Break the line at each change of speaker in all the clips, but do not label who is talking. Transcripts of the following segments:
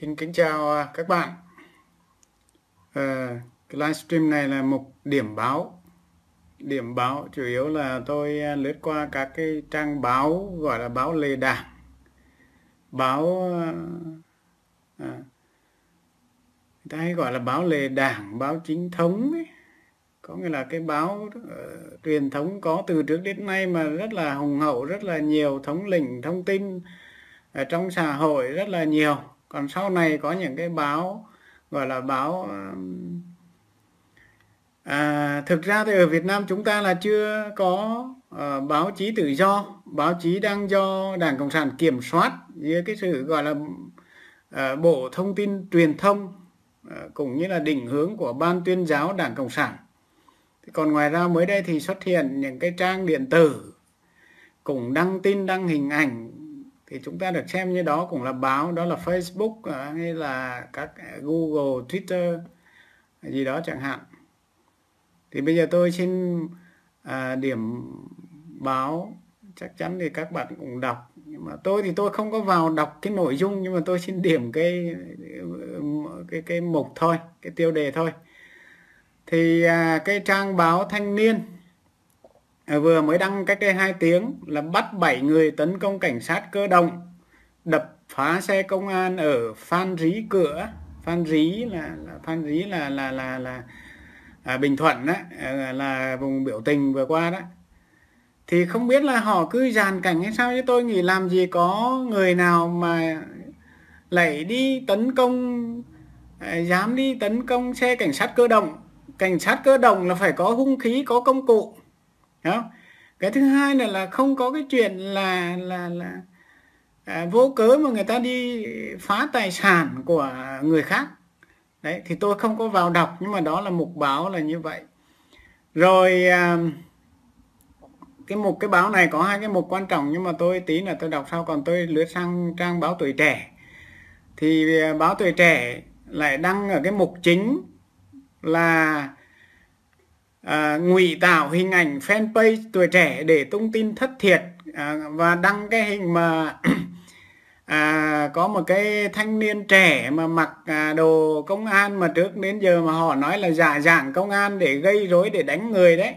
Xin kính chào à, các bạn. À, cái livestream này là mục điểm báo. Điểm báo chủ yếu là tôi à, lướt qua các cái trang báo gọi là báo lề đảng, báo à, à, người ta hay gọi là báo lề đảng, báo chính thống ấy. Có nghĩa là cái báo uh, truyền thống có từ trước đến nay mà rất là hùng hậu, rất là nhiều thống lĩnh thông tin ở trong xã hội rất là nhiều còn sau này có những cái báo gọi là báo à, thực ra thì ở Việt Nam chúng ta là chưa có à, báo chí tự do báo chí đang do Đảng Cộng sản kiểm soát dưới cái sự gọi là à, Bộ Thông tin Truyền thông à, cũng như là định hướng của Ban tuyên giáo Đảng Cộng sản còn ngoài ra mới đây thì xuất hiện những cái trang điện tử cũng đăng tin đăng hình ảnh thì chúng ta được xem như đó cũng là báo đó là Facebook à, hay là các à, Google Twitter gì đó chẳng hạn thì bây giờ tôi xin à, điểm báo chắc chắn thì các bạn cũng đọc nhưng mà tôi thì tôi không có vào đọc cái nội dung nhưng mà tôi xin điểm cái cái cái mục thôi cái tiêu đề thôi thì à, cái trang báo thanh niên vừa mới đăng cách đây 2 tiếng là bắt 7 người tấn công cảnh sát cơ động đập phá xe công an ở Phan Rí cửa Phan Rí là, là Phan Rí là là là là à, Bình Thuận đó à, là vùng biểu tình vừa qua đó thì không biết là họ cứ dàn cảnh hay sao chứ tôi nghĩ làm gì có người nào mà lại đi tấn công à, dám đi tấn công xe cảnh sát cơ động cảnh sát cơ động là phải có hung khí có công cụ không? Cái thứ hai là là không có cái chuyện là là là à, vô cớ mà người ta đi phá tài sản của người khác. Đấy thì tôi không có vào đọc nhưng mà đó là mục báo là như vậy. Rồi à, cái mục cái báo này có hai cái mục quan trọng nhưng mà tôi tí là tôi đọc sau còn tôi lướt sang trang báo tuổi trẻ thì à, báo tuổi trẻ lại đăng ở cái mục chính là à, ngụy tạo hình ảnh fanpage tuổi trẻ để tung tin thất thiệt à, và đăng cái hình mà à, có một cái thanh niên trẻ mà mặc à, đồ công an mà trước đến giờ mà họ nói là giả dạng công an để gây rối để đánh người đấy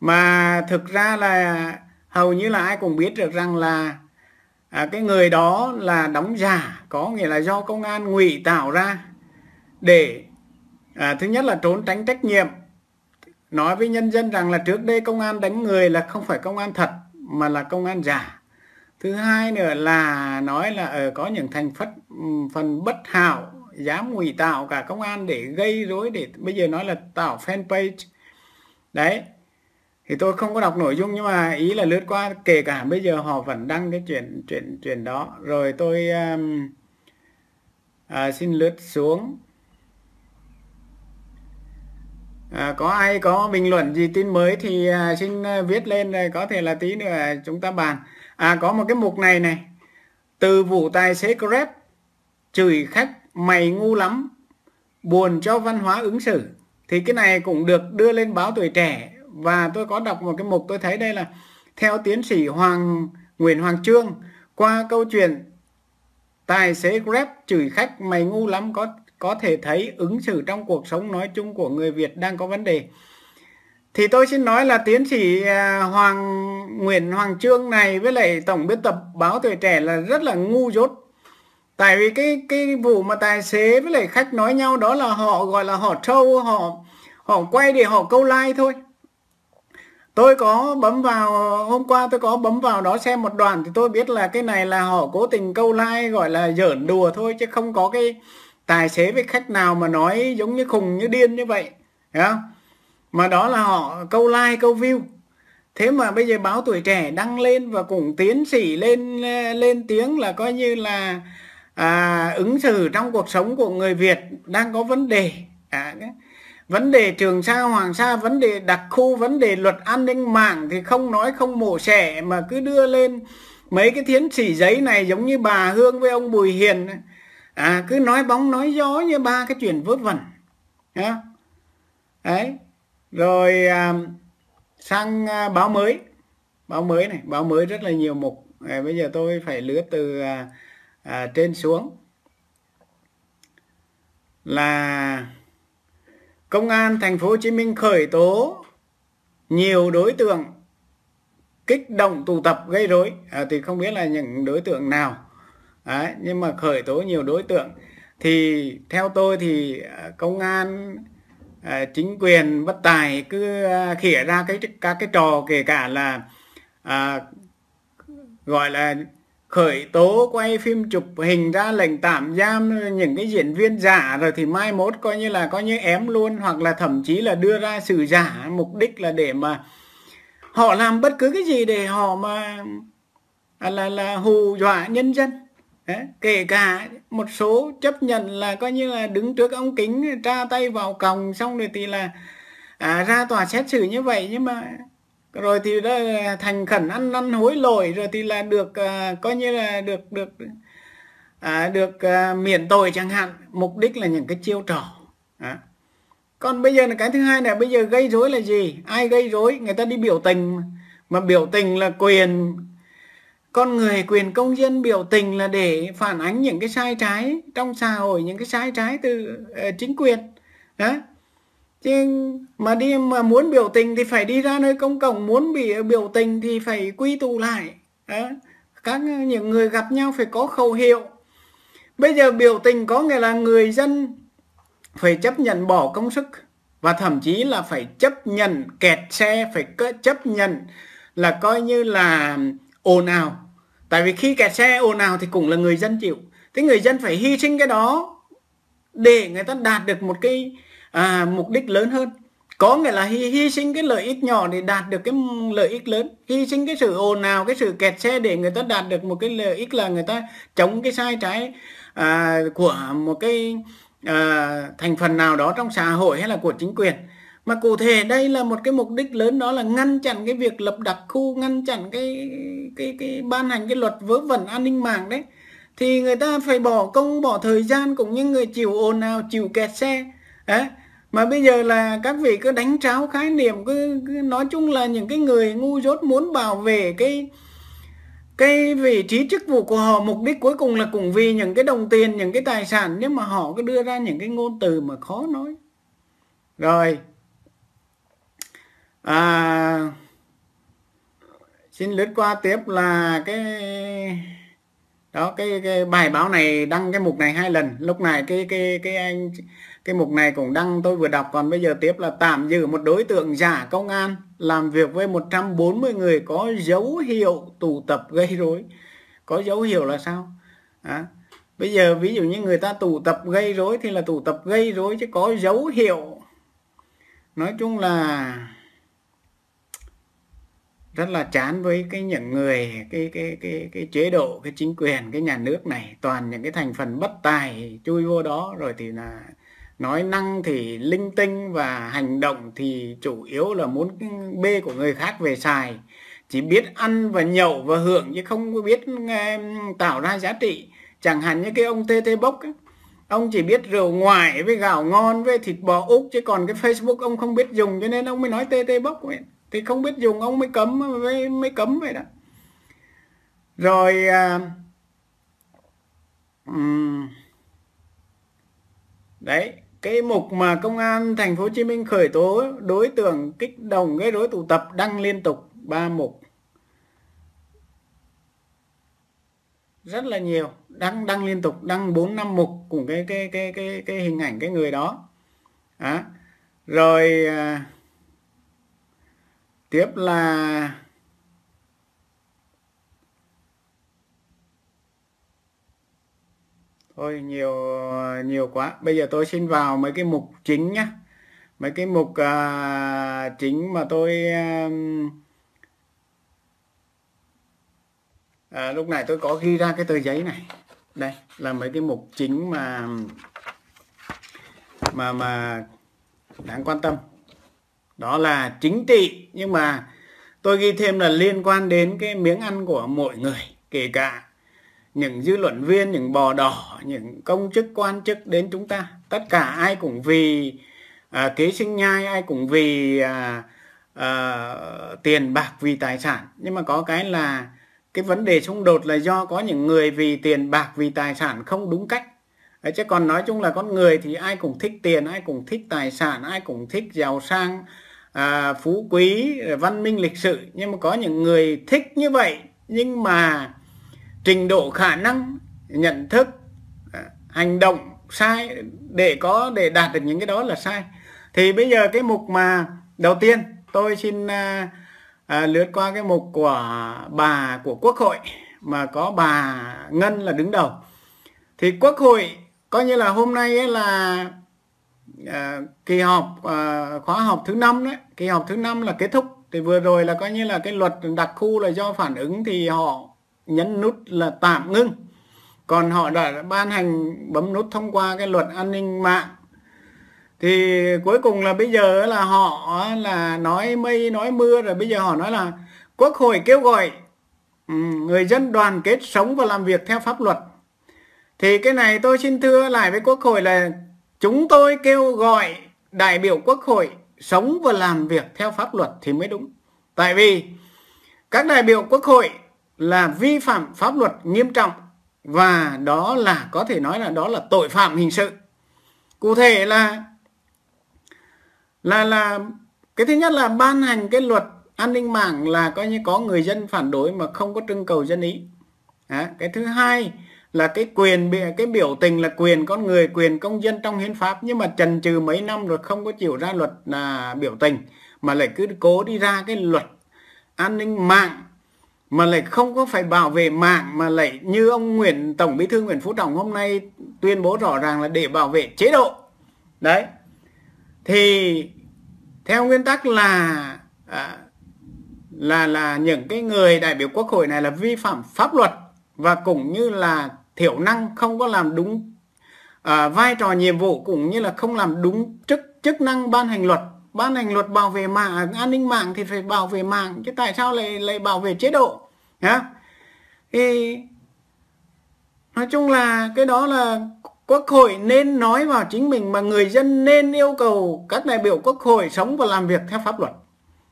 mà thực ra là hầu như là ai cũng biết được rằng là à, cái người đó là đóng giả có nghĩa là do công an ngụy tạo ra để à, thứ nhất là trốn tránh trách nhiệm nói với nhân dân rằng là trước đây công an đánh người là không phải công an thật mà là công an giả thứ hai nữa là nói là ở ờ, có những thành phất phần bất hảo dám ngụy tạo cả công an để gây rối để bây giờ nói là tạo fanpage đấy thì tôi không có đọc nội dung nhưng mà ý là lướt qua kể cả bây giờ họ vẫn đăng cái chuyện chuyện chuyện đó rồi tôi um, à, xin lướt xuống À, có ai có bình luận gì tin mới thì à, xin à, viết lên này có thể là tí nữa à, chúng ta bàn. À có một cái mục này này. Từ vụ tài xế Grab chửi khách mày ngu lắm, buồn cho văn hóa ứng xử. Thì cái này cũng được đưa lên báo tuổi trẻ và tôi có đọc một cái mục tôi thấy đây là theo tiến sĩ Hoàng Nguyễn Hoàng Trương qua câu chuyện tài xế Grab chửi khách mày ngu lắm có có thể thấy ứng xử trong cuộc sống nói chung của người Việt đang có vấn đề. Thì tôi xin nói là tiến sĩ à, Hoàng Nguyễn Hoàng Trương này với lại tổng biên tập báo Tuổi Trẻ là rất là ngu dốt. Tại vì cái cái vụ mà tài xế với lại khách nói nhau đó là họ gọi là họ trâu, họ họ quay để họ câu like thôi. Tôi có bấm vào hôm qua tôi có bấm vào đó xem một đoạn thì tôi biết là cái này là họ cố tình câu like gọi là giỡn đùa thôi chứ không có cái tài xế với khách nào mà nói giống như khùng như điên như vậy thấy không mà đó là họ câu like câu view thế mà bây giờ báo tuổi trẻ đăng lên và cũng tiến sĩ lên lên tiếng là coi như là à, ứng xử trong cuộc sống của người Việt đang có vấn đề à, cái, vấn đề Trường Sa Hoàng Sa vấn đề đặc khu vấn đề luật an ninh mạng thì không nói không mổ xẻ mà cứ đưa lên mấy cái tiến sĩ giấy này giống như bà Hương với ông Bùi Hiền à, cứ nói bóng nói gió như ba cái chuyện vớ vẩn nhá đấy rồi à, sang à, báo mới báo mới này báo mới rất là nhiều mục à, bây giờ tôi phải lướt từ à, à, trên xuống là công an thành phố Hồ Chí Minh khởi tố nhiều đối tượng kích động tụ tập gây rối à, thì không biết là những đối tượng nào Đấy, nhưng mà khởi tố nhiều đối tượng thì theo tôi thì à, công an à, chính quyền bất tài cứ à, khỉa ra cái các cái trò kể cả là à, gọi là khởi tố quay phim chụp hình ra lệnh tạm giam những cái diễn viên giả rồi thì mai mốt coi như là coi như ém luôn hoặc là thậm chí là đưa ra sự giả mục đích là để mà họ làm bất cứ cái gì để họ mà là là hù dọa nhân dân kể cả một số chấp nhận là coi như là đứng trước ống kính tra tay vào còng xong rồi thì là à, ra tòa xét xử như vậy nhưng mà rồi thì đó thành khẩn ăn năn hối lỗi rồi thì là được à, coi như là được được à, được à, miễn tội chẳng hạn mục đích là những cái chiêu trò à. còn bây giờ là cái thứ hai là bây giờ gây rối là gì ai gây rối người ta đi biểu tình mà biểu tình là quyền con người quyền công dân biểu tình là để phản ánh những cái sai trái trong xã hội những cái sai trái từ uh, chính quyền đó chứ mà đi mà muốn biểu tình thì phải đi ra nơi công cộng muốn bị biểu tình thì phải quy tụ lại đó. các những người gặp nhau phải có khẩu hiệu bây giờ biểu tình có nghĩa là người dân phải chấp nhận bỏ công sức và thậm chí là phải chấp nhận kẹt xe phải chấp nhận là coi như là ồn ào tại vì khi kẹt xe ồn ào thì cũng là người dân chịu thế người dân phải hy sinh cái đó để người ta đạt được một cái à, mục đích lớn hơn có nghĩa là hy, hy sinh cái lợi ích nhỏ để đạt được cái lợi ích lớn hy sinh cái sự ồn ào cái sự kẹt xe để người ta đạt được một cái lợi ích là người ta chống cái sai trái à, của một cái à, thành phần nào đó trong xã hội hay là của chính quyền mà cụ thể đây là một cái mục đích lớn đó là ngăn chặn cái việc lập đặc khu ngăn chặn cái cái cái ban hành cái luật vớ vẩn an ninh mạng đấy thì người ta phải bỏ công bỏ thời gian cũng như người chịu ồn nào chịu kẹt xe đấy mà bây giờ là các vị cứ đánh tráo khái niệm cứ, cứ nói chung là những cái người ngu dốt muốn bảo vệ cái cái vị trí chức vụ của họ mục đích cuối cùng là cũng vì những cái đồng tiền những cái tài sản nhưng mà họ cứ đưa ra những cái ngôn từ mà khó nói rồi à, xin lướt qua tiếp là cái đó cái, cái bài báo này đăng cái mục này hai lần lúc này cái cái cái anh cái mục này cũng đăng tôi vừa đọc còn bây giờ tiếp là tạm giữ một đối tượng giả công an làm việc với 140 người có dấu hiệu tụ tập gây rối có dấu hiệu là sao à, bây giờ ví dụ như người ta tụ tập gây rối thì là tụ tập gây rối chứ có dấu hiệu nói chung là rất là chán với cái những người cái cái cái cái chế độ cái chính quyền cái nhà nước này toàn những cái thành phần bất tài chui vô đó rồi thì là nói năng thì linh tinh và hành động thì chủ yếu là muốn bê của người khác về xài chỉ biết ăn và nhậu và hưởng chứ không biết tạo ra giá trị chẳng hạn như cái ông tê tê bốc ấy, ông chỉ biết rượu ngoại với gạo ngon với thịt bò úc chứ còn cái facebook ông không biết dùng cho nên ông mới nói tê tê bốc ấy thì không biết dùng ông mới cấm mới, mới cấm vậy đó rồi à, um, đấy cái mục mà công an thành phố Hồ Chí Minh khởi tố đối tượng kích động gây rối tụ tập đăng liên tục ba mục rất là nhiều đăng đăng liên tục đăng bốn năm mục cùng cái cái cái cái cái hình ảnh cái người đó à, rồi à, tiếp là thôi nhiều nhiều quá bây giờ tôi xin vào mấy cái mục chính nhá mấy cái mục uh, chính mà tôi uh, à, lúc này tôi có ghi ra cái tờ giấy này đây là mấy cái mục chính mà mà mà đáng quan tâm đó là chính trị nhưng mà tôi ghi thêm là liên quan đến cái miếng ăn của mọi người kể cả những dư luận viên những bò đỏ những công chức quan chức đến chúng ta tất cả ai cũng vì à, kế sinh nhai ai cũng vì à, à, tiền bạc vì tài sản nhưng mà có cái là cái vấn đề xung đột là do có những người vì tiền bạc vì tài sản không đúng cách Đấy, chứ còn nói chung là con người thì ai cũng thích tiền ai cũng thích tài sản ai cũng thích giàu sang à, phú quý văn minh lịch sự nhưng mà có những người thích như vậy nhưng mà trình độ khả năng nhận thức à, hành động sai để có để đạt được những cái đó là sai thì bây giờ cái mục mà đầu tiên tôi xin à, à, lướt qua cái mục của bà của quốc hội mà có bà ngân là đứng đầu thì quốc hội coi như là hôm nay ấy là À, kỳ họp à, khóa học thứ năm đấy kỳ họp thứ năm là kết thúc thì vừa rồi là coi như là cái luật đặc khu là do phản ứng thì họ nhấn nút là tạm ngưng còn họ đã ban hành bấm nút thông qua cái luật an ninh mạng thì cuối cùng là bây giờ là họ là nói mây nói mưa rồi bây giờ họ nói là quốc hội kêu gọi ừ, người dân đoàn kết sống và làm việc theo pháp luật thì cái này tôi xin thưa lại với quốc hội là Chúng tôi kêu gọi đại biểu quốc hội sống và làm việc theo pháp luật thì mới đúng. Tại vì các đại biểu quốc hội là vi phạm pháp luật nghiêm trọng và đó là có thể nói là đó là tội phạm hình sự. Cụ thể là là là cái thứ nhất là ban hành cái luật an ninh mạng là coi như có người dân phản đối mà không có trưng cầu dân ý. Đó. Cái thứ hai là cái quyền bị cái biểu tình là quyền con người quyền công dân trong hiến pháp nhưng mà trần trừ mấy năm rồi không có chịu ra luật là biểu tình mà lại cứ cố đi ra cái luật an ninh mạng mà lại không có phải bảo vệ mạng mà lại như ông Nguyễn Tổng Bí thư Nguyễn Phú Trọng hôm nay tuyên bố rõ ràng là để bảo vệ chế độ đấy thì theo nguyên tắc là à, là là những cái người đại biểu quốc hội này là vi phạm pháp luật và cũng như là thiểu năng không có làm đúng à, vai trò nhiệm vụ cũng như là không làm đúng chức chức năng ban hành luật ban hành luật bảo vệ mạng à, an ninh mạng thì phải bảo vệ mạng chứ tại sao lại lại bảo vệ chế độ nhá thì nói chung là cái đó là quốc hội nên nói vào chính mình mà người dân nên yêu cầu các đại biểu quốc hội sống và làm việc theo pháp luật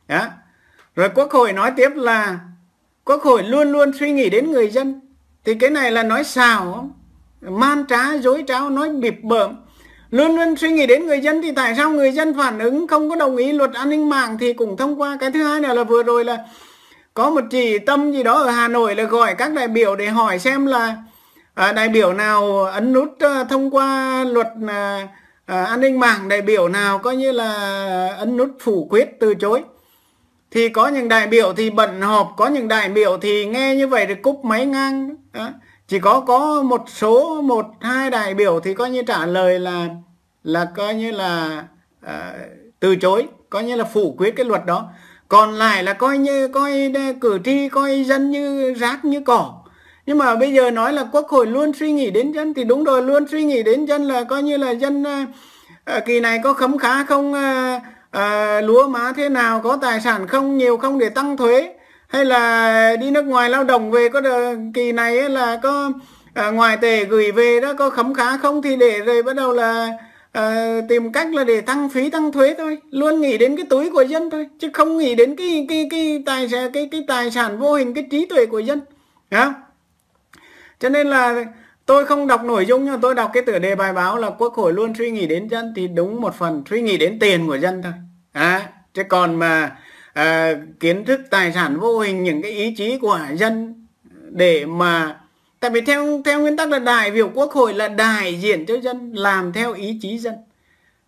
đó. rồi quốc hội nói tiếp là quốc hội luôn luôn suy nghĩ đến người dân thì cái này là nói xào man trá dối tráo nói bịp bợm luôn luôn suy nghĩ đến người dân thì tại sao người dân phản ứng không có đồng ý luật an ninh mạng thì cũng thông qua cái thứ hai này là vừa rồi là có một chị tâm gì đó ở hà nội là gọi các đại biểu để hỏi xem là à, đại biểu nào ấn nút à, thông qua luật à, à, an ninh mạng đại biểu nào coi như là ấn nút phủ quyết từ chối thì có những đại biểu thì bận họp có những đại biểu thì nghe như vậy thì cúp máy ngang đó. chỉ có có một số một hai đại biểu thì coi như trả lời là là coi như là à, từ chối coi như là phủ quyết cái luật đó còn lại là coi như coi cử tri coi dân như rác như cỏ nhưng mà bây giờ nói là quốc hội luôn suy nghĩ đến dân thì đúng rồi luôn suy nghĩ đến dân là coi như là dân à, kỳ này có khấm khá không à, à, lúa má thế nào có tài sản không nhiều không để tăng thuế hay là đi nước ngoài lao động về có đợt, kỳ này ấy là có à, ngoài tệ gửi về đó có khấm khá không thì để rồi bắt đầu là à, tìm cách là để tăng phí tăng thuế thôi luôn nghĩ đến cái túi của dân thôi chứ không nghĩ đến cái cái cái tài sản cái cái tài sản vô hình cái trí tuệ của dân Đấy không? cho nên là Tôi không đọc nội dung nhưng tôi đọc cái tựa đề bài báo là Quốc hội luôn suy nghĩ đến dân thì đúng một phần suy nghĩ đến tiền của dân thôi. À, chứ còn mà à, kiến thức tài sản vô hình những cái ý chí của dân để mà tại vì theo theo nguyên tắc là đại biểu quốc hội là đại diện cho dân làm theo ý chí dân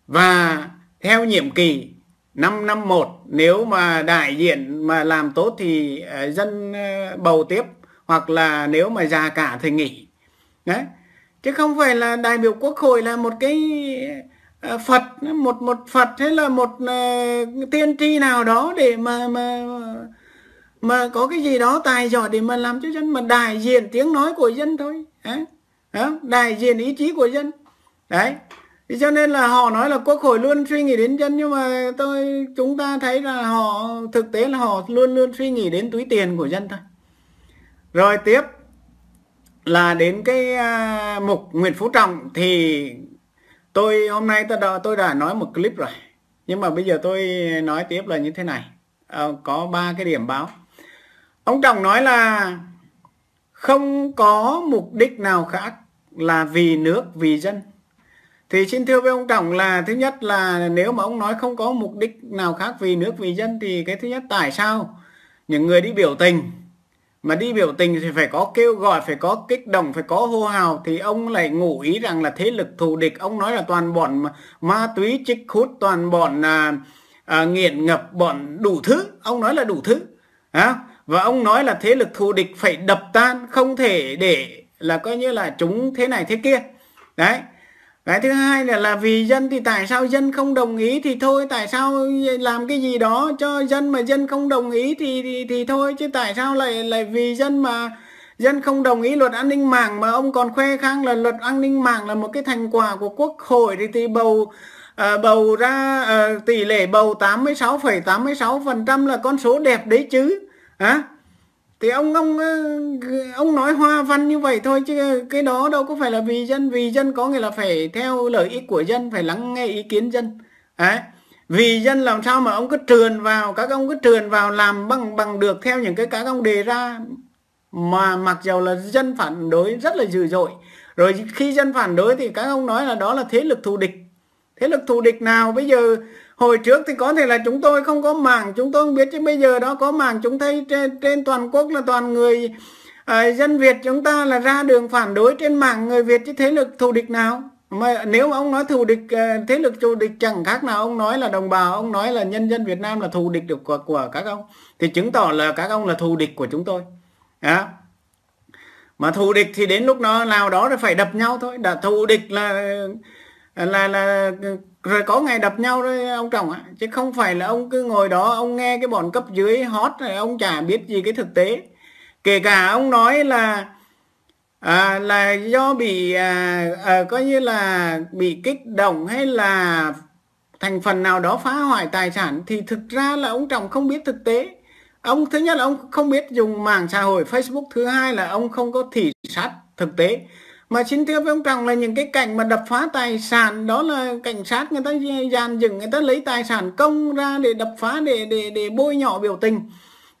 và theo nhiệm kỳ 5 năm một nếu mà đại diện mà làm tốt thì à, dân à, bầu tiếp hoặc là nếu mà già cả thì nghỉ đấy chứ không phải là đại biểu quốc hội là một cái ờ, Phật một một Phật hay là một ờ, tiên tri nào đó để mà mà mà có cái gì đó tài giỏi để mà làm cho dân mà đại diện tiếng nói của dân thôi đấy. đại diện ý chí của dân đấy thì cho nên là họ nói là quốc hội luôn suy nghĩ đến dân nhưng mà tôi chúng ta thấy là họ thực tế là họ luôn luôn suy nghĩ đến túi tiền của dân thôi rồi tiếp là đến cái à, mục Nguyễn Phú Trọng thì tôi hôm nay tôi đã, tôi đã nói một clip rồi nhưng mà bây giờ tôi nói tiếp là như thế này à, có ba cái điểm báo ông trọng nói là không có mục đích nào khác là vì nước vì dân thì xin thưa với ông trọng là thứ nhất là nếu mà ông nói không có mục đích nào khác vì nước vì dân thì cái thứ nhất tại sao những người đi biểu tình mà đi biểu tình thì phải có kêu gọi phải có kích động phải có hô hào thì ông lại ngụ ý rằng là thế lực thù địch ông nói là toàn bọn ma, ma túy chích hút toàn bọn à, à, nghiện ngập bọn đủ thứ ông nói là đủ thứ à, và ông nói là thế lực thù địch phải đập tan không thể để là coi như là chúng thế này thế kia đấy cái thứ hai là là vì dân thì tại sao dân không đồng ý thì thôi tại sao làm cái gì đó cho dân mà dân không đồng ý thì thì, thì thôi chứ tại sao lại lại vì dân mà dân không đồng ý luật an ninh mạng mà ông còn khoe khang là luật an ninh mạng là một cái thành quả của quốc hội thì, thì bầu à, bầu ra à, tỷ lệ bầu 86,86% ,86 là con số đẹp đấy chứ hả à? thì ông ông ờ, ông nói hoa văn như vậy thôi chứ cái đó đâu có phải là vì dân vì dân có nghĩa là phải theo lợi ích của dân phải lắng nghe ý kiến dân đấy vì dân làm sao mà ông cứ trườn vào các ông cứ trườn vào làm bằng bằng được theo những cái các ông đề ra mà mặc dầu là dân phản đối rất là dữ dội rồi khi dân phản đối thì các ông nói là đó là thế lực thù địch thế lực thù địch nào bây giờ hồi trước thì có thể là chúng tôi không có mảng chúng tôi không biết chứ bây giờ đó có mảng chúng thấy trên, trên toàn quốc là toàn người à, dân Việt chúng ta là ra đường phản đối trên mạng người Việt chứ thế lực thù địch nào mà nếu ông nói thù địch à, thế lực thù địch chẳng khác nào ông nói là đồng bào ông nói là nhân dân Việt Nam là thù địch được của, của các ông thì chứng tỏ là các ông là thù địch của chúng tôi đó. mà thù địch thì đến lúc nó nào đó là phải đập nhau thôi đã thù địch là là là rồi có ngày đập nhau đấy ông chồng ạ chứ không phải là ông cứ ngồi đó ông nghe cái bọn cấp dưới hót rồi ông chả biết gì cái thực tế kể cả ông nói là à, là do bị à, à, coi như là bị kích động hay là thành phần nào đó phá hoại tài sản thì thực ra là ông chồng không biết thực tế ông thứ nhất là ông không biết dùng mạng xã hội facebook thứ hai là ông không có thị sát thực tế mà xin thưa với ông trọng là những cái cảnh mà đập phá tài sản đó là cảnh sát người ta dàn dựng người ta lấy tài sản công ra để đập phá để để để bôi nhọ biểu tình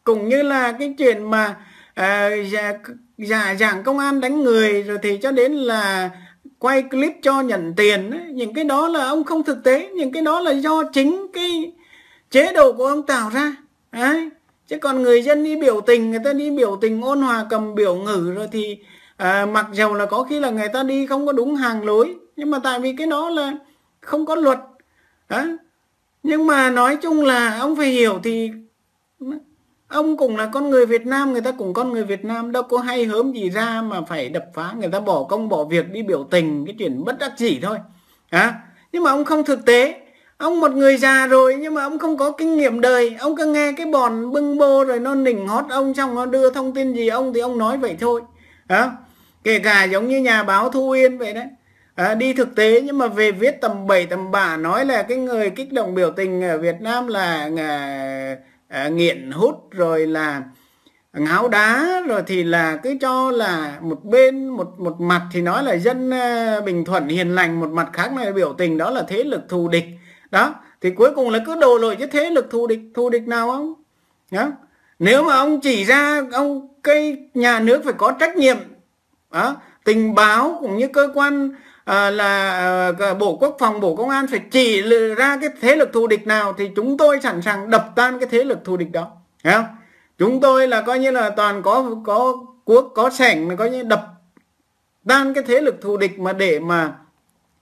cũng như là cái chuyện mà uh, giả, giả giảng công an đánh người rồi thì cho đến là quay clip cho nhận tiền ấy. những cái đó là ông không thực tế những cái đó là do chính cái chế độ của ông tạo ra đấy chứ còn người dân đi biểu tình người ta đi biểu tình ôn hòa cầm biểu ngữ rồi thì à, mặc dù là có khi là người ta đi không có đúng hàng lối nhưng mà tại vì cái đó là không có luật đó. nhưng mà nói chung là ông phải hiểu thì ông cũng là con người Việt Nam người ta cũng con người Việt Nam đâu có hay hớm gì ra mà phải đập phá người ta bỏ công bỏ việc đi biểu tình cái chuyện bất đắc chỉ thôi à, nhưng mà ông không thực tế ông một người già rồi nhưng mà ông không có kinh nghiệm đời ông cứ nghe cái bòn bưng bô rồi nó nỉnh hót ông xong nó đưa thông tin gì ông thì ông nói vậy thôi à, kể cả giống như nhà báo Thu Yên vậy đấy à, đi thực tế nhưng mà về viết tầm bảy tầm bạ nói là cái người kích động biểu tình ở Việt Nam là à, à, nghiện hút rồi là ngáo đá rồi thì là cứ cho là một bên một một mặt thì nói là dân à, bình thuận hiền lành một mặt khác này biểu tình đó là thế lực thù địch đó thì cuối cùng là cứ đổ lỗi cho thế lực thù địch thù địch nào không nhá nếu mà ông chỉ ra ông cái nhà nước phải có trách nhiệm à, tình báo cũng như cơ quan à, là à, bộ quốc phòng bộ công an phải chỉ ra cái thế lực thù địch nào thì chúng tôi sẵn sàng đập tan cái thế lực thù địch đó không? chúng tôi là coi như là toàn có có quốc có sảnh mà coi như đập tan cái thế lực thù địch mà để mà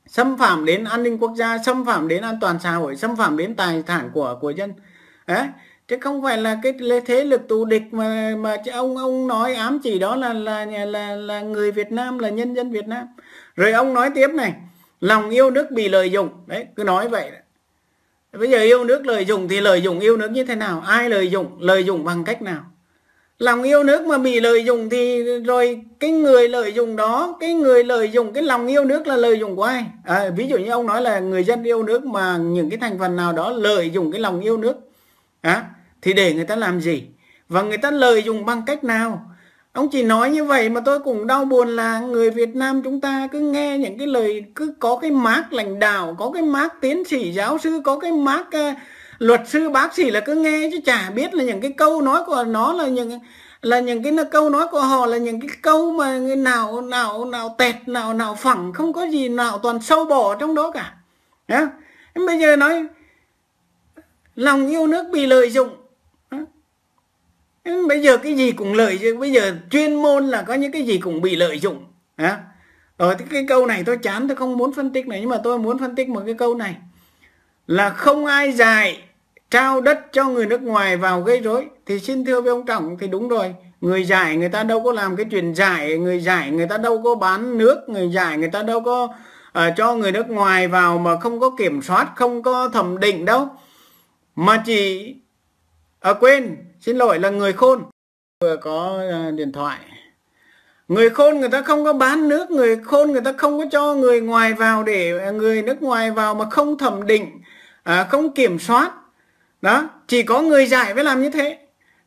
xâm phạm đến an ninh quốc gia xâm phạm đến an toàn xã hội xâm phạm đến tài sản của của dân đấy chứ không phải là cái thế lực thù địch mà mà ông ông nói ám chỉ đó là là là là người Việt Nam là nhân dân Việt Nam rồi ông nói tiếp này lòng yêu nước bị lợi dụng đấy cứ nói vậy bây giờ yêu nước lợi dụng thì lợi dụng yêu nước như thế nào ai lợi dụng lợi dụng bằng cách nào lòng yêu nước mà bị lợi dụng thì rồi cái người lợi dụng đó cái người lợi dụng cái lòng yêu nước là lợi dụng của ai à, ví dụ như ông nói là người dân yêu nước mà những cái thành phần nào đó lợi dụng cái lòng yêu nước à, thì để người ta làm gì và người ta lợi dụng bằng cách nào ông chỉ nói như vậy mà tôi cũng đau buồn là người Việt Nam chúng ta cứ nghe những cái lời cứ có cái mác lãnh đạo có cái mác tiến sĩ giáo sư có cái mác uh, luật sư bác sĩ là cứ nghe chứ chả biết là những cái câu nói của nó là những là những cái câu nói của họ là những cái câu mà người nào nào nào tẹt nào nào phẳng không có gì nào toàn sâu bỏ trong đó cả yeah. bây giờ nói lòng yêu nước bị lợi dụng bây giờ cái gì cũng lợi chứ bây giờ chuyên môn là có những cái gì cũng bị lợi dụng à? rồi cái câu này tôi chán tôi không muốn phân tích này nhưng mà tôi muốn phân tích một cái câu này là không ai dài trao đất cho người nước ngoài vào gây rối thì xin thưa với ông trọng thì đúng rồi người giải người ta đâu có làm cái chuyện giải người giải người ta đâu có bán nước người giải người ta đâu có uh, cho người nước ngoài vào mà không có kiểm soát không có thẩm định đâu mà chỉ à quên xin lỗi là người khôn vừa có à, điện thoại người khôn người ta không có bán nước người khôn người ta không có cho người ngoài vào để à, người nước ngoài vào mà không thẩm định à, không kiểm soát đó chỉ có người dạy mới làm như thế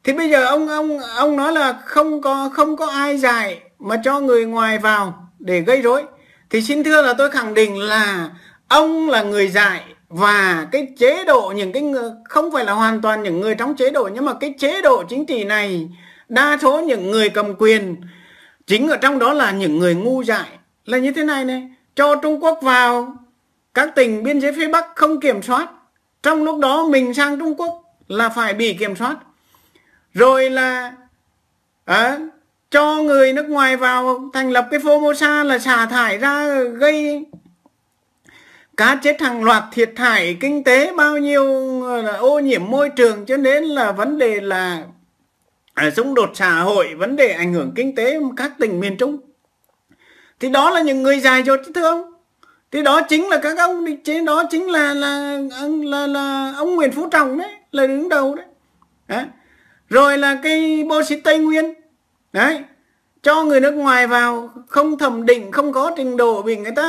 thì bây giờ ông ông ông nói là không có không có ai dạy mà cho người ngoài vào để gây rối thì xin thưa là tôi khẳng định là ông là người dạy và cái chế độ những cái không phải là hoàn toàn những người trong chế độ nhưng mà cái chế độ chính trị này đa số những người cầm quyền chính ở trong đó là những người ngu dại là như thế này này cho Trung Quốc vào các tỉnh biên giới phía Bắc không kiểm soát trong lúc đó mình sang Trung Quốc là phải bị kiểm soát rồi là à, cho người nước ngoài vào thành lập cái phô mô sa là xả thải ra gây cá chết hàng loạt thiệt hại kinh tế bao nhiêu ô nhiễm môi trường cho nên là vấn đề là à, xung đột xã hội vấn đề ảnh hưởng kinh tế các tỉnh miền trung thì đó là những người dài dột chứ thưa ông thì đó chính là các ông trên đó chính là là là, là ông Nguyễn Phú Trọng đấy là đứng đầu đấy, đấy. rồi là cái bô sĩ Tây Nguyên đấy cho người nước ngoài vào không thẩm định không có trình độ vì người ta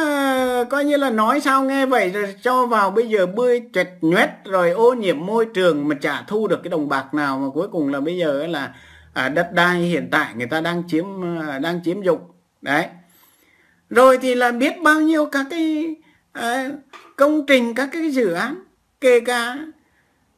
ờ, coi như là nói sao nghe vậy rồi cho vào bây giờ bươi chật nhoét rồi ô nhiễm môi trường mà trả thu được cái đồng bạc nào mà cuối cùng là bây giờ là à, đất đai hiện tại người ta đang chiếm ờ, đang chiếm dụng đấy rồi thì là biết bao nhiêu các cái ờ, công trình các cái dự án kể cả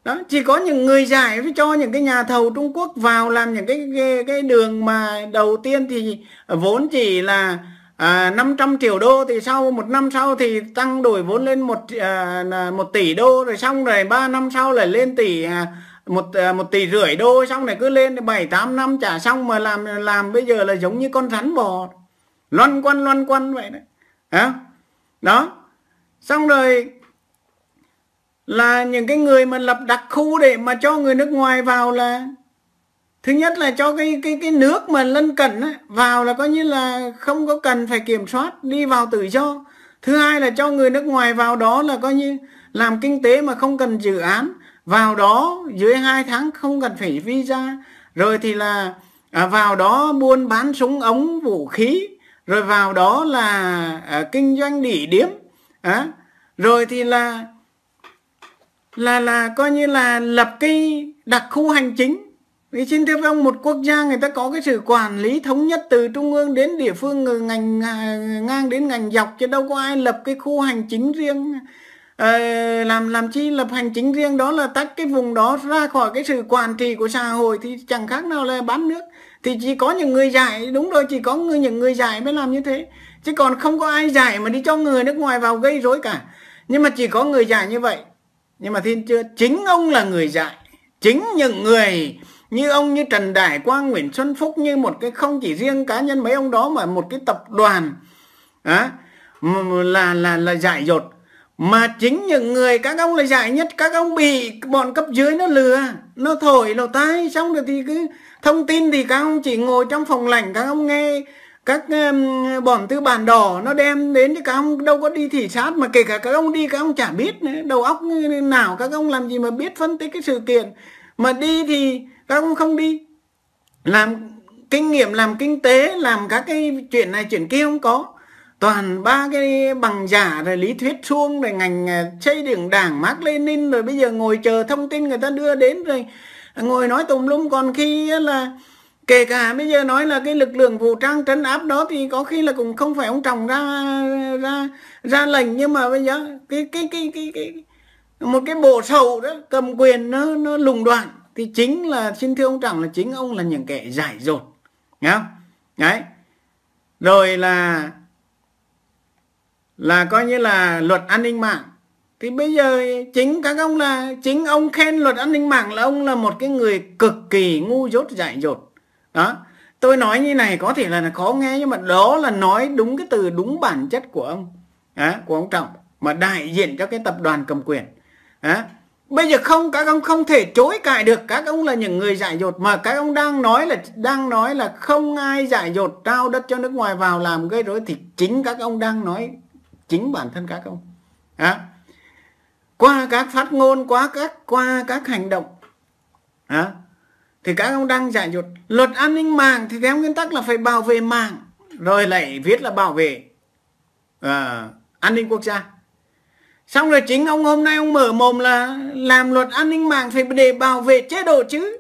đó chỉ có những người giải mới cho những cái nhà thầu Trung Quốc vào làm những cái cái, cái đường mà đầu tiên thì vốn chỉ là à, 500 triệu đô thì sau một năm sau thì tăng đổi vốn lên một à, một tỷ đô rồi xong rồi ba năm sau lại lên tỷ à, một à, một tỷ rưỡi đô xong này cứ lên bảy tám năm trả xong mà làm làm bây giờ là giống như con rắn bò loan quanh loan quanh vậy đấy à? đó xong rồi là những cái người mà lập đặc khu để mà cho người nước ngoài vào là thứ nhất là cho cái cái cái nước mà lân cận á, vào là coi như là không có cần phải kiểm soát đi vào tự do thứ hai là cho người nước ngoài vào đó là coi như làm kinh tế mà không cần dự án vào đó dưới hai tháng không cần phải visa rồi thì là à, vào đó buôn bán súng ống vũ khí rồi vào đó là à, kinh doanh đỉ điểm à, rồi thì là là là coi như là lập cái đặc khu hành chính vì xin thưa với ông một quốc gia người ta có cái sự quản lý thống nhất từ trung ương đến địa phương ngành à, ngang đến ngành dọc chứ đâu có ai lập cái khu hành chính riêng ờ, làm làm chi lập hành chính riêng đó là tách cái vùng đó ra khỏi cái sự quản trị của xã hội thì chẳng khác nào là bán nước thì chỉ có những người giải đúng rồi chỉ có người những người giải mới làm như thế chứ còn không có ai giải mà đi cho người nước ngoài vào gây rối cả nhưng mà chỉ có người giải như vậy nhưng mà thiên chưa chính ông là người dạy chính những người như ông như Trần Đại Quang Nguyễn Xuân Phúc như một cái không chỉ riêng cá nhân mấy ông đó mà một cái tập đoàn á là là là dạy dột mà chính những người các ông là dạy nhất các ông bị bọn cấp dưới nó lừa nó thổi lầu tai xong rồi thì cứ thông tin thì các ông chỉ ngồi trong phòng lạnh các ông nghe các bọn tư bản đỏ nó đem đến thì các ông đâu có đi thị sát mà kể cả các ông đi các ông chả biết nữa. đầu óc nào các ông làm gì mà biết phân tích cái sự kiện mà đi thì các ông không đi làm kinh nghiệm làm kinh tế làm các cái chuyện này chuyện kia không có toàn ba cái bằng giả rồi lý thuyết suông rồi ngành à, xây dựng đảng Mark Lenin rồi bây giờ ngồi chờ thông tin người ta đưa đến rồi ngồi nói tùm lum còn khi là kể cả bây giờ nói là cái lực lượng vũ trang trấn áp đó thì có khi là cũng không phải ông trọng ra ra ra lệnh nhưng mà bây giờ cái cái cái cái, cái một cái bộ sầu đó cầm quyền nó nó lùng đoạn thì chính là xin thưa ông trọng là chính ông là những kẻ giải dột nhá đấy rồi là là coi như là luật an ninh mạng thì bây giờ chính các ông là chính ông khen luật an ninh mạng là ông là một cái người cực kỳ ngu dốt dại dột đó tôi nói như này có thể là khó nghe nhưng mà đó là nói đúng cái từ đúng bản chất của ông à, của ông trọng mà đại diện cho cái tập đoàn cầm quyền à, bây giờ không các ông không thể chối cãi được các ông là những người dại dột mà các ông đang nói là đang nói là không ai dại dột trao đất cho nước ngoài vào làm gây rối thì chính các ông đang nói chính bản thân các ông à, qua các phát ngôn qua các qua các hành động à, thì các ông đang giải dột luật an ninh mạng thì theo nguyên tắc là phải bảo vệ mạng rồi lại viết là bảo vệ uh, an ninh quốc gia xong rồi chính ông hôm nay ông mở mồm là làm luật an ninh mạng phải để bảo vệ chế độ chứ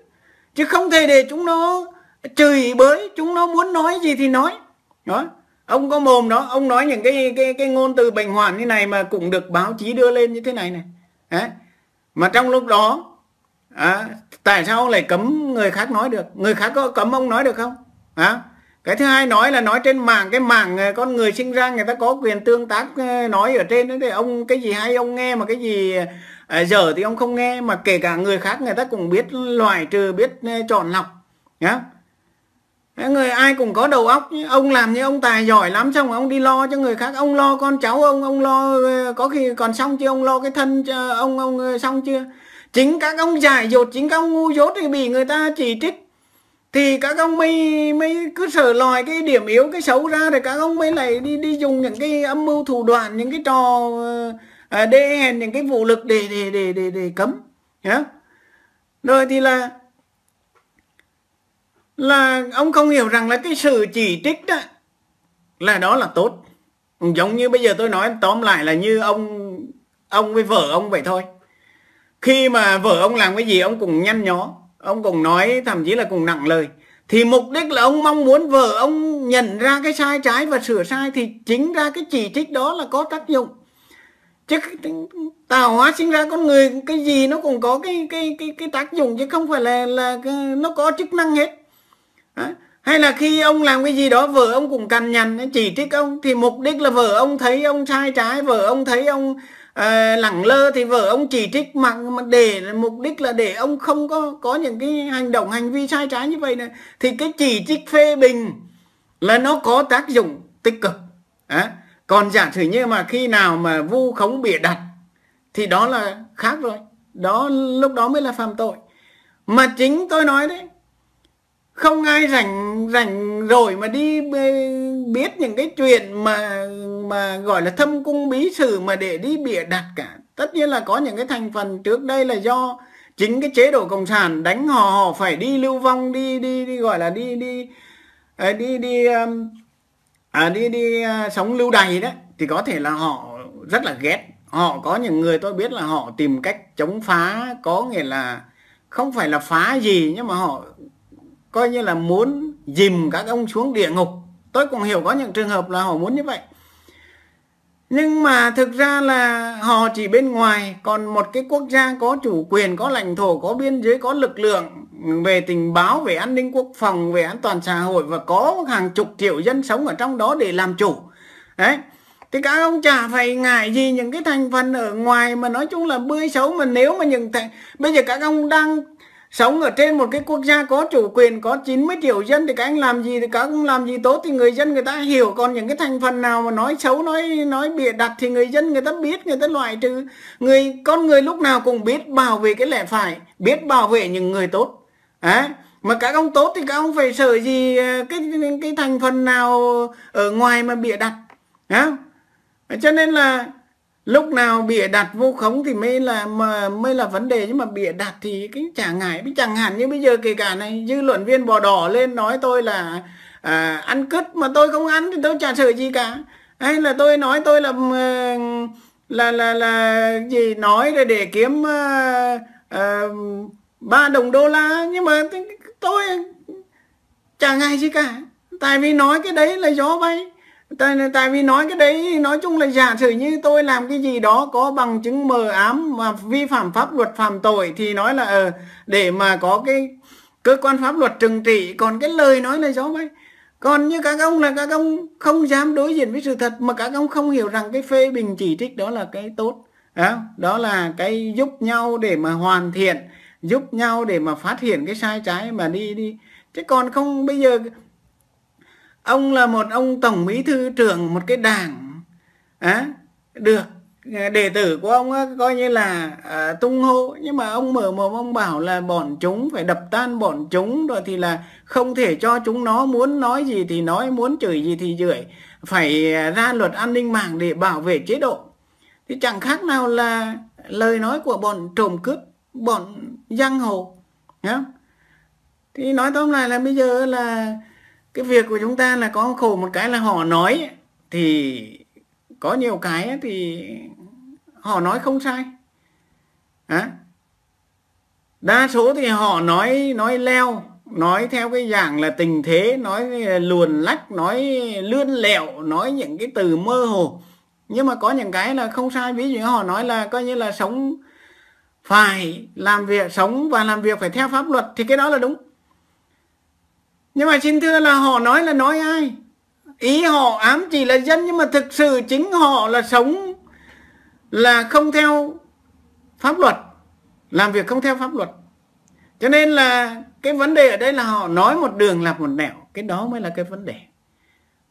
chứ không thể để chúng nó chửi bới chúng nó muốn nói gì thì nói đó ông có mồm đó ông nói những cái cái cái ngôn từ bệnh hoạn như này mà cũng được báo chí đưa lên như thế này này Đấy. mà trong lúc đó à, tại sao ông lại cấm người khác nói được người khác có cấm ông nói được không à, cái thứ hai nói là nói trên mạng cái mạng ờ, con người sinh ra người ta có quyền tương tác ờ, nói ở trên đấy ông cái gì hay ông nghe mà cái gì à, dở thì ông không nghe mà kể cả người khác người ta cũng biết loại trừ biết chọn lọc nhá người ai cũng có đầu óc ông làm như ông tài giỏi lắm xong ông đi lo cho người khác ông lo con cháu ông ông lo có khi còn xong chưa ông lo cái thân ông ông xong chưa chính các ông giải dột chính các ông ngu dốt thì bị người ta chỉ trích thì các ông mới mới cứ sở lòi cái điểm yếu cái xấu ra rồi các ông mới lại đi đi dùng những cái âm mưu thủ đoạn những cái trò à, đê hèn những cái vũ lực để để để để để cấm nhá yeah. rồi thì là là ông không hiểu rằng là cái sự chỉ trích đó là đó là tốt giống như bây giờ tôi nói tóm lại là như ông ông với vợ ông vậy thôi khi mà vợ ông làm cái gì ông cũng nhăn nhó ông cũng nói thậm chí là cùng nặng lời thì mục đích là ông mong muốn vợ ông nhận ra cái sai trái và sửa sai thì chính ra cái chỉ trích đó là có tác dụng chứ tạo hóa sinh ra con người cái gì nó cũng có cái cái cái cái tác dụng chứ không phải là là nó có chức năng hết Đấy. hay là khi ông làm cái gì đó vợ ông cũng cằn nhằn chỉ trích ông thì mục đích là vợ ông thấy ông sai trái vợ ông thấy ông Ờ, lẳng lơ thì vợ ông chỉ trích mặc mà để mục đích là để ông không có có những cái hành động hành vi sai trái như vậy này thì cái chỉ trích phê bình là nó có tác dụng tích cực à, còn giả sử như mà khi nào mà vu khống bịa đặt thì đó là khác rồi đó lúc đó mới là phạm tội mà chính tôi nói đấy không ai rảnh rảnh rồi mà đi biết những cái chuyện mà mà gọi là thâm cung bí sử mà để đi bịa đặt cả tất nhiên là có những cái thành phần trước đây là do chính cái chế độ cộng sản đánh họ họ phải đi lưu vong đi đi đi gọi là đi đi à, đi đi um, à, đi đi à, sống lưu đày đấy thì có thể là họ rất là ghét họ có những người tôi biết là họ tìm cách chống phá có nghĩa là không phải là phá gì nhưng mà họ coi như là muốn dìm các ông xuống địa ngục tôi cũng hiểu có những trường hợp là họ muốn như vậy nhưng mà thực ra là họ chỉ bên ngoài còn một cái quốc gia có chủ quyền có lãnh thổ có biên giới có lực lượng về tình báo về an ninh quốc phòng về an toàn xã hội và có hàng chục triệu dân sống ở trong đó để làm chủ đấy thì các ông chả phải ngại gì những cái thành phần ở ngoài mà nói chung là bươi xấu mà nếu mà những thành bây giờ các ông đang sống ở trên một cái quốc gia có chủ quyền có 90 triệu dân thì các anh làm gì thì các ông làm gì tốt thì người dân người ta hiểu còn những cái thành phần nào mà nói xấu nói nói bịa đặt thì người dân người ta biết người ta loại trừ người con người lúc nào cũng biết bảo vệ cái lẽ phải biết bảo vệ những người tốt à, mà các ông tốt thì các ông phải sợ gì ờ, cái cái thành phần nào ở ngoài mà bịa đặt à, cho nên là lúc nào bịa đặt vô khống thì mới là mà mới là vấn đề nhưng mà bịa đặt thì cái chả ngại chẳng hạn như bây giờ kể cả này dư luận viên bò đỏ lên nói tôi là à, ăn cứt mà tôi không ăn thì tôi chả sợ gì cả hay là tôi nói tôi là ừ, là là là gì nói để để kiếm ờ, ờ, ba uh, đồng đô la nhưng mà tôi chả ngại gì cả tại vì nói cái đấy là gió bay tại, tại vì nói cái đấy nói chung là giả sử như tôi làm cái gì đó có bằng chứng mờ ám mà vi phạm pháp luật phạm tội thì nói là ờ để mà có cái cơ quan pháp luật trừng trị còn cái lời nói là gió bay còn như các ông là các ông không dám đối diện với sự thật mà các ông không hiểu rằng cái phê bình chỉ trích đó là cái tốt đó là cái giúp nhau để mà hoàn thiện giúp nhau để mà phát hiện cái sai trái mà đi đi chứ còn không bây giờ ông là một ông tổng bí thư trưởng một cái đảng á được ờ, đệ tử của ông á, coi như là à, tung hô nhưng mà ông mở mồm ông bảo là bọn chúng phải đập tan bọn chúng rồi thì là không thể cho chúng nó muốn nói gì thì nói muốn chửi gì thì chửi phải ờ, ra luật an ninh mạng để bảo vệ chế độ thì chẳng khác nào là lời nói của bọn trộm cướp bọn giang hồ nhá thì nói tóm lại là bây giờ là cái việc của chúng ta là có khổ một cái là họ nói thì có nhiều cái thì họ nói không sai à? đa số thì họ nói nói leo nói theo cái dạng là tình thế nói luồn lách nói lươn lẹo nói những cái từ mơ hồ nhưng mà có những cái là không sai ví dụ như họ nói là coi như là sống phải làm việc sống và làm việc phải theo pháp luật thì cái đó là đúng nhưng mà xin thưa là họ nói là nói ai ý họ ám chỉ là dân nhưng mà thực sự chính họ là sống là không theo pháp luật làm việc không theo pháp luật cho nên là cái vấn đề ở đây là họ nói một đường làm một nẻo cái đó mới là cái vấn đề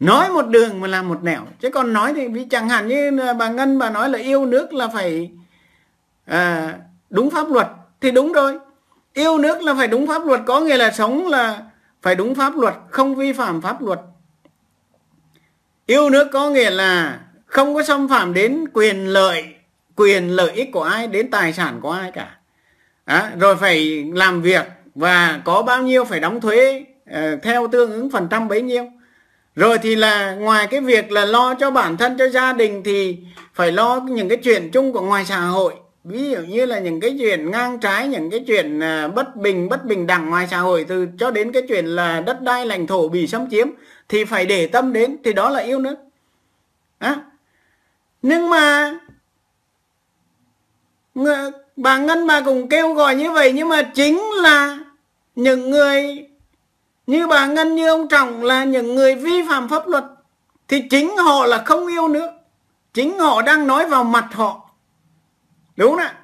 nói một đường mà làm một nẻo chứ còn nói thì vì chẳng hạn như bà ngân bà nói là yêu nước là phải à, đúng pháp luật thì đúng rồi yêu nước là phải đúng pháp luật có nghĩa là sống là phải đúng pháp luật không vi phạm pháp luật yêu nước có nghĩa là không có xâm phạm đến quyền lợi quyền lợi ích của ai đến tài sản của ai cả à, rồi phải làm việc và có bao nhiêu phải đóng thuế uh, theo tương ứng phần trăm bấy nhiêu rồi thì là ngoài cái việc là lo cho bản thân cho gia đình thì phải lo những cái chuyện chung của ngoài xã hội ví dụ như là những cái chuyện ngang trái những cái chuyện à, bất bình bất bình đẳng ngoài xã hội từ cho đến cái chuyện là đất đai lãnh thổ bị xâm chiếm thì phải để tâm đến thì đó là yêu nước à. nhưng mà bà ngân bà cũng kêu gọi như vậy nhưng mà chính là những người như bà ngân như ông trọng là những người vi phạm pháp luật thì chính họ là không yêu nước chính họ đang nói vào mặt họ đúng ạ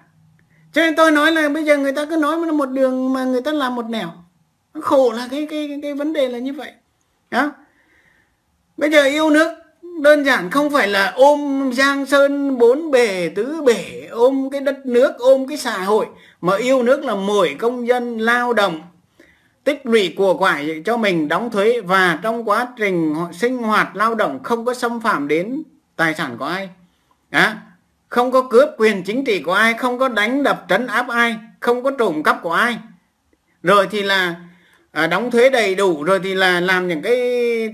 cho nên tôi nói là bây giờ người ta cứ nói nó một đường mà người ta làm một nẻo khổ là cái cái cái vấn đề là như vậy đó bây giờ yêu nước đơn giản không phải là ôm giang sơn bốn bể tứ bể ôm cái đất nước ôm cái xã hội mà yêu nước là mỗi công dân lao động tích lũy của quải cho mình đóng thuế và trong quá trình sinh hoạt lao động không có xâm phạm đến tài sản của ai đó không có cướp quyền chính trị của ai không có đánh đập trấn áp ai không có trộm cắp của ai rồi thì là à, đóng thuế đầy đủ rồi thì là làm những cái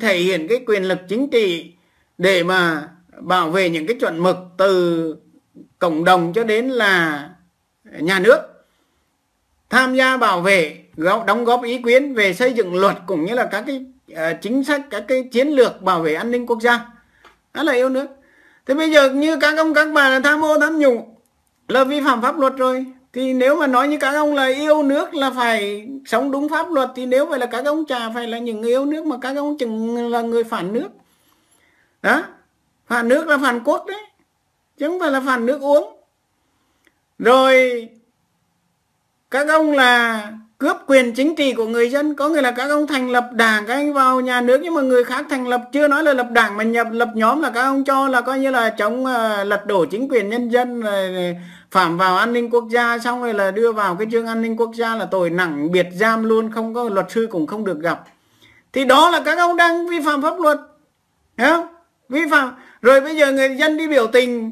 thể hiện cái quyền lực chính trị để mà bảo vệ những cái chuẩn mực từ cộng đồng cho đến là nhà nước tham gia bảo vệ đóng góp ý kiến về xây dựng luật cũng như là các cái à, chính sách các cái chiến lược bảo vệ an ninh quốc gia đó là yêu nước thế bây giờ như các ông các bà là tham ô tham nhũng là vi phạm pháp luật rồi thì nếu mà nói như các ông là yêu nước là phải sống đúng pháp luật thì nếu vậy là các ông trà phải là những người yêu nước mà các ông chừng là người phản nước đó phản nước là phản quốc đấy chứ không phải là phản nước uống rồi các ông là cướp quyền chính trị của người dân có nghĩa là các ông thành lập đảng các anh vào nhà nước nhưng mà người khác thành lập chưa nói là lập đảng mà nhập lập nhóm là các ông cho là coi như là chống uh, lật đổ chính quyền nhân dân rồi phạm vào an ninh quốc gia xong rồi là đưa vào cái chương an ninh quốc gia là tội nặng biệt giam luôn không có luật sư cũng không được gặp thì đó là các ông đang vi phạm pháp luật Đấy không vi phạm rồi bây giờ người dân đi biểu tình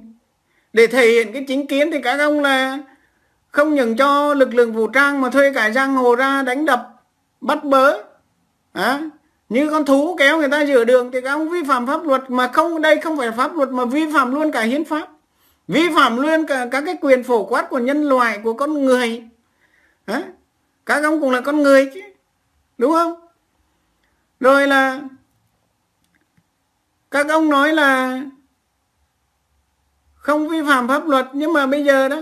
để thể hiện cái chính kiến thì các ông là không những cho lực lượng vũ trang mà thuê cả giang hồ ra đánh đập bắt bớ à, như con thú kéo người ta giữa đường thì các ông vi phạm pháp luật mà không đây không phải pháp luật mà vi phạm luôn cả hiến pháp vi phạm luôn cả các cái quyền phổ quát của nhân loại của con người à, các ông cũng là con người chứ đúng không rồi là các ông nói là không vi phạm pháp luật nhưng mà bây giờ đó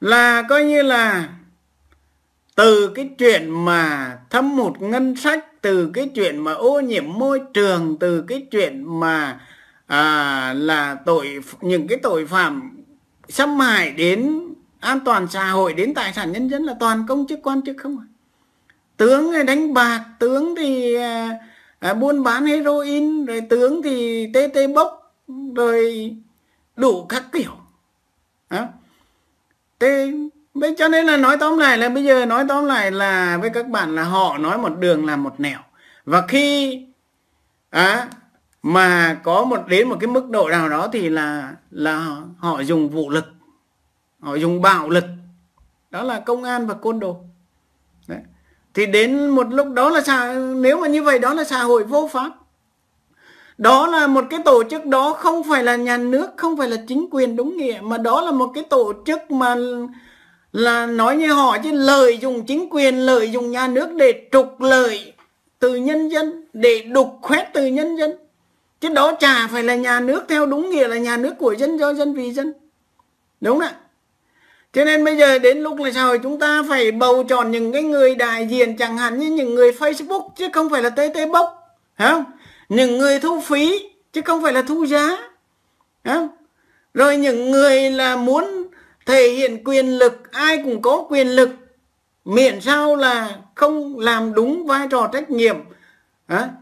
là coi như là từ cái chuyện mà thâm hụt ngân sách từ cái chuyện mà ô nhiễm môi trường từ cái chuyện mà à, là tội những cái tội phạm xâm hại đến an toàn xã hội đến tài sản nhân dân là toàn công chức quan chức không tướng thì đánh bạc tướng thì à, à, buôn bán heroin rồi tướng thì tê tê bốc rồi đủ các kiểu đó thế Bây cho nên là nói tóm lại là bây giờ nói tóm lại là với các bạn là họ nói một đường là một nẻo. Và khi à, mà có một đến một cái mức độ nào đó thì là là họ dùng vũ lực, họ dùng bạo lực. Đó là công an và côn đồ. Đấy. Thì đến một lúc đó là xã, nếu mà như vậy đó là xã hội vô pháp đó là một cái tổ chức đó không phải là nhà nước không phải là chính quyền đúng nghĩa mà đó là một cái tổ chức mà là nói như họ chứ lợi dụng chính quyền lợi dụng nhà nước để trục lợi từ nhân dân để đục khoét từ nhân dân chứ đó chả phải là nhà nước theo đúng nghĩa là nhà nước của dân do dân vì dân đúng không ạ cho nên bây giờ đến lúc là sao chúng ta phải bầu chọn những cái người đại diện chẳng hạn như những người Facebook chứ không phải là tê tê bốc, phải không? những người thu phí chứ không phải là thu giá không? rồi những người là muốn thể hiện quyền lực ai cũng có quyền lực miễn sao là không làm đúng vai trò trách nhiệm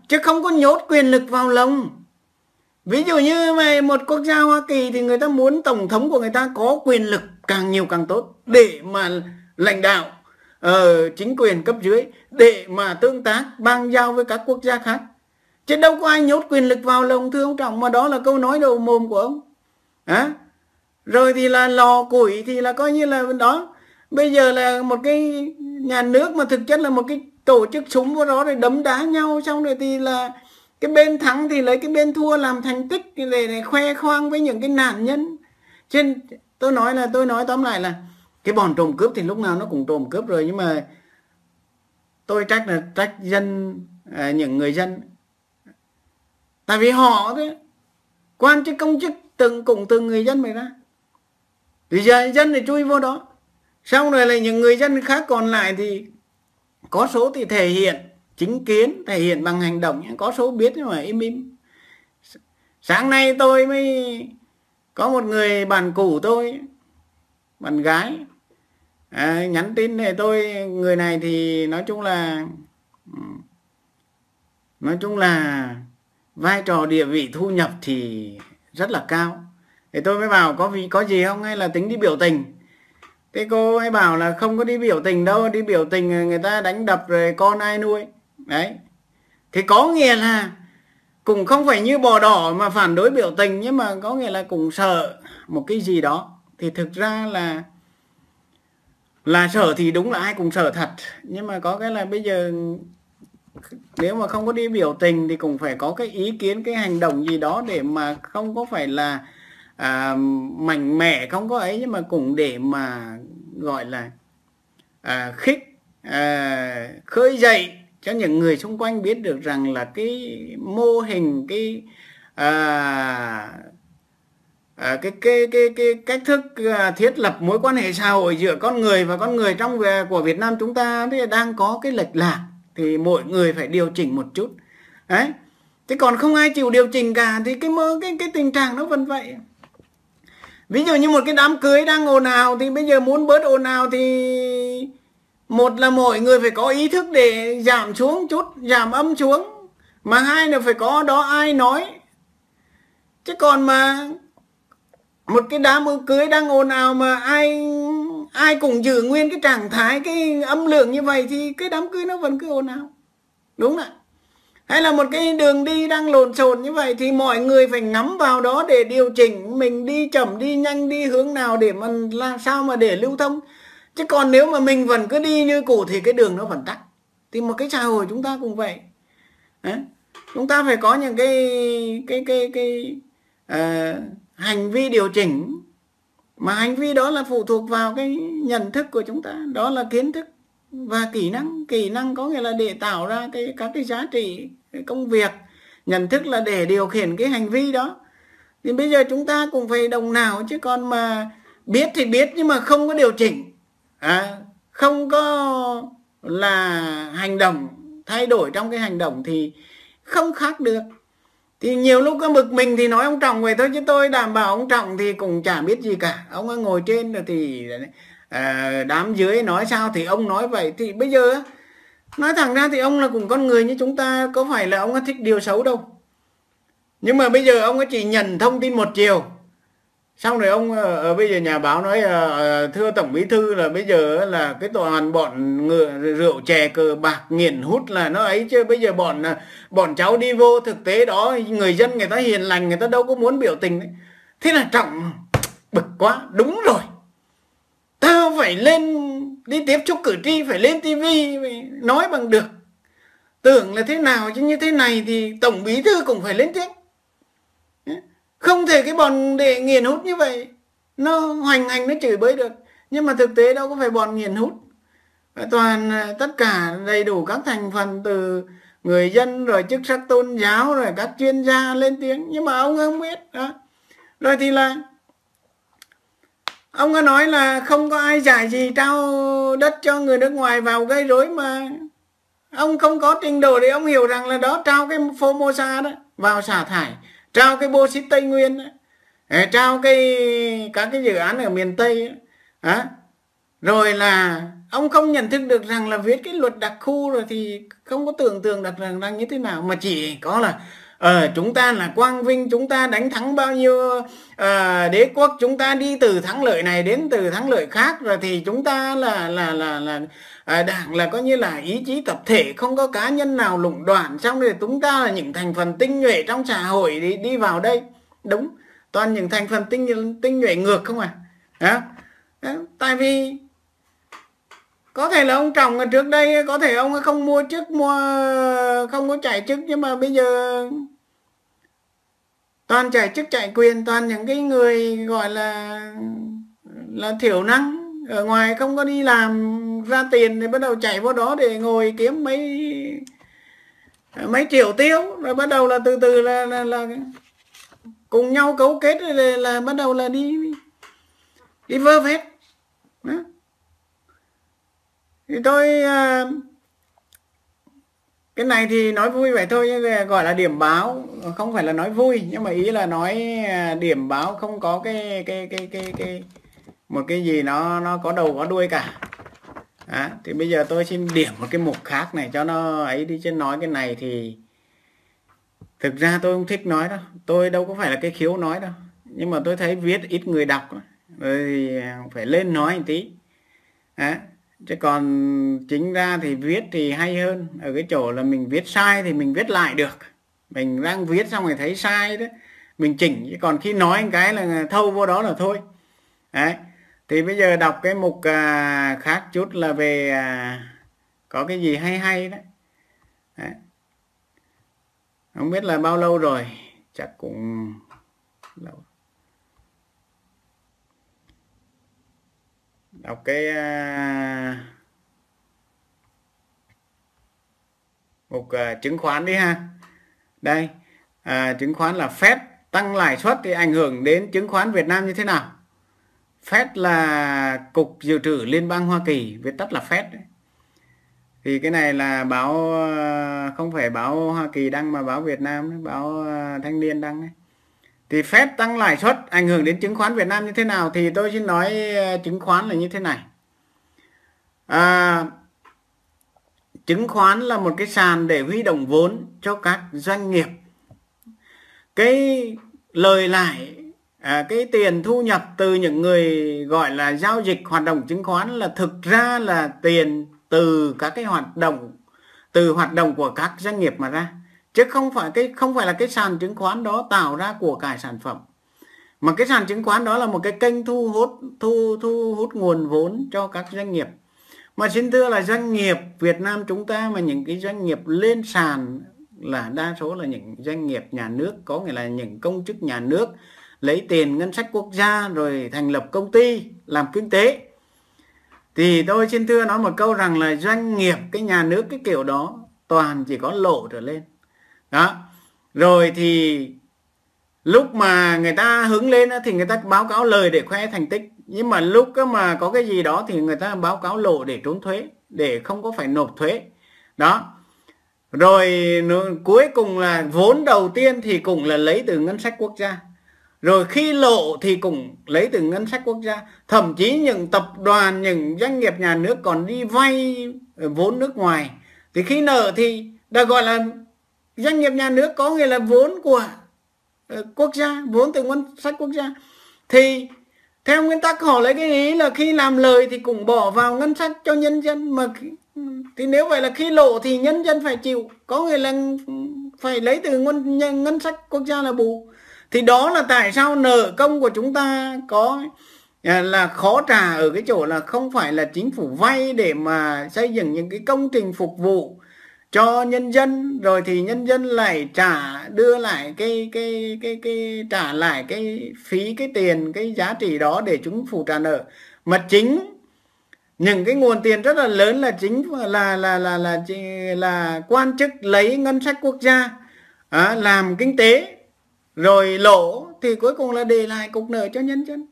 chứ không có nhốt quyền lực vào lòng ví dụ như mà một quốc gia hoa kỳ thì người ta muốn tổng thống của người ta có quyền lực càng nhiều càng tốt để mà lãnh đạo uh, chính quyền cấp dưới để mà tương tác bang giao với các quốc gia khác chứ đâu có ai nhốt quyền lực vào lòng thương ông trọng mà đó là câu nói đầu mồm của ông à? rồi thì là lò củi thì là coi như là đó bây giờ là một cái nhà nước mà thực chất là một cái tổ chức súng vô đó rồi đấm đá nhau xong rồi thì là cái bên thắng thì lấy cái bên thua làm thành tích để, để khoe khoang với những cái nạn nhân trên tôi nói là tôi nói tóm lại là cái bọn trộm cướp thì lúc nào nó cũng trộm cướp rồi nhưng mà tôi trách là trách dân à, những người dân tại vì họ thế quan chức công chức từng cùng từng người dân mà ra thì giờ dân thì chui vô đó sau này là những người dân khác còn lại thì có số thì thể hiện chính kiến thể hiện bằng hành động có số biết nhưng mà im im sáng nay tôi mới có một người bạn cũ tôi bạn gái à, nhắn tin để tôi người này thì nói chung là nói chung là vai trò địa vị thu nhập thì rất là cao thì tôi mới bảo có vì có gì không hay là tính đi biểu tình thế cô ấy bảo là không có đi biểu tình đâu đi biểu tình người ta đánh đập rồi con ai nuôi đấy thì có nghĩa là cũng không phải như bò đỏ mà phản đối biểu tình nhưng mà có nghĩa là cũng sợ một cái gì đó thì thực ra là là sợ thì đúng là ai cũng sợ thật nhưng mà có cái là bây giờ nếu mà không có đi biểu tình thì cũng phải có cái ý kiến cái hành động gì đó để mà không có phải là à, mạnh mẽ không có ấy nhưng mà cũng để mà gọi là à, khích à, khơi dậy cho những người xung quanh biết được rằng là cái mô hình cái à, à, cái, cái cái cái cách thức à, thiết lập mối quan hệ xã hội giữa con người và con người trong à, của Việt Nam chúng ta thì đang có cái lệch lạc thì mỗi người phải điều chỉnh một chút đấy thế còn không ai chịu điều chỉnh cả thì cái mơ cái cái tình trạng nó vẫn vậy ví dụ như một cái đám cưới đang ồn ào thì bây giờ muốn bớt ồn ào thì một là mọi người phải có ý thức để giảm xuống chút giảm âm xuống mà hai là phải có đó ai nói chứ còn mà một cái đám cưới đang ồn ào mà ai ai cũng giữ nguyên cái trạng thái cái âm lượng như vậy thì cái đám cưới nó vẫn cứ ồn ào đúng ạ hay là một cái đường đi đang lộn xộn như vậy thì mọi người phải ngắm vào đó để điều chỉnh mình đi chậm đi nhanh đi hướng nào để mà làm sao mà để lưu thông chứ còn nếu mà mình vẫn cứ đi như cũ thì cái đường nó vẫn tắc thì một cái xã hội chúng ta cũng vậy Đấy. chúng ta phải có những cái cái cái cái uh, hành vi điều chỉnh mà hành vi đó là phụ thuộc vào cái nhận thức của chúng ta đó là kiến thức và kỹ năng kỹ năng có nghĩa là để tạo ra cái các cái giá trị cái công việc nhận thức là để điều khiển cái hành vi đó thì bây giờ chúng ta cũng phải đồng nào chứ còn mà biết thì biết nhưng mà không có điều chỉnh à, không có là hành động thay đổi trong cái hành động thì không khác được thì nhiều lúc cái bực mình thì nói ông trọng vậy thôi chứ tôi đảm bảo ông trọng thì cũng chả biết gì cả ông ấy ngồi trên rồi thì à, đám dưới nói sao thì ông nói vậy thì bây giờ nói thẳng ra thì ông là cũng con người như chúng ta có phải là ông ấy thích điều xấu đâu nhưng mà bây giờ ông ấy chỉ nhận thông tin một chiều xong rồi ông ờ, ờ, bây giờ nhà báo nói ờ, thưa tổng bí thư là bây giờ là cái toàn bọn ngựa rượu chè cờ bạc nghiện hút là nó ấy chứ bây giờ bọn bọn cháu đi vô thực tế đó người dân người ta hiền lành người ta đâu có muốn biểu tình đấy thế là trọng bực quá đúng rồi tao phải lên đi tiếp xúc cử tri phải lên tivi nói bằng được tưởng là thế nào chứ như thế này thì tổng bí thư cũng phải lên tiếng không thể cái bọn để nghiền hút như vậy nó hoành hành nó chửi bới được nhưng mà thực tế đâu có phải bọn nghiền hút toàn à, tất cả đầy đủ các thành phần từ người dân rồi chức sắc tôn giáo rồi các chuyên gia lên tiếng nhưng mà ông không biết đó rồi thì là ông có nói là không có ai giải gì trao đất cho người nước ngoài vào gây rối mà ông không có trình độ để ông hiểu rằng là đó trao cái phô mô sa đó vào xả thải trao cái bô xít tây nguyên à, trao cái các cái dự án ở miền tây á, rồi là ông không nhận thức được rằng là viết cái luật đặc khu rồi thì không có tưởng tượng đặc rằng đang như thế nào mà chỉ có là ờ chúng ta là quang vinh chúng ta đánh thắng bao nhiêu à, đế quốc chúng ta đi từ thắng lợi này đến từ thắng lợi khác rồi thì chúng ta là là là là à, đảng là coi như là ý chí tập thể không có cá nhân nào lũng đoạn xong rồi chúng ta là những thành phần tinh nhuệ trong xã hội đi đi vào đây đúng toàn những thành phần tinh tinh nhuệ ngược không à, à? à? tại vì có thể là ông trồng trước đây có thể ông không mua trước mua không có chạy chức nhưng mà bây giờ toàn chạy chức chạy quyền toàn những cái người gọi là là thiểu năng ở ngoài không có đi làm ra tiền thì bắt đầu chạy vô đó để ngồi kiếm mấy mấy triệu tiêu rồi bắt đầu là từ từ là là, là cùng nhau cấu kết là, là bắt đầu là đi đi vơ hết đó thì tôi à, cái này thì nói vui vậy thôi nhưng gọi là điểm báo không phải là nói vui nhưng mà ý là nói à, điểm báo không có cái cái cái cái cái một cái gì nó nó có đầu có đuôi cả à, thì bây giờ tôi xin điểm một cái mục khác này cho nó ấy đi chứ nói cái này thì thực ra tôi không thích nói đâu tôi đâu có phải là cái khiếu nói đâu nhưng mà tôi thấy viết ít người đọc rồi thì phải lên nói một tí à, chứ còn chính ra thì viết thì hay hơn ở cái chỗ là mình viết sai thì mình viết lại được mình đang viết xong rồi thấy sai đó mình chỉnh chứ còn khi nói một cái là thâu vô đó là thôi đấy thì bây giờ đọc cái mục à, khác chút là về à, có cái gì hay hay đó đấy. không biết là bao lâu rồi chắc cũng lâu đọc cái mục uh, chứng khoán đi ha đây à, chứng khoán là Fed tăng lãi suất thì ảnh hưởng đến chứng khoán Việt Nam như thế nào Fed là cục dự trữ liên bang Hoa Kỳ viết tắt là Fed thì cái này là báo à, không phải báo Hoa Kỳ đăng mà báo Việt Nam báo à, Thanh niên đăng đấy thì phép tăng lãi suất ảnh hưởng đến chứng khoán Việt Nam như thế nào thì tôi xin nói ờ, chứng khoán là như thế này à, chứng khoán là một cái sàn để huy động vốn cho các doanh nghiệp cái lời lãi à, cái tiền thu nhập từ những người gọi là giao dịch hoạt động chứng khoán là thực ra là tiền từ các cái hoạt động từ hoạt động của các doanh nghiệp mà ra chứ không phải cái không phải là cái sàn chứng khoán đó tạo ra của cải sản phẩm mà cái sàn chứng khoán đó là một cái kênh thu hút thu thu hút nguồn vốn cho các doanh nghiệp mà xin thưa là doanh nghiệp Việt Nam chúng ta mà những cái doanh nghiệp lên sàn là đa số là những doanh nghiệp nhà nước có nghĩa là những công chức nhà nước lấy tiền ngân sách quốc gia rồi thành lập công ty làm kinh tế thì tôi xin thưa nói một câu rằng là doanh nghiệp cái nhà nước cái kiểu đó toàn chỉ có lộ trở lên đó rồi thì lúc mà người ta hứng lên thì người ta báo cáo lời để khoe thành tích nhưng mà lúc mà có cái gì đó thì người ta báo cáo lộ để trốn thuế để không có phải nộp thuế đó rồi cuối cùng là vốn đầu tiên thì cũng là lấy từ ngân sách quốc gia rồi khi lộ thì cũng lấy từ ngân sách quốc gia thậm chí những tập đoàn những doanh nghiệp nhà nước còn đi vay vốn nước ngoài thì khi nợ thì đã gọi là doanh nghiệp nhà nước có nghĩa là vốn của ờ, quốc gia vốn từ ngân sách quốc gia thì theo nguyên tắc họ lấy cái ý là khi làm lời thì cũng bỏ vào ngân sách cho nhân dân mà thì nếu vậy là khi lộ thì nhân dân phải chịu có người là phải lấy từ ngân ngân sách quốc gia là bù thì đó là tại sao nợ công của chúng ta có à, là khó trả ở cái chỗ là không phải là chính phủ vay để mà xây dựng những cái công trình phục vụ cho nhân dân rồi thì nhân dân lại trả đưa lại cái cái cái cái trả lại cái phí cái tiền cái giá trị đó để chúng phủ trả nợ mà chính những cái nguồn tiền rất là lớn là chính là là là là là, là quan chức lấy ngân sách quốc gia à, làm kinh tế rồi lỗ thì cuối cùng là để lại cục nợ cho nhân dân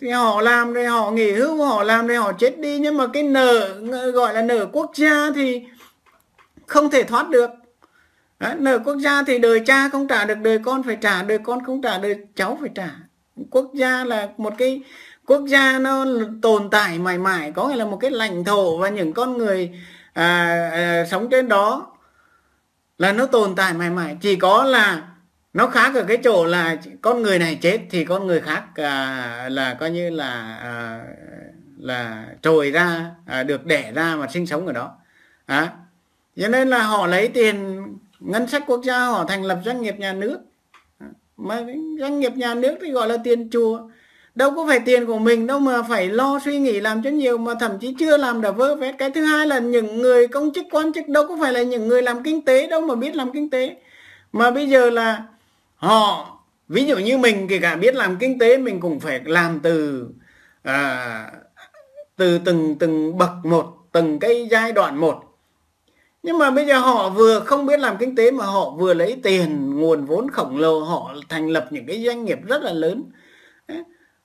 thì họ làm rồi họ nghỉ hưu họ làm rồi họ chết đi nhưng mà cái nợ gọi là nợ quốc gia thì không thể thoát được Đấy, nợ quốc gia thì đời cha không trả được đời con phải trả đời con không trả đời cháu phải trả quốc gia là một cái quốc gia nó tồn tại mãi mãi có nghĩa là một cái lãnh thổ và những con người à, à, sống trên đó là nó tồn tại mãi mãi chỉ có là nó khác ở cái chỗ là con người này chết thì con người khác à, là coi như là à, là trồi ra à, được đẻ ra mà sinh sống ở đó à, cho nên là họ lấy tiền ngân sách quốc gia họ thành lập doanh nghiệp nhà nước mà doanh nghiệp nhà nước thì gọi là tiền chùa đâu có phải tiền của mình đâu mà phải lo suy nghĩ làm cho nhiều mà thậm chí chưa làm đã vơ vét cái thứ hai là những người công chức quan chức đâu có phải là những người làm kinh tế đâu mà biết làm kinh tế mà bây giờ là họ ví dụ như mình kể cả biết làm kinh tế mình cũng phải làm từ à, từ từng từng bậc một từng cái giai đoạn một nhưng mà bây giờ họ vừa không biết làm kinh tế mà họ vừa lấy tiền nguồn vốn khổng lồ họ thành lập những cái doanh nghiệp rất là lớn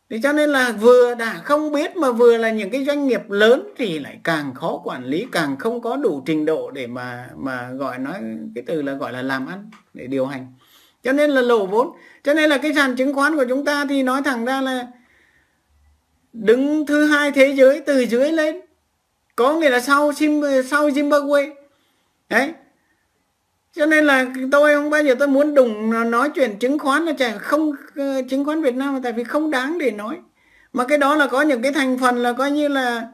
thì cho nên là vừa đã không biết mà vừa là những cái doanh nghiệp lớn thì lại càng khó quản lý càng không có đủ trình độ để mà mà gọi nói cái từ là gọi là làm ăn để điều hành cho nên là lỗ vốn cho nên là cái sàn chứng khoán của chúng ta thì nói thẳng ra là đứng thứ hai thế giới từ dưới lên có nghĩa là sau Zim, sau Zimbabwe đấy cho nên là tôi không bao giờ tôi muốn đùng nói chuyện chứng khoán là chẳng không ờ, chứng khoán Việt Nam tại vì không đáng để nói mà cái đó là có những cái thành phần là coi như là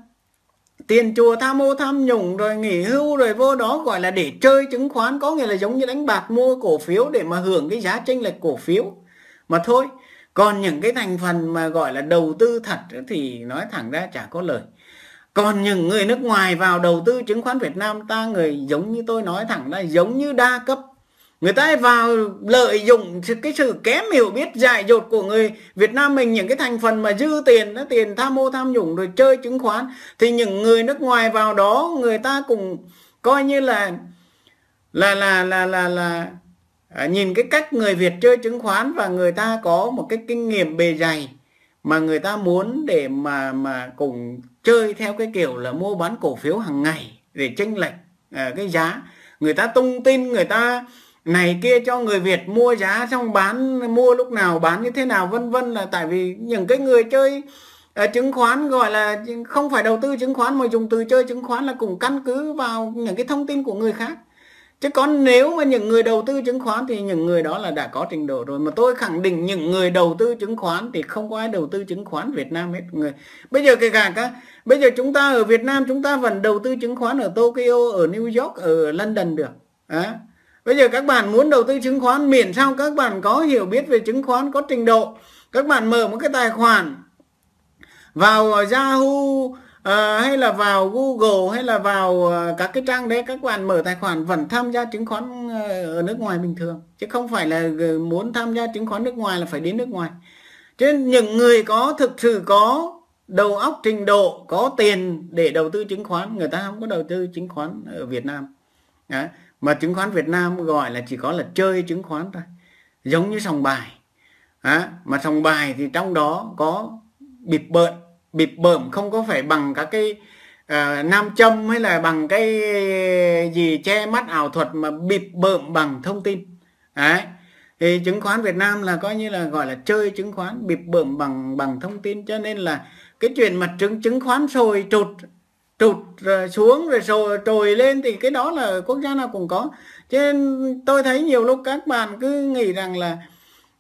tiền chùa tham ô tham nhũng rồi nghỉ hưu rồi vô đó gọi là để chơi chứng khoán có nghĩa là giống như đánh bạc mua cổ phiếu để mà hưởng cái giá chênh lệch cổ phiếu mà thôi còn những cái thành phần mà gọi là đầu tư thật thì nói thẳng ra chả có lời còn những người nước ngoài vào đầu tư chứng khoán Việt Nam ta người giống như tôi nói thẳng là giống như đa cấp người ta vào lợi dụng cái sự kém hiểu biết dại dột của người Việt Nam mình những cái thành phần mà dư tiền nó tiền tham mô tham nhũng rồi chơi chứng khoán thì những người nước ngoài vào đó người ta cũng coi như là là là là là là à, nhìn cái cách người Việt chơi chứng khoán và người ta có một cái kinh nghiệm bề dày mà người ta muốn để mà mà cùng chơi theo cái kiểu là mua bán cổ phiếu hàng ngày để tranh lệch à, cái giá người ta tung tin người ta này kia cho người Việt mua giá xong bán mua lúc nào bán như thế nào vân vân là tại vì những cái người chơi uh, chứng khoán gọi là không phải đầu tư chứng khoán mà dùng từ chơi chứng khoán là cùng căn cứ vào những cái thông tin của người khác chứ còn nếu mà những người đầu tư chứng khoán thì những người đó là đã có trình độ rồi mà tôi khẳng định những người đầu tư chứng khoán thì không có ai đầu tư chứng khoán Việt Nam hết người bây giờ kể cả các bây giờ chúng ta ở Việt Nam chúng ta vẫn đầu tư chứng khoán ở Tokyo ở New York ở London được à. bây giờ các bạn muốn đầu tư chứng khoán miễn sao các bạn có hiểu biết về chứng khoán có trình độ các bạn mở một cái tài khoản vào Yahoo à, hay là vào Google hay là vào ờ, các cái trang đấy các bạn mở tài khoản vẫn tham gia chứng khoán ờ, ở nước ngoài bình thường chứ không phải là muốn tham gia chứng khoán nước ngoài là phải đến nước ngoài Trên những người có thực sự có đầu óc trình độ có tiền để đầu tư chứng khoán người ta không có đầu tư chứng khoán ở Việt Nam Đấy. mà chứng khoán Việt Nam gọi là chỉ có là chơi chứng khoán thôi giống như sòng bài Đấy. mà sòng bài thì trong đó có bịp bợn bịp bợm không có phải bằng các cái uh, nam châm hay là bằng cái gì che mắt ảo thuật mà bịp bợm bằng thông tin đấy thì chứng khoán Việt Nam là coi như là gọi là chơi chứng khoán bịp bợm bằng bằng thông tin cho nên là cái chuyện mà chứng chứng khoán sồi trụt trụt rồi xuống rồi sồi trồi lên thì cái đó là quốc gia nào cũng có cho nên tôi thấy nhiều lúc các bạn cứ nghĩ rằng là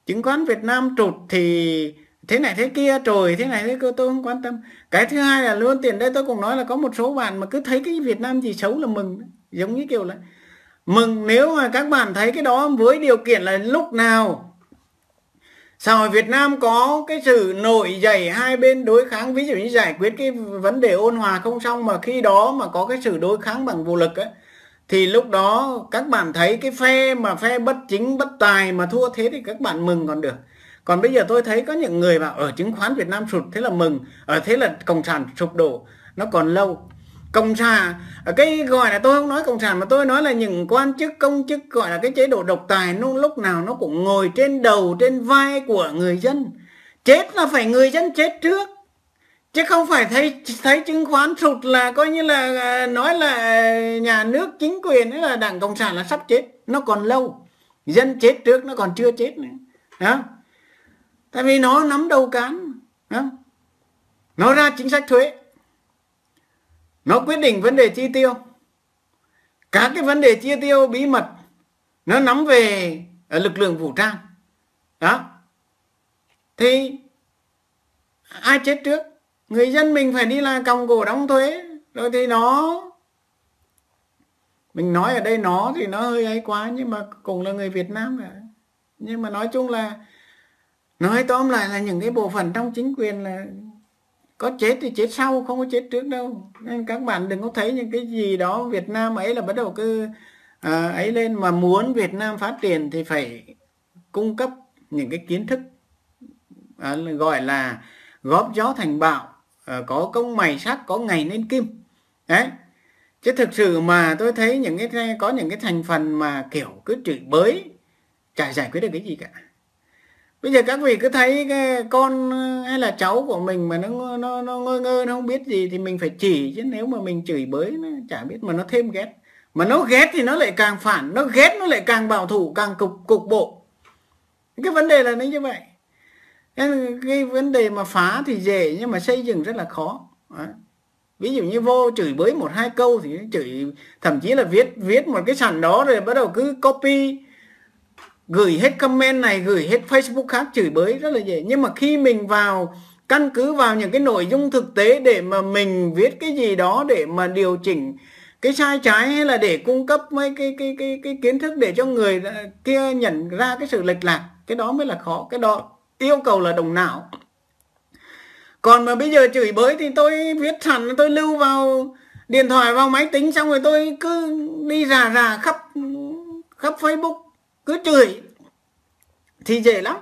chứng khoán Việt Nam trụt thì thế này thế kia trời thế này thế cơ tôi không quan tâm cái thứ hai là luôn tiền đây tôi cũng nói là có một số bạn mà cứ thấy cái Việt Nam gì xấu là mừng giống như kiểu là mừng nếu mà các bạn thấy cái đó với điều kiện là lúc nào xã hội Việt Nam có cái sự nổi dậy hai bên đối kháng ví dụ như giải quyết cái vấn đề ôn hòa không xong mà khi đó mà có cái sự đối kháng bằng vũ lực ấy, thì lúc đó các bạn thấy cái phe mà phe bất chính bất tài mà thua thế thì các bạn mừng còn được còn bây giờ tôi thấy có những người bảo ở chứng khoán Việt Nam sụt thế là mừng ở ờ, thế là cộng sản sụp đổ nó còn lâu cộng sản ờ, cái gọi là tôi không nói cộng sản mà tôi nói là những quan chức công chức gọi là cái chế độ độc tài nó lúc nào nó cũng ngồi trên đầu trên vai của người dân chết là phải người dân chết trước chứ không phải thấy thấy chứng khoán sụt là coi như là ờ, nói là nhà nước chính quyền hay là đảng cộng sản là sắp chết nó còn lâu dân chết trước nó còn chưa chết nữa đó tại vì nó nắm đầu cán nó ra chính sách thuế nó quyết định vấn đề chi tiêu các cái vấn đề chi tiêu bí mật nó nắm về ờ, lực lượng vũ trang đó thì ai chết trước người dân mình phải đi là còng cổ đóng thuế rồi thì nó mình nói ở đây nó thì nó hơi ấy quá nhưng mà cũng là người Việt Nam cả nhưng mà nói chung là nói tóm lại là những cái bộ phận trong chính quyền là có chết thì chết sau không có chết trước đâu nên các bạn đừng có thấy những cái gì đó Việt Nam ấy là bắt đầu cứ à, ấy lên mà muốn Việt Nam phát triển thì phải cung cấp những cái kiến thức à, gọi là góp gió thành bạo à, có công mày sắt có ngày nên kim đấy chứ thực sự mà tôi thấy những cái có những cái thành phần mà kiểu cứ chửi bới chả giải quyết được cái gì cả bây giờ các vị cứ thấy cái con ờ, hay là cháu của mình mà nó nó nó ngơ ngơ nó không biết gì thì mình phải chỉ chứ nếu mà mình chửi bới nó chả biết mà nó thêm ghét mà nó ghét thì nó lại càng phản nó ghét nó lại càng bảo thủ càng cục cục bộ cái vấn đề là nó như vậy nên cái vấn đề mà phá thì dễ nhưng mà xây dựng rất là khó Đấy. ví dụ như vô chửi bới một hai câu thì chửi thậm chí là viết viết một cái sản đó rồi bắt đầu cứ copy gửi hết comment này gửi hết facebook khác chửi bới rất là dễ nhưng mà khi mình vào căn cứ vào những cái nội dung thực tế để mà mình viết cái gì đó để mà điều chỉnh cái sai trái hay là để cung cấp mấy cái cái cái cái kiến thức để cho người à, kia nhận ra cái sự lệch lạc cái đó mới là khó cái đó yêu cầu là đồng não còn mà bây giờ chửi bới thì tôi viết sẵn tôi lưu vào điện thoại vào máy tính xong rồi tôi cứ đi rà rà khắp khắp facebook cứ chửi thì dễ lắm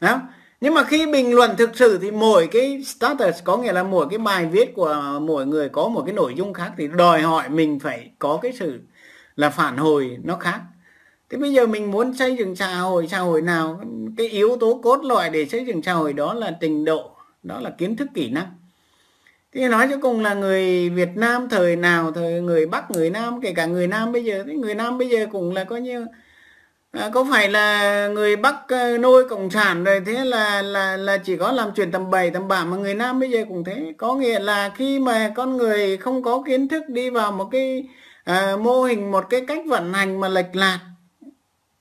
Đấy không? nhưng mà khi bình luận thực sự thì mỗi cái status có nghĩa là mỗi cái bài viết của mỗi người có một cái nội dung khác thì đòi hỏi mình phải có cái sự là phản hồi nó khác thế bây giờ mình muốn xây dựng xã hội xã hội nào cái yếu tố cốt lõi để xây dựng xã hội đó là trình độ đó là kiến thức kỹ năng thì nói cho cùng là người Việt Nam thời nào thời người Bắc người Nam kể cả người Nam bây giờ thì người Nam bây giờ cũng là coi như À, có phải là người bắc ờ, nuôi cộng sản rồi thế là là là chỉ có làm chuyện tầm bậy tầm bạ mà người nam bây giờ cũng thế có nghĩa là khi mà con người không có kiến thức đi vào một cái à, mô hình một cái cách vận hành mà lệch lạc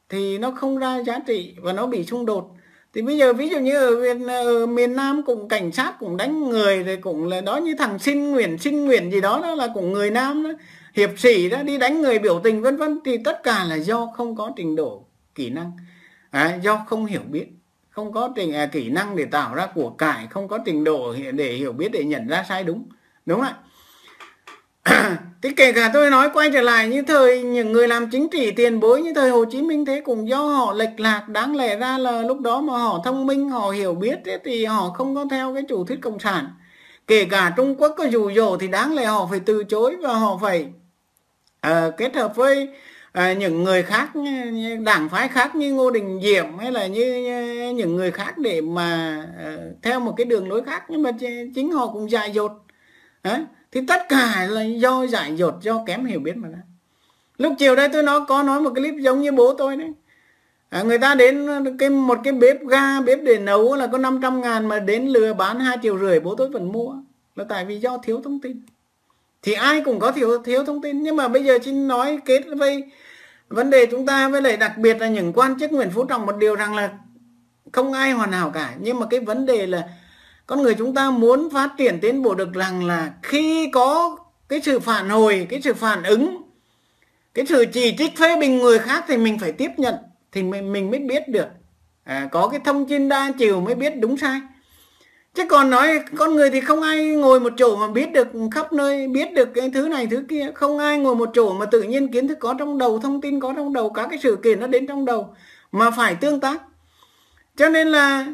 thì nó không ra giá trị và nó bị xung đột thì bây giờ ví dụ như ở, miền, ờ, ở miền Nam cũng cảnh sát cũng đánh người rồi cũng là đó như thằng xin nguyện xin nguyện gì đó đó là cũng người Nam đó hiệp sĩ đó đi đánh người biểu tình vân vân thì tất cả là do không có trình độ kỹ năng à, do không hiểu biết không có trình à, kỹ năng để tạo ra của cải không có trình độ để hiểu biết để nhận ra sai đúng đúng ạ thế kể cả tôi nói quay trở lại như thời những người làm chính trị tiền bối như thời Hồ Chí Minh thế cũng do họ lệch lạc đáng lẽ ra là lúc đó mà họ thông minh họ hiểu biết thế thì họ không có theo cái chủ thuyết cộng sản kể cả Trung Quốc có dù dỗ thì đáng lẽ họ phải từ chối và họ phải à, kết hợp với à, những người khác đảng phái khác như Ngô Đình Diệm hay là như, như những người khác để mà à, theo một cái đường lối khác nhưng mà chính họ cũng dại dột à, thì tất cả là do dại dột do kém hiểu biết mà ra lúc chiều đây tôi nói có nói một clip giống như bố tôi đấy À, người ta đến cái một cái bếp ga bếp để nấu là có 500 ngàn mà đến lừa bán hai triệu rưỡi bố tôi vẫn mua là tại vì do thiếu thông tin thì ai cũng có thiếu thiếu thông tin nhưng mà bây giờ xin nói kết với vấn đề chúng ta với lại đặc biệt là những quan chức Nguyễn Phú Trọng một điều rằng là không ai hoàn hảo cả nhưng mà cái vấn đề là con người chúng ta muốn phát triển tiến bộ được rằng là khi có cái sự phản hồi cái sự phản ứng cái sự chỉ trích phê bình người khác thì mình phải tiếp nhận thì mình, mình mới biết được à, có cái thông tin đa chiều mới biết đúng sai chứ còn nói con người thì không ai ngồi một chỗ mà biết được khắp nơi biết được cái thứ này thứ kia không ai ngồi một chỗ mà tự nhiên kiến thức có trong đầu thông tin có trong đầu các cái sự kiện nó đến trong đầu mà phải tương tác cho nên là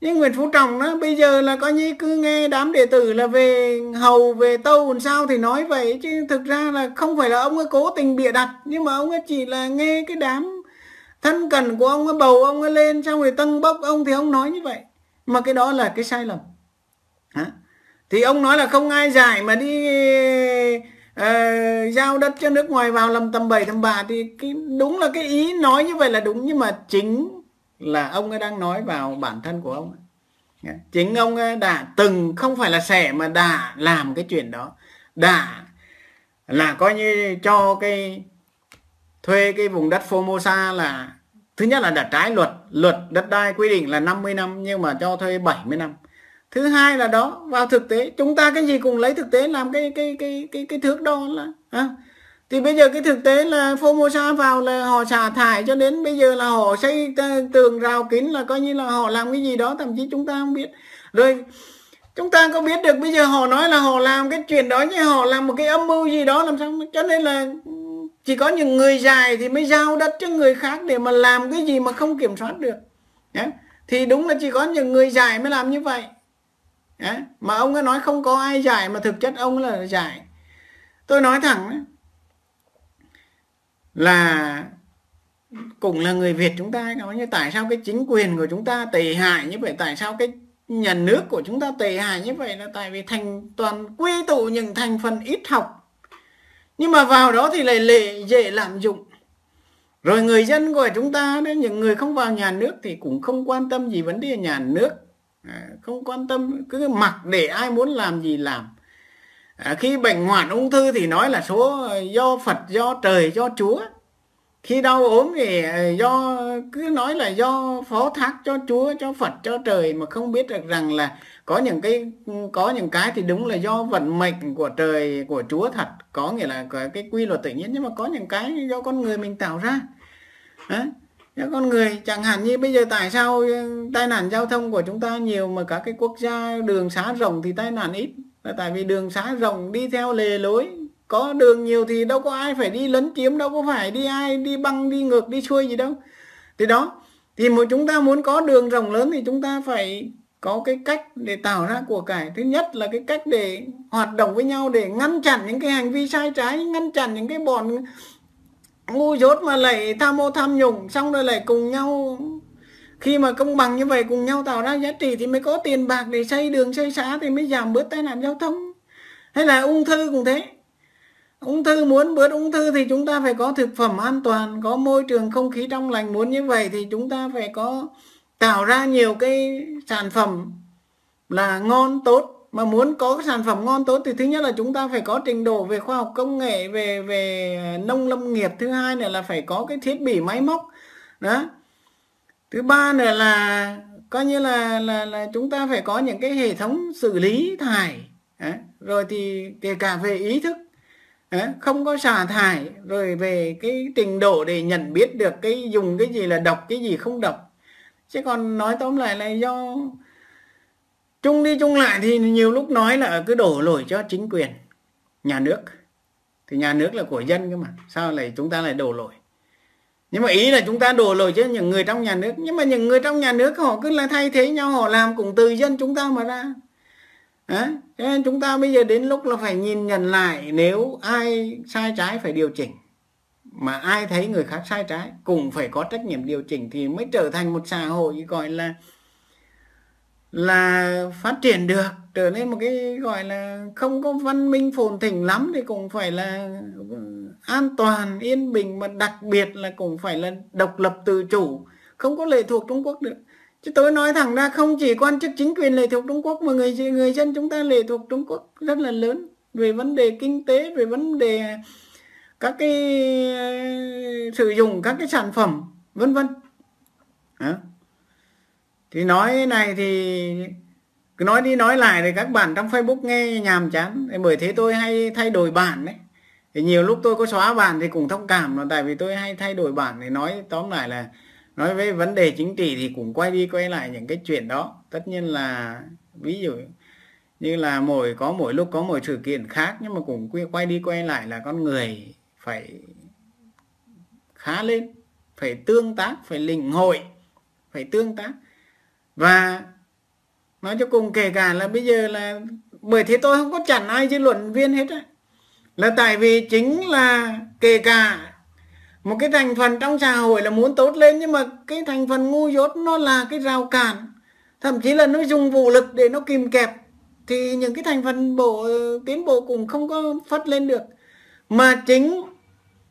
nhưng Nguyễn Phú Trọng đó bây giờ là coi như cứ nghe đám đệ tử là về hầu về tâu làm sao thì nói vậy chứ thực ra là không phải là ông ấy cố tình bịa đặt nhưng mà ông ấy chỉ là nghe cái đám thân cần của ông ấy bầu ông ấy lên xong rồi tân bốc ông thì ông nói như vậy mà cái đó là cái sai lầm à. thì ông nói là không ai giải mà đi uh, giao đất cho nước ngoài vào làm tầm bảy tầm bạ thì cái, đúng là cái ý nói như vậy là đúng nhưng mà chính là ông ấy đang nói vào bản thân của ông ấy. chính ông ấy đã từng không phải là sẻ mà đã làm cái chuyện đó đã là coi như cho cái thuê cái vùng đất Formosa là thứ nhất là đã trái luật luật đất đai quy định là 50 năm nhưng mà cho thuê 70 năm thứ hai là đó vào thực tế chúng ta cái gì cùng lấy thực tế làm cái cái cái cái cái thước đo là à. thì bây giờ cái thực tế là Formosa vào là họ xả thải cho đến bây giờ là họ xây tường rào kín là coi như là họ làm cái gì đó thậm chí chúng ta không biết rồi chúng ta có biết được bây giờ họ nói là họ làm cái chuyện đó như họ làm một cái âm mưu gì đó làm sao cho nên là chỉ có những người dài thì mới giao đất cho người khác để mà làm cái gì mà không kiểm soát được thì đúng là chỉ có những người dài mới làm như vậy mà ông ấy nói không có ai giải mà thực chất ông là giải tôi nói thẳng là cũng là người Việt chúng ta nói như tại sao cái chính quyền của chúng ta tệ hại như vậy tại sao cái nhà nước của chúng ta tệ hại như vậy là tại vì thành toàn quy tụ những thành phần ít học nhưng mà vào đó thì lại lệ dễ lạm dụng rồi người dân của chúng ta đấy những người không vào nhà nước thì cũng không quan tâm gì vấn đề nhà nước à, không quan tâm cứ mặc để ai muốn làm gì làm à, khi bệnh hoạn ung thư thì nói là số do phật do trời do chúa khi đau ốm thì ờ, do cứ nói là do phó thác cho Chúa cho Phật cho trời mà không biết được rằng là có những cái có những cái thì đúng là do vận mệnh của trời của Chúa thật có nghĩa là cái, cái quy luật tự nhiên nhưng mà có những cái do con người mình tạo ra Đấy. do con người chẳng hạn như bây giờ tại sao ờ, tai nạn giao thông của chúng ta nhiều mà các cái quốc gia đường xá rộng thì tai nạn ít là tại vì đường xá rộng đi theo lề lối có đường nhiều thì đâu có ai phải đi lấn chiếm đâu có phải đi ai đi băng đi ngược đi xuôi gì đâu thì đó thì mà chúng ta muốn có đường rộng lớn thì chúng ta phải có cái cách để tạo ra của cải thứ nhất là cái cách để hoạt động với nhau để ngăn chặn những cái hành vi sai trái ngăn chặn những cái bọn ngu dốt mà lại tham ô tham nhũng xong rồi lại cùng nhau khi mà công bằng như vậy cùng nhau tạo ra giá trị thì mới có tiền bạc để xây đường xây xá thì mới giảm bớt tai nạn giao thông hay là ung thư cũng thế ung thư muốn bớt ung thư thì chúng ta phải có thực phẩm an toàn có môi trường không khí trong lành muốn như vậy thì chúng ta phải có tạo ra nhiều cái sản phẩm là ngon tốt mà muốn có sản phẩm ngon tốt thì thứ nhất là chúng ta phải có trình độ về khoa học công nghệ về về nông lâm nghiệp thứ hai nữa là phải có cái thiết bị máy móc đó thứ ba nữa là coi như là là là chúng ta phải có những cái hệ thống xử lý thải đó. rồi thì kể cả về ý thức không có xả thải rồi về cái trình độ để nhận biết được cái dùng cái gì là độc cái gì không độc chứ còn nói tóm lại là do chung đi chung lại thì nhiều lúc nói là cứ đổ lỗi cho chính quyền nhà nước thì nhà nước là của dân cơ mà sao lại chúng ta lại đổ lỗi nhưng mà ý là chúng ta đổ lỗi cho những người trong nhà nước nhưng mà những người trong nhà nước họ cứ là thay thế nhau họ làm cũng từ dân chúng ta mà ra Thế nên chúng ta bây giờ đến lúc là phải nhìn nhận lại nếu ai sai trái phải điều chỉnh mà ai thấy người khác sai trái cũng phải có trách nhiệm điều chỉnh thì mới trở thành một xã hội gọi là là phát triển được trở nên một cái gọi là không có văn minh phồn thịnh lắm thì cũng phải là an toàn yên bình mà đặc biệt là cũng phải là độc lập tự chủ không có lệ thuộc trung quốc được chứ tôi nói thẳng ra không chỉ quan chức chính quyền lệ thuộc Trung Quốc mà người người dân chúng ta lệ thuộc Trung Quốc rất là lớn về vấn đề kinh tế về vấn đề các cái ờ, sử dụng các cái sản phẩm vân vân à. thì nói này thì cứ nói đi nói lại thì các bạn trong Facebook nghe nhàm chán bởi thế tôi hay thay đổi bản đấy thì nhiều lúc tôi có xóa bản thì cũng thông cảm là tại vì tôi hay thay đổi bản để nói tóm lại là nói với vấn đề chính trị thì cũng quay đi quay lại những cái chuyện đó tất nhiên là ví dụ như là mỗi có mỗi lúc có mỗi sự kiện khác nhưng mà cũng quay đi quay lại là con người phải khá lên phải tương tác phải lĩnh hội phải tương tác và nói cho cùng kể cả là bây giờ là bởi thế tôi không có chặn ai chứ luận viên hết á là tại vì chính là kể cả một cái thành phần trong xã hội là muốn tốt lên nhưng mà cái thành phần ngu dốt nó là cái rào cản thậm chí là nó dùng vũ lực để nó kìm kẹp thì những cái thành phần bộ tiến bộ cũng không có phát lên được mà chính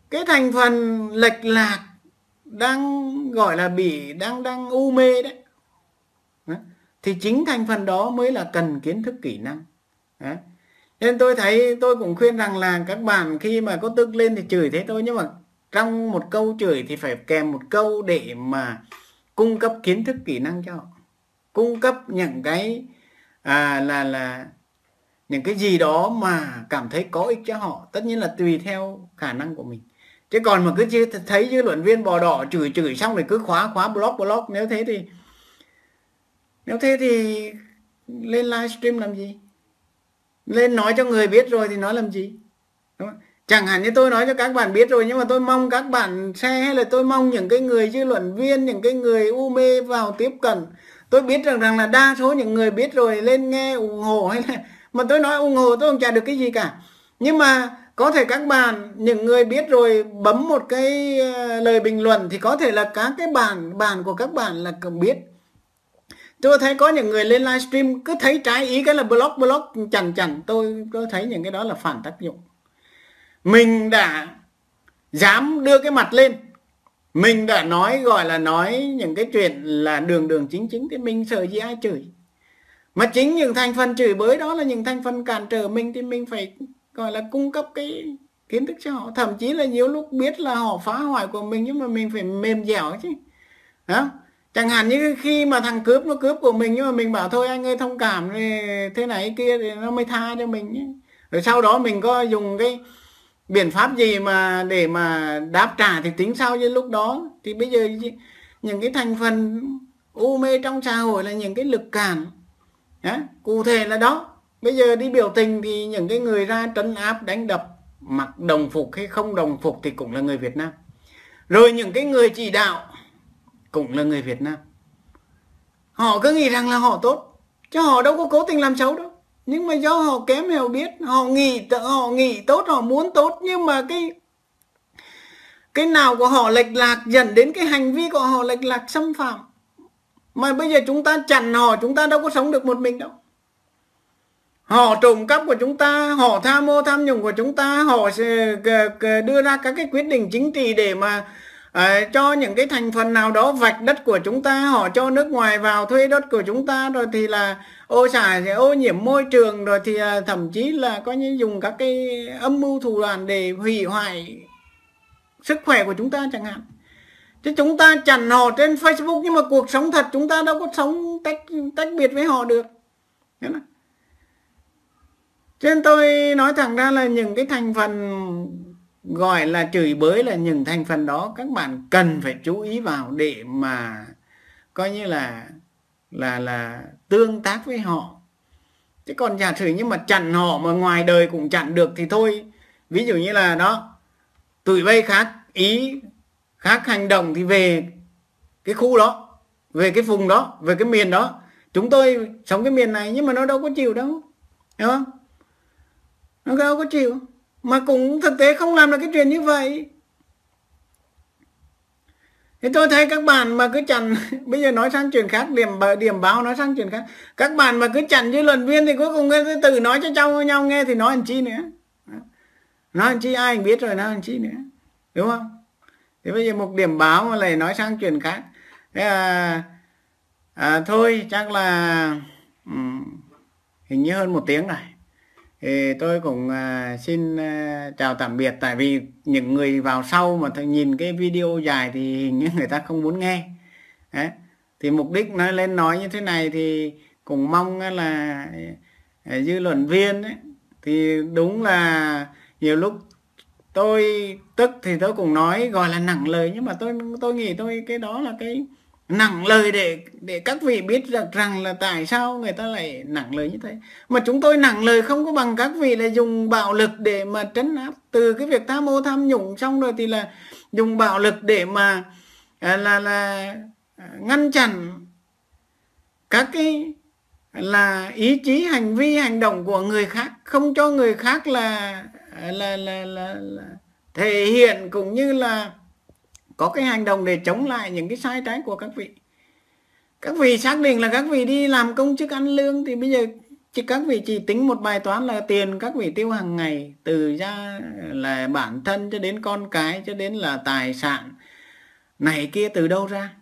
cái thành phần lệch lạc đang gọi là bị đang đang u mê đấy thì chính thành phần đó mới là cần kiến thức kỹ năng nên tôi thấy tôi cũng khuyên rằng là các bạn khi mà có tức lên thì chửi thế thôi nhưng mà trong một câu chửi thì phải kèm một câu để mà cung cấp kiến thức kỹ năng cho họ cung cấp những cái à, là là những cái gì đó mà cảm thấy có ích cho họ tất nhiên là tùy theo khả năng của mình chứ còn mà cứ thấy dư luận viên bò đỏ chửi chửi xong rồi cứ khóa khóa block block nếu thế thì nếu thế thì lên livestream làm gì lên nói cho người biết rồi thì nói làm gì đúng không? chẳng hạn như tôi nói cho các bạn biết rồi nhưng mà tôi mong các bạn xe hay là tôi mong những cái người dư luận viên những cái người u mê vào tiếp cận tôi biết rằng rằng là đa số những người biết rồi lên nghe ủng hộ hay là mà tôi nói ủng hộ tôi không trả được cái gì cả nhưng mà có thể các bạn những người biết rồi bấm một cái ờ, lời bình luận thì có thể là các cái bản bản của các bạn là cần biết tôi thấy có những người lên livestream cứ thấy trái ý cái là blog blog chằn chằn tôi tôi thấy những cái đó là phản tác dụng mình đã dám đưa cái mặt lên mình đã nói gọi là nói những cái chuyện là đường đường chính chính thì mình sợ gì ai chửi mà chính những thành phần chửi bới đó là những thành phần cản trở mình thì mình phải gọi là cung cấp cái kiến thức cho họ thậm chí là nhiều lúc biết là họ phá hoại của mình nhưng mà mình phải mềm dẻo chứ đó chẳng hạn như khi mà thằng cướp nó cướp của mình nhưng mà mình bảo thôi anh ơi thông cảm thế này kia thì nó mới tha cho mình rồi sau đó mình có dùng cái biện pháp gì mà để mà đáp trả thì tính sau chứ lúc đó thì bây giờ những cái thành phần u mê trong xã hội là những cái lực cản Đấy, cụ thể là đó bây giờ đi biểu tình thì những cái người ra trấn áp đánh đập mặc đồng phục hay không đồng phục thì cũng là người Việt Nam rồi những cái người chỉ đạo cũng là người Việt Nam họ cứ nghĩ rằng là họ tốt chứ họ đâu có cố tình làm xấu đâu nhưng mà do họ kém hiểu biết họ nghĩ họ nghĩ tốt họ muốn tốt nhưng mà cái cái nào của họ lệch lạc dẫn đến cái hành vi của họ lệch lạc xâm phạm mà bây giờ chúng ta chặn họ chúng ta đâu có sống được một mình đâu họ trộm cắp của chúng ta họ tham mô tham nhũng của chúng ta họ đưa ra các cái quyết định chính trị để mà Ờ, cho những cái thành phần nào đó vạch đất của chúng ta họ cho nước ngoài vào thuê đất của chúng ta rồi thì là ô xả ô nhiễm môi trường rồi thì ờ, thậm chí là có như dùng các cái âm mưu thủ đoạn để hủy hoại sức khỏe của chúng ta chẳng hạn chứ chúng ta chặn họ trên Facebook nhưng mà cuộc sống thật chúng ta đâu có sống tách tách biệt với họ được Đấy Cho nên tôi nói thẳng ra là những cái thành phần gọi là chửi bới là những thành phần đó các bạn cần phải chú ý vào để mà coi như là là là tương tác với họ chứ còn giả sử như mà chặn họ mà ngoài đời cũng chặn được thì thôi ví dụ như là đó tụi bay khác ý khác hành động thì về cái khu đó về cái vùng đó về cái miền đó chúng tôi sống cái miền này nhưng mà nó đâu có chịu đâu đúng không nó đâu có chịu mà cũng thực tế không làm được cái chuyện như vậy thì tôi thấy các bạn mà cứ chặn bây giờ nói sang chuyện khác điểm điểm báo nói sang chuyện khác các bạn mà cứ chặn dư luận viên thì cuối cùng cái từ nói cho trong nhau nghe thì nói làm chi nữa nói làm chi ai biết rồi nói làm chi nữa đúng không thế bây giờ một điểm báo mà lại nói sang chuyện khác thế à, à, thôi chắc là ừ, hình như hơn một tiếng rồi thì tôi cũng à, xin à, chào tạm biệt tại vì những người vào sau mà nhìn cái video dài thì những người ta không muốn nghe Đấy. thì mục đích nói lên nói như thế này thì cũng mong là à, dư luận viên ấy, thì đúng là nhiều lúc tôi tức thì tôi cũng nói gọi là nặng lời nhưng mà tôi tôi nghĩ tôi cái đó là cái nặng lời để để các vị biết được rằng là tại sao người ta lại nặng lời như thế mà chúng tôi nặng lời không có bằng các vị là dùng bạo lực để mà trấn áp từ cái việc tham ô tham nhũng xong rồi thì là dùng bạo lực để mà à, là là, là ngăn chặn các cái là ý chí hành vi hành động của người khác không cho người khác là à, là là, là, là thể hiện cũng như là có cái hành động để chống lại những cái sai trái của các vị các vị xác định là các vị đi làm công chức ăn lương thì bây giờ chỉ các vị chỉ tính một bài toán là tiền các vị tiêu hàng ngày từ ra là bản thân cho đến con cái cho đến là tài sản này kia từ đâu ra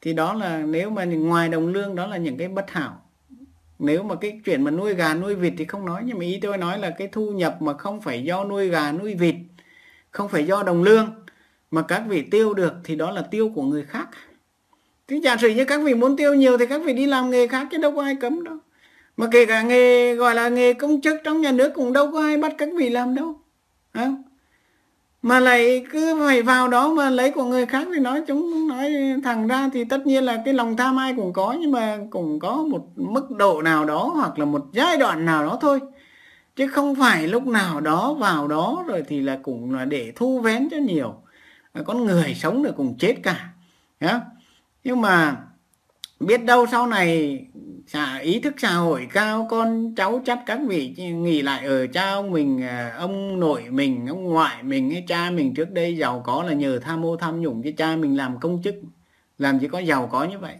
thì đó là nếu mà ngoài đồng lương đó là những cái bất hảo nếu mà cái chuyện mà nuôi gà nuôi vịt thì không nói nhưng mà ý tôi nói là cái thu nhập mà không phải do nuôi gà nuôi vịt không phải do đồng lương mà các vị tiêu được thì đó là tiêu của người khác thế giả sử như các vị muốn tiêu nhiều thì các vị đi làm nghề khác chứ đâu có ai cấm đâu mà kể cả nghề gọi là nghề công chức trong nhà nước cũng đâu có ai bắt các vị làm đâu không? mà lại cứ phải vào đó mà lấy của người khác thì nói chúng nói thẳng ra thì tất nhiên là cái lòng tham ai cũng có nhưng mà cũng có một mức độ nào đó hoặc là một giai đoạn nào đó thôi chứ không phải lúc nào đó vào đó rồi thì là cũng là để thu vén cho nhiều con người sống được cùng chết cả nhá nhưng mà biết đâu sau này xã ý thức xã hội cao con cháu chắc các vị nghỉ lại ở cha ông mình à, ông nội mình ông ngoại mình hay cha mình trước đây giàu có là nhờ tham ô tham nhũng chứ cha mình làm công chức làm gì có giàu có như vậy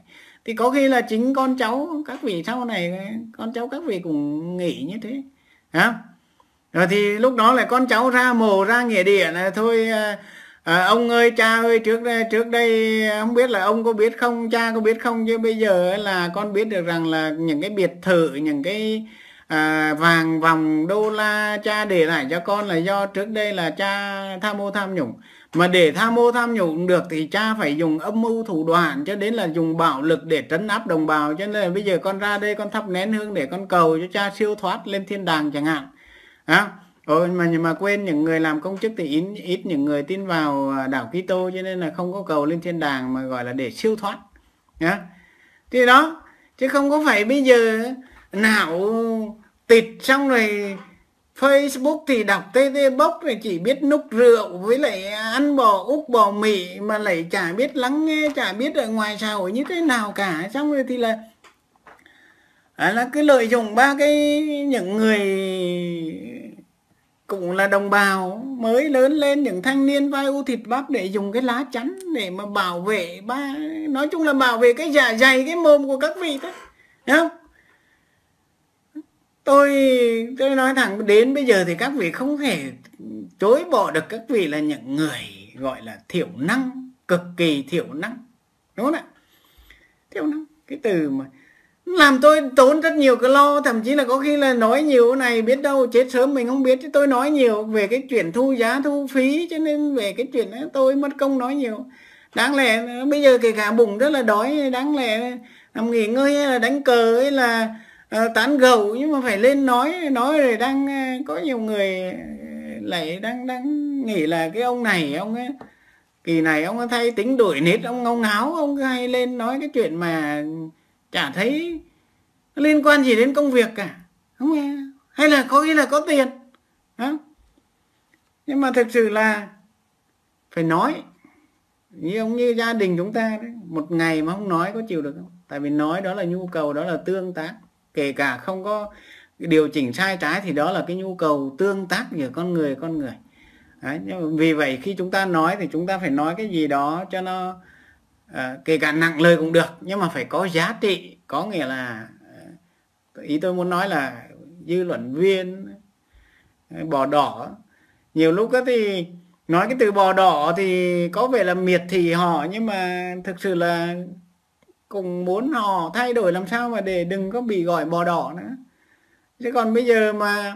thì có khi là chính con cháu các vị sau này con cháu các vị cũng nghỉ như thế hả rồi thì lúc đó là con cháu ra mồ ra nghĩa địa là thôi à, À, ông ơi cha ơi trước đây trước đây không biết là ông có biết không cha có biết không chứ bây giờ là con biết được rằng là những cái biệt thự những cái à, vàng vòng đô la cha để lại cho con là do trước đây là cha tham ô tham nhũng mà để tham ô tham nhũng được thì cha phải dùng âm mưu thủ đoạn cho đến là dùng bạo lực để trấn áp đồng bào cho nên là bây giờ con ra đây con thắp nén hương để con cầu cho cha siêu thoát lên thiên đàng chẳng hạn à, Ừ, mà nhưng mà quên những người làm công chức thì ít, ít những người tin vào à, đạo Kitô cho nên là không có cầu lên thiên đàng mà gọi là để siêu thoát nhá thì đó chứ không có phải bây giờ nào tịt xong rồi Facebook thì đọc tê tê bốc rồi chỉ biết núc rượu với lại ăn bò úc bò mì mà lại chả biết lắng nghe chả biết ở ngoài xã hội như thế nào cả xong rồi thì là à, là cứ lợi dụng ba cái những người cũng là đồng bào mới lớn lên những thanh niên vai u thịt bắp để dùng cái lá chắn để mà bảo vệ ba nói chung là bảo vệ cái dạ dày cái mồm của các vị đấy Đấy không tôi tôi nói thẳng đến bây giờ thì các vị không thể chối bỏ được các vị là những người gọi là thiểu năng cực kỳ thiểu năng đúng không ạ thiểu năng cái từ mà làm tôi tốn rất nhiều cái lo thậm chí là có khi là nói nhiều này biết đâu chết sớm mình không biết chứ tôi nói nhiều về cái chuyện thu giá thu phí cho nên về cái chuyện đó, tôi mất công nói nhiều đáng lẽ bây giờ kể cả bụng rất là đói đáng lẽ nằm nghỉ ngơi hay là đánh cờ hay là ờ, tán gầu nhưng mà phải lên nói nói rồi đang ờ, có nhiều người ờ, lại đang đang nghĩ là cái ông này ông ấy kỳ này ông ấy thay tính đổi nết ông ngông ngáo ông hay lên nói cái chuyện mà chả thấy liên quan gì đến công việc cả không à? hay là có nghĩa là có tiền không? nhưng mà thực sự là phải nói như ông như gia đình chúng ta đấy một ngày mà không nói có chịu được không tại vì nói đó là nhu cầu đó là tương tác kể cả không có điều chỉnh sai trái thì đó là cái nhu cầu tương tác giữa con người con người đấy, nhưng vì vậy khi chúng ta nói thì chúng ta phải nói cái gì đó cho nó Ờ, kể cả nặng lời cũng được nhưng mà phải có giá trị có nghĩa là ờ, ý tôi muốn nói là dư luận viên ờ, bò đỏ nhiều lúc đó thì nói cái từ bò đỏ thì có vẻ là miệt thị họ nhưng mà thực sự là cùng muốn họ thay đổi làm sao mà để đừng có bị gọi bò đỏ nữa chứ còn bây giờ mà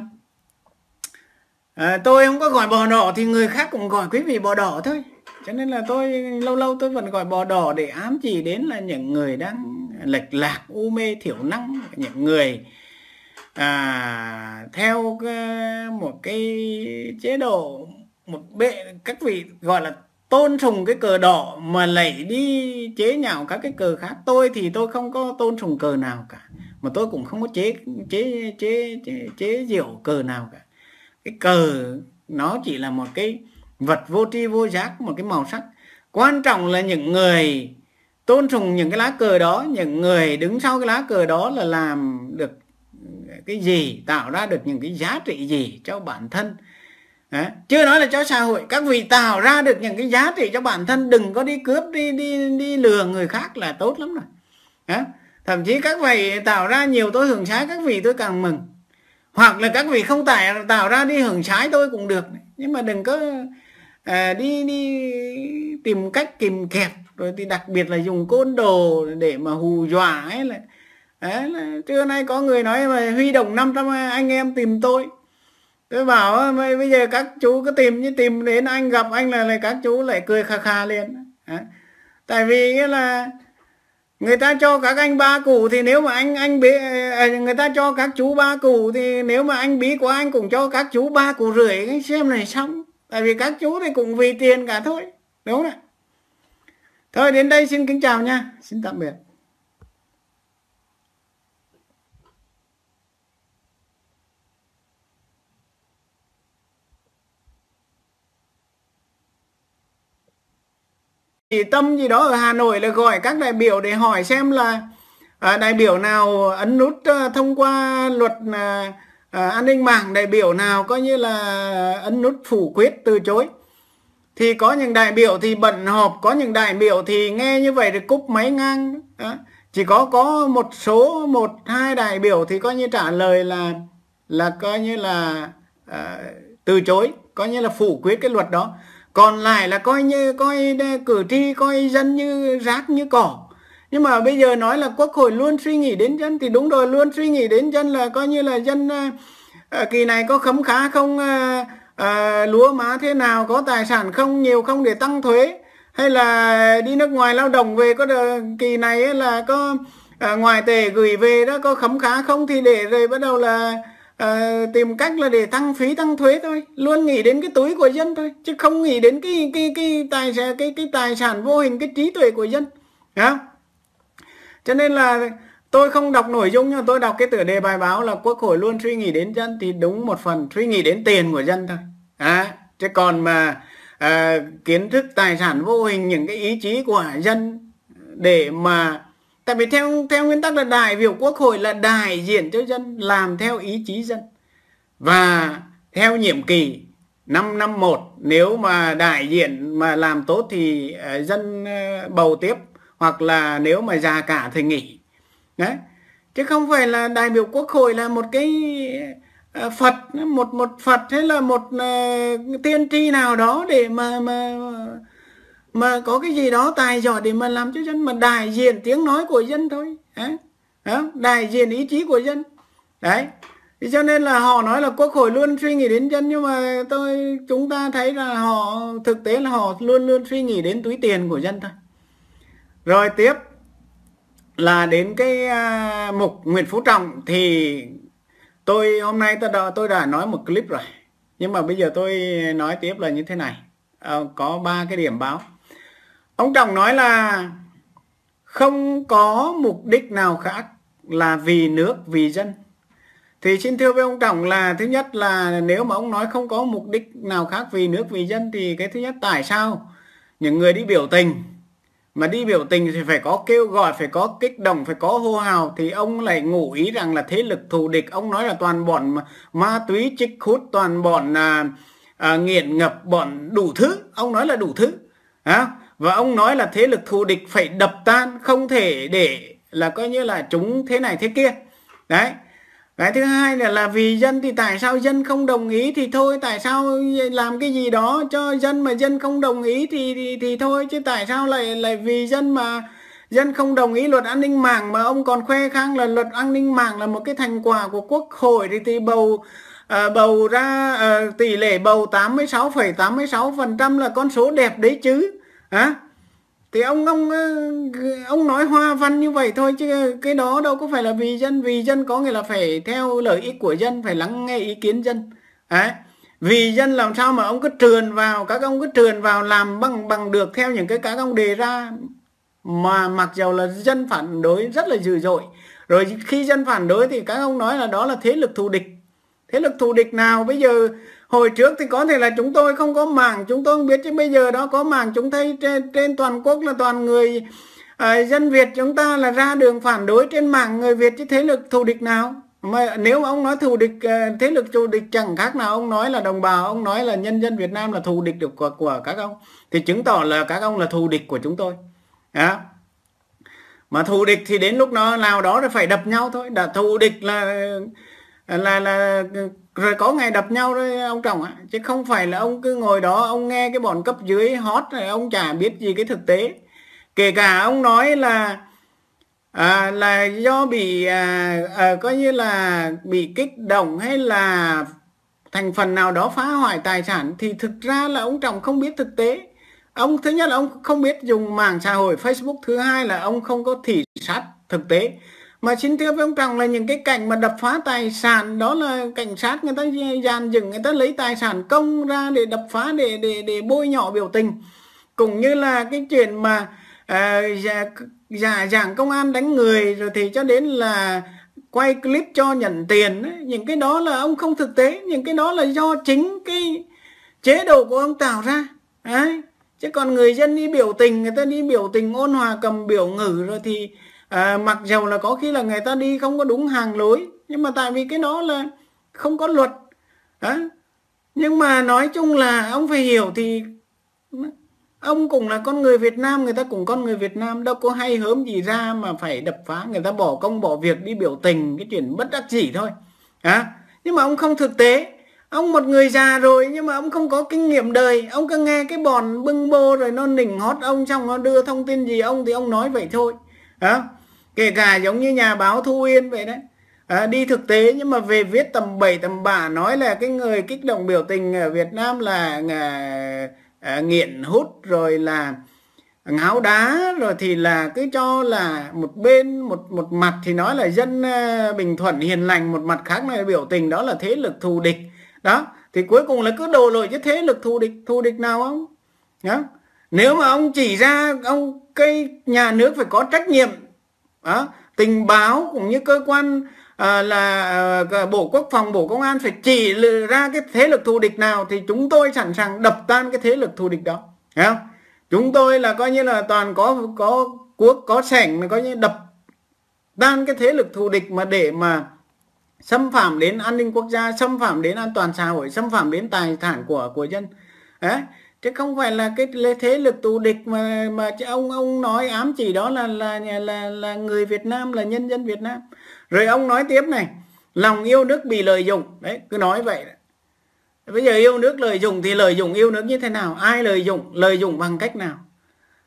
à, tôi không có gọi bò đỏ thì người khác cũng gọi quý vị bò đỏ thôi cho nên là tôi lâu lâu tôi vẫn gọi bò đỏ để ám chỉ đến là những người đang lệch lạc u mê thiểu năng những người à, theo một cái chế độ một bệ các vị gọi là tôn sùng cái cờ đỏ mà lẩy đi chế nhạo các cái cờ khác tôi thì tôi không có tôn sùng cờ nào cả mà tôi cũng không có chế chế chế chế, chế diệu cờ nào cả cái cờ nó chỉ là một cái vật vô tri vô giác một cái màu sắc quan trọng là những người tôn sùng những cái lá cờ đó những người đứng sau cái lá cờ đó là làm được cái gì tạo ra được những cái giá trị gì cho bản thân Đấy. chưa nói là cho xã hội các vị tạo ra được những cái giá trị cho bản thân đừng có đi cướp đi đi đi lừa người khác là tốt lắm rồi Đấy. thậm chí các vị tạo ra nhiều tôi hưởng trái các vị tôi càng mừng hoặc là các vị không tài tạo ra đi hưởng trái tôi cũng được nhưng mà đừng có à, đi đi tìm cách kìm kẹp rồi thì đặc biệt là dùng côn đồ để mà hù dọa ấy là, ấy là trưa nay có người nói mà huy động 500 anh em tìm tôi tôi bảo bây giờ các chú cứ tìm như tìm đến anh gặp anh là, là các chú lại cười kha kha lên à, tại vì là người ta cho các anh ba củ thì nếu mà anh anh bị à, người ta cho các chú ba củ thì nếu mà anh bí quá anh cũng cho các chú ba củ rưỡi xem này xong tại vì các chú thì cũng vì tiền cả thôi đúng không ạ thôi đến đây xin kính chào nha xin tạm biệt thì tâm gì đó ở Hà Nội là gọi các đại biểu để hỏi xem là à, đại biểu nào ấn nút à, thông qua luật à, Ờ, an ninh mạng đại biểu nào coi như là ấn nút phủ quyết từ chối thì có những đại biểu thì bận họp có những đại biểu thì nghe như vậy thì cúp máy ngang đó. chỉ có có một số một hai đại biểu thì coi như trả lời là là coi như là à, từ chối coi như là phủ quyết cái luật đó còn lại là coi như coi cử tri coi dân như rác như cỏ nhưng mà bây giờ nói là quốc hội luôn suy nghĩ đến dân thì đúng rồi luôn suy nghĩ đến dân là coi như là dân ờ, ờ, kỳ này có khấm khá không ờ, lúa má thế nào có tài sản không nhiều không để tăng thuế hay là đi nước ngoài lao động về có kỳ này là có ngoài tệ gửi về đó có khấm khá không thì để rồi bắt đầu là tìm cách là để tăng phí tăng thuế thôi luôn nghĩ đến cái túi của dân thôi chứ không nghĩ đến cái cái cái tài sản cái cái tài sản vô hình cái trí tuệ của dân không? cho nên là tôi không đọc nội dung nhưng tôi đọc cái tựa đề bài báo là quốc hội luôn suy nghĩ đến dân thì đúng một phần suy nghĩ đến tiền của dân thôi à, chứ còn mà à, kiến thức tài sản vô hình những cái ý chí của dân để mà tại vì theo theo nguyên tắc là đại biểu quốc hội là đại diện cho dân làm theo ý chí dân và theo nhiệm kỳ 5 năm một nếu mà đại diện mà làm tốt thì à, dân à, bầu tiếp hoặc là nếu mà già cả thì nghỉ đấy chứ không phải là đại biểu quốc hội là một cái ờ, phật một một phật hay là một ờ, tiên tri nào đó để mà mà mà có cái gì đó tài giỏi để mà làm cho dân mà đại diện tiếng nói của dân thôi đại diện ý chí của dân đấy cho nên là họ nói là quốc hội luôn suy nghĩ đến dân nhưng mà tôi chúng ta thấy là họ thực tế là họ luôn luôn suy nghĩ đến túi tiền của dân thôi rồi tiếp là đến cái à, mục Nguyễn Phú Trọng thì tôi hôm nay tôi đã, tôi đã nói một clip rồi nhưng mà bây giờ tôi nói tiếp là như thế này à, có ba cái điểm báo ông Trọng nói là không có mục đích nào khác là vì nước vì dân thì xin thưa với ông Trọng là thứ nhất là nếu mà ông nói không có mục đích nào khác vì nước vì dân thì cái thứ nhất tại sao những người đi biểu tình mà đi biểu tình thì phải có kêu gọi phải có kích động phải có hô hào thì ông lại ngụ ý rằng là thế lực thù địch ông nói là toàn bọn ma, túy chích hút toàn bọn à, à, nghiện ngập bọn đủ thứ ông nói là đủ thứ à, và ông nói là thế lực thù địch phải đập tan không thể để là coi như là chúng thế này thế kia đấy cái thứ hai là là vì dân thì tại sao dân không đồng ý thì thôi tại sao làm cái gì đó cho dân mà dân không đồng ý thì thì, thì thôi chứ tại sao lại lại vì dân mà dân không đồng ý luật an ninh mạng mà ông còn khoe khang là luật an ninh mạng là một cái thành quả của quốc hội thì, thì bầu à, bầu ra à, tỷ lệ bầu 86,86% ,86 là con số đẹp đấy chứ hả à? thì ông ông ờ, ông nói hoa văn như vậy thôi chứ cái đó đâu có phải là vì dân vì dân có nghĩa là phải theo lợi ích của dân phải lắng nghe ý kiến dân đấy vì dân làm sao mà ông cứ trườn vào các ông cứ trườn vào làm bằng bằng được theo những cái các ông đề ra mà mặc dầu là dân phản đối rất là dữ dội rồi khi dân phản đối thì các ông nói là đó là thế lực thù địch thế lực thù địch nào bây giờ hồi trước thì có thể là chúng tôi không có mảng chúng tôi không biết chứ bây giờ đó có mảng chúng thấy trên, trên toàn quốc là toàn người à, dân Việt chúng ta là ra đường phản đối trên mạng người Việt chứ thế lực thù địch nào mà nếu ông nói thù địch à, thế lực thù địch chẳng khác nào ông nói là đồng bào ông nói là nhân dân Việt Nam là thù địch được của, của các ông thì chứng tỏ là các ông là thù địch của chúng tôi à mà thù địch thì đến lúc đó nào đó là phải đập nhau thôi đã thù địch là là là rồi có ngày đập nhau đấy ông chồng ạ chứ không phải là ông cứ ngồi đó ông nghe cái bọn cấp dưới hót rồi ông chả biết gì cái thực tế kể cả ông nói là à, là do bị à, à, coi như là bị kích động hay là thành phần nào đó phá hoại tài sản thì thực ra là ông chồng không biết thực tế ông thứ nhất là ông không biết dùng mạng xã hội facebook thứ hai là ông không có thị sát thực tế mà xin thưa với ông trọng là những cái cảnh mà đập phá tài sản đó là cảnh sát người ta dàn dựng người ta lấy tài sản công ra để đập phá để để để bôi nhỏ biểu tình cũng như là cái chuyện mà uh, giả, giả giảng công an đánh người rồi thì cho đến là quay clip cho nhận tiền những cái đó là ông không thực tế những cái đó là do chính cái chế độ của ông tạo ra đấy chứ còn người dân đi biểu tình người ta đi biểu tình ôn hòa cầm biểu ngữ rồi thì à, mặc dù là có khi là người ta đi không có đúng hàng lối nhưng mà tại vì cái đó là không có luật đó. nhưng mà nói chung là ông phải hiểu thì ông cũng là con người Việt Nam người ta cũng con người Việt Nam đâu có hay hớm gì ra mà phải đập phá người ta bỏ công bỏ việc đi biểu tình cái chuyện bất đắc dĩ thôi à, nhưng mà ông không thực tế ông một người già rồi nhưng mà ông không có kinh nghiệm đời ông cứ nghe cái bòn bưng bô rồi nó nỉnh hót ông xong nó đưa thông tin gì ông thì ông nói vậy thôi à, kể cả giống như nhà báo Thu Yên vậy đấy à, đi thực tế nhưng mà về viết tầm bảy tầm bạ nói là cái người kích động biểu tình ở Việt Nam là à, à, nghiện hút rồi là ngáo đá rồi thì là cứ cho là một bên một một mặt thì nói là dân à, Bình Thuận hiền lành một mặt khác là biểu tình đó là thế lực thù địch đó thì cuối cùng là cứ đổ lỗi cho thế lực thù địch thù địch nào không đó. nếu mà ông chỉ ra ông cái nhà nước phải có trách nhiệm đó. tình báo cũng như cơ quan à, là à, à bộ quốc phòng bộ công an phải chỉ ra cái thế lực thù địch nào thì chúng tôi sẵn sàng đập tan cái thế lực thù địch đó không chúng tôi là coi như là toàn có có quốc có sảnh là coi như đập tan cái thế lực thù địch mà để mà xâm phạm đến an ninh quốc gia xâm phạm đến an toàn xã hội xâm phạm đến tài sản của của dân đấy chứ không phải là cái thế lực tù địch mà mà ông ông nói ám chỉ đó là là là là người Việt Nam là nhân dân Việt Nam rồi ông nói tiếp này lòng yêu nước bị lợi dụng đấy cứ nói vậy bây giờ yêu nước lợi dụng thì lợi dụng yêu nước như thế nào ai lợi dụng lợi dụng bằng cách nào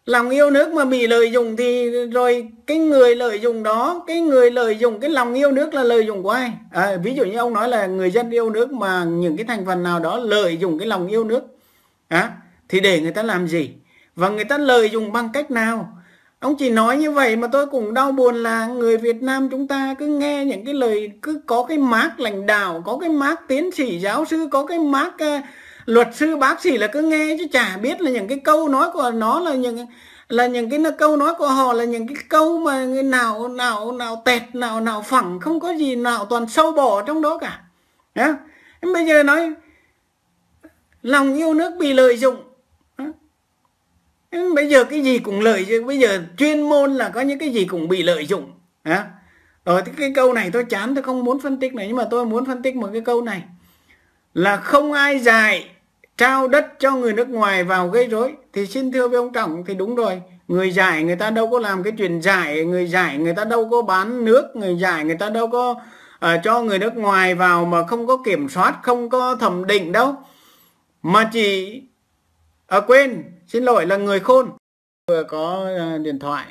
lòng yêu nước mà bị lợi dụng thì rồi cái người lợi dụng đó cái người lợi dụng cái lòng yêu nước là lợi dụng của ai à, ví dụ như ông nói là người dân yêu nước mà những cái thành phần nào đó lợi dụng cái lòng yêu nước à, thì để người ta làm gì và người ta lợi dụng bằng cách nào ông chỉ nói như vậy mà tôi cũng đau buồn là người Việt Nam chúng ta cứ nghe những cái lời cứ có cái mác lãnh đạo có cái mác tiến sĩ giáo sư có cái mác uh, luật sư bác sĩ là cứ nghe chứ chả biết là những cái câu nói của nó là những là những cái câu nói của họ là những cái câu mà người nào nào nào tẹt nào nào phẳng không có gì nào toàn sâu bò trong đó cả yeah. bây giờ nói lòng yêu nước bị lợi dụng Ừ, bây giờ cái gì cũng lợi bây giờ chuyên môn là có những cái gì cũng bị lợi dụng à? rồi cái câu này tôi chán tôi không muốn phân tích này nhưng mà tôi muốn phân tích một cái câu này là không ai dài trao đất cho người nước ngoài vào gây rối thì xin thưa với ông trọng thì đúng rồi người giải người ta đâu có làm cái chuyện giải người giải người ta đâu có bán nước người giải người ta đâu có uh, cho người nước ngoài vào mà không có kiểm soát không có thẩm định đâu mà chỉ à, quên Xin lỗi là người khôn vừa có à, điện thoại.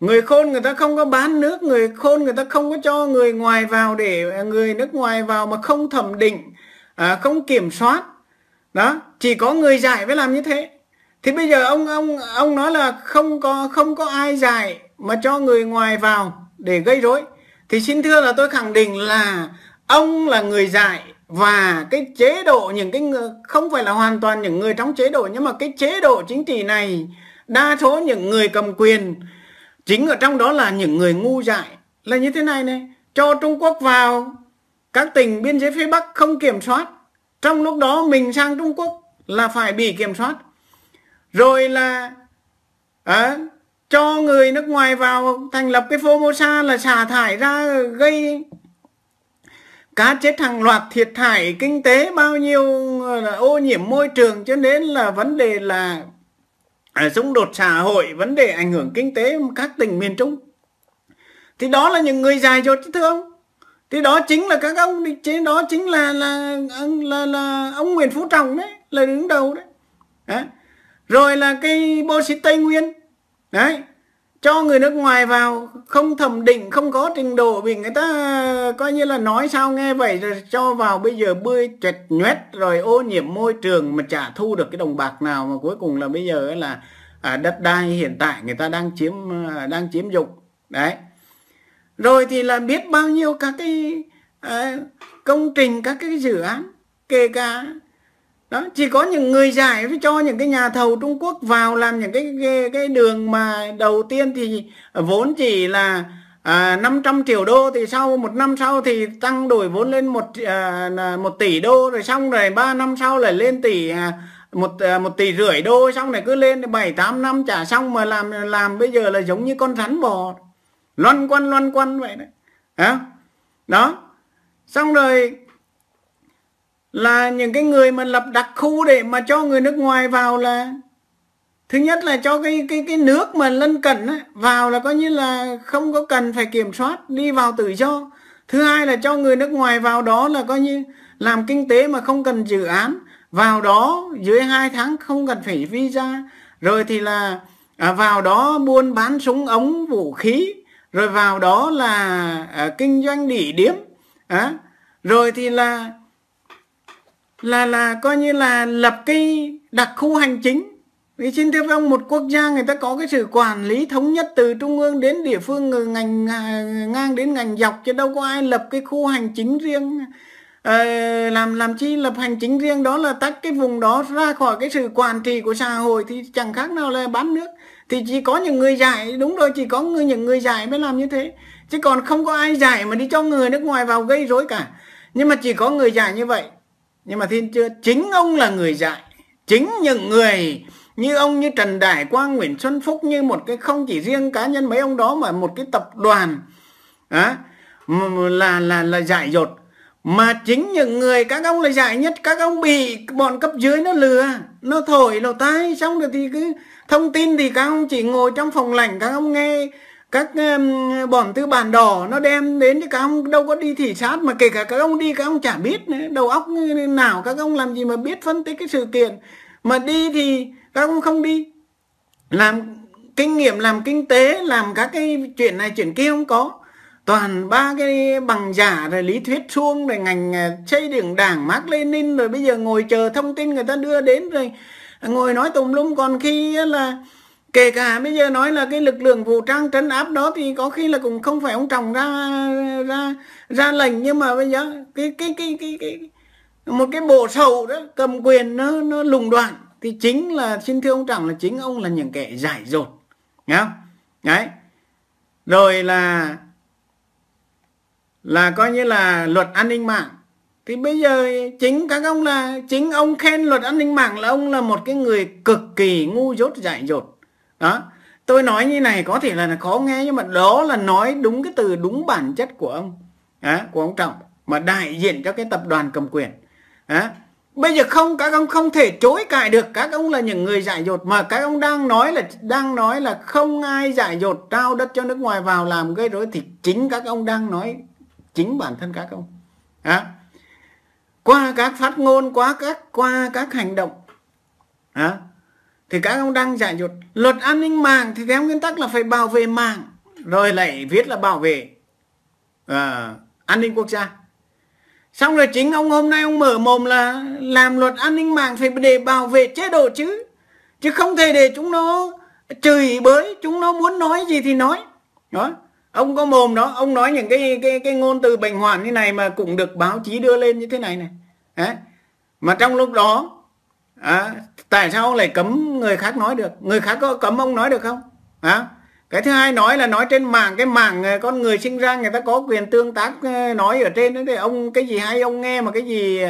Người khôn người ta không có bán nước, người khôn người ta không có cho người ngoài vào để à, người nước ngoài vào mà không thẩm định, à, không kiểm soát. Đó, chỉ có người dạy mới làm như thế. Thì bây giờ ông ông ông nói là không có không có ai dạy mà cho người ngoài vào để gây rối. Thì xin thưa là tôi khẳng định là ông là người dạy và cái chế độ những cái không phải là hoàn toàn những người trong chế độ nhưng mà cái chế độ chính trị này đa số những người cầm quyền chính ở trong đó là những người ngu dại là như thế này này cho Trung Quốc vào các tỉnh biên giới phía Bắc không kiểm soát trong lúc đó mình sang Trung Quốc là phải bị kiểm soát rồi là à, cho người nước ngoài vào thành lập cái phô Formosa là xả thải ra gây cá chết hàng loạt thiệt hại kinh tế bao nhiêu ờ, là ô nhiễm môi trường cho nên là vấn đề là à, xung đột xã hội vấn đề ảnh hưởng kinh tế các tỉnh miền trung thì đó là những người dài dột chứ thưa ông thì đó chính là các ông chế đó chính là là là, là ông Nguyễn Phú Trọng đấy là đứng đầu đấy, đấy. rồi là cái bô sĩ Tây Nguyên đấy cho người nước ngoài vào không thẩm định không có trình độ vì người ta coi như là nói sao nghe vậy rồi cho vào bây giờ bươi chệt nhuét rồi ô nhiễm môi trường mà trả thu được cái đồng bạc nào mà cuối cùng là bây giờ là à, đất đai hiện tại người ta đang chiếm à, đang chiếm dụng đấy rồi thì là biết bao nhiêu các cái à, công trình các cái dự án kể cả đó chỉ có những người giải mới cho những cái nhà thầu Trung Quốc vào làm những cái cái, cái đường mà đầu tiên thì vốn chỉ là à, 500 triệu đô thì sau một năm sau thì tăng đổi vốn lên một à, một tỷ đô rồi xong rồi ba năm sau lại lên tỷ à, một à, một tỷ rưỡi đô xong này cứ lên bảy tám năm trả xong mà làm làm bây giờ là giống như con rắn bò loan quanh loan quanh vậy đấy à? đó xong rồi là những cái người mà lập đặc khu để mà cho người nước ngoài vào là thứ nhất là cho cái cái cái nước mà lân cận á, vào là coi như là không có cần phải kiểm soát đi vào tự do thứ hai là cho người nước ngoài vào đó là coi như làm kinh tế mà không cần dự án vào đó dưới hai tháng không cần phải visa rồi thì là à, vào đó buôn bán súng ống vũ khí rồi vào đó là à, kinh doanh địa điểm à, rồi thì là là là coi như là lập cái đặc khu hành chính vì xin thưa với ông một quốc gia người ta có cái sự quản lý thống nhất từ trung ương đến địa phương ngành à, ngang đến ngành dọc chứ đâu có ai lập cái khu hành chính riêng ờ, làm làm chi lập hành chính riêng đó là tách cái vùng đó ra khỏi cái sự quản trị của xã hội thì chẳng khác nào là bán nước thì chỉ có những người giải đúng rồi chỉ có người những người giải mới làm như thế chứ còn không có ai giải mà đi cho người nước ngoài vào gây rối cả nhưng mà chỉ có người giải như vậy nhưng mà thiên chưa chính ông là người dạy chính những người như ông như Trần Đại Quang Nguyễn Xuân Phúc như một cái không chỉ riêng cá nhân mấy ông đó mà một cái tập đoàn á là là là dạy dột mà chính những người các ông là dạy nhất các ông bị bọn cấp dưới nó lừa nó thổi lầu tai xong rồi thì cứ thông tin thì các ông chỉ ngồi trong phòng lạnh các ông nghe các bọn tư bản đỏ nó đem đến thì các ông đâu có đi thị sát mà kể cả các ông đi các ông chả biết nữa. đầu óc nào các ông làm gì mà biết phân tích cái sự kiện mà đi thì các ông không đi làm kinh nghiệm làm kinh tế làm các cái chuyện này chuyện kia không có toàn ba cái bằng giả rồi lý thuyết suông rồi ngành à, xây dựng đảng Mark Lenin rồi bây giờ ngồi chờ thông tin người ta đưa đến rồi ngồi nói tùm lum còn khi là kể cả bây giờ nói là cái lực lượng vũ trang trấn áp đó thì có khi là cũng không phải ông trọng ra ra ra lệnh nhưng mà bây giờ cái cái cái cái, cái một cái bộ sầu đó cầm quyền nó nó lùng đoạn thì chính là xin thưa ông trọng là chính ông là những kẻ giải dột nhá đấy rồi là là coi như là luật an ninh mạng thì bây giờ chính các ông là chính ông khen luật an ninh mạng là ông là một cái người cực kỳ ngu dốt dại dột đó tôi nói như này có thể là khó nghe nhưng mà đó là nói đúng cái từ đúng bản chất của ông à, của ông trọng mà đại diện cho cái tập đoàn cầm quyền à, bây giờ không các ông không thể chối cãi được các ông là những người dại dột mà các ông đang nói là đang nói là không ai dại dột trao đất cho nước ngoài vào làm gây rối thì chính các ông đang nói chính bản thân các ông à, qua các phát ngôn qua các qua các hành động à, thì các ông đang giải dột luật an ninh mạng thì theo nguyên tắc là phải bảo vệ mạng rồi lại viết là bảo vệ uh, an ninh quốc gia xong rồi chính ông hôm nay ông mở mồm là làm luật an ninh mạng phải để bảo vệ chế độ chứ chứ không thể để chúng nó chửi bới chúng nó muốn nói gì thì nói đó ông có mồm đó ông nói những cái cái cái ngôn từ bệnh hoạn như này mà cũng được báo chí đưa lên như thế này này đấy. mà trong lúc đó à, tại sao ông lại cấm người khác nói được người khác có cấm ông nói được không à? cái thứ hai nói là nói trên mạng cái mạng ờ, con người sinh ra người ta có quyền tương tác ờ, nói ở trên đấy ông cái gì hay ông nghe mà cái gì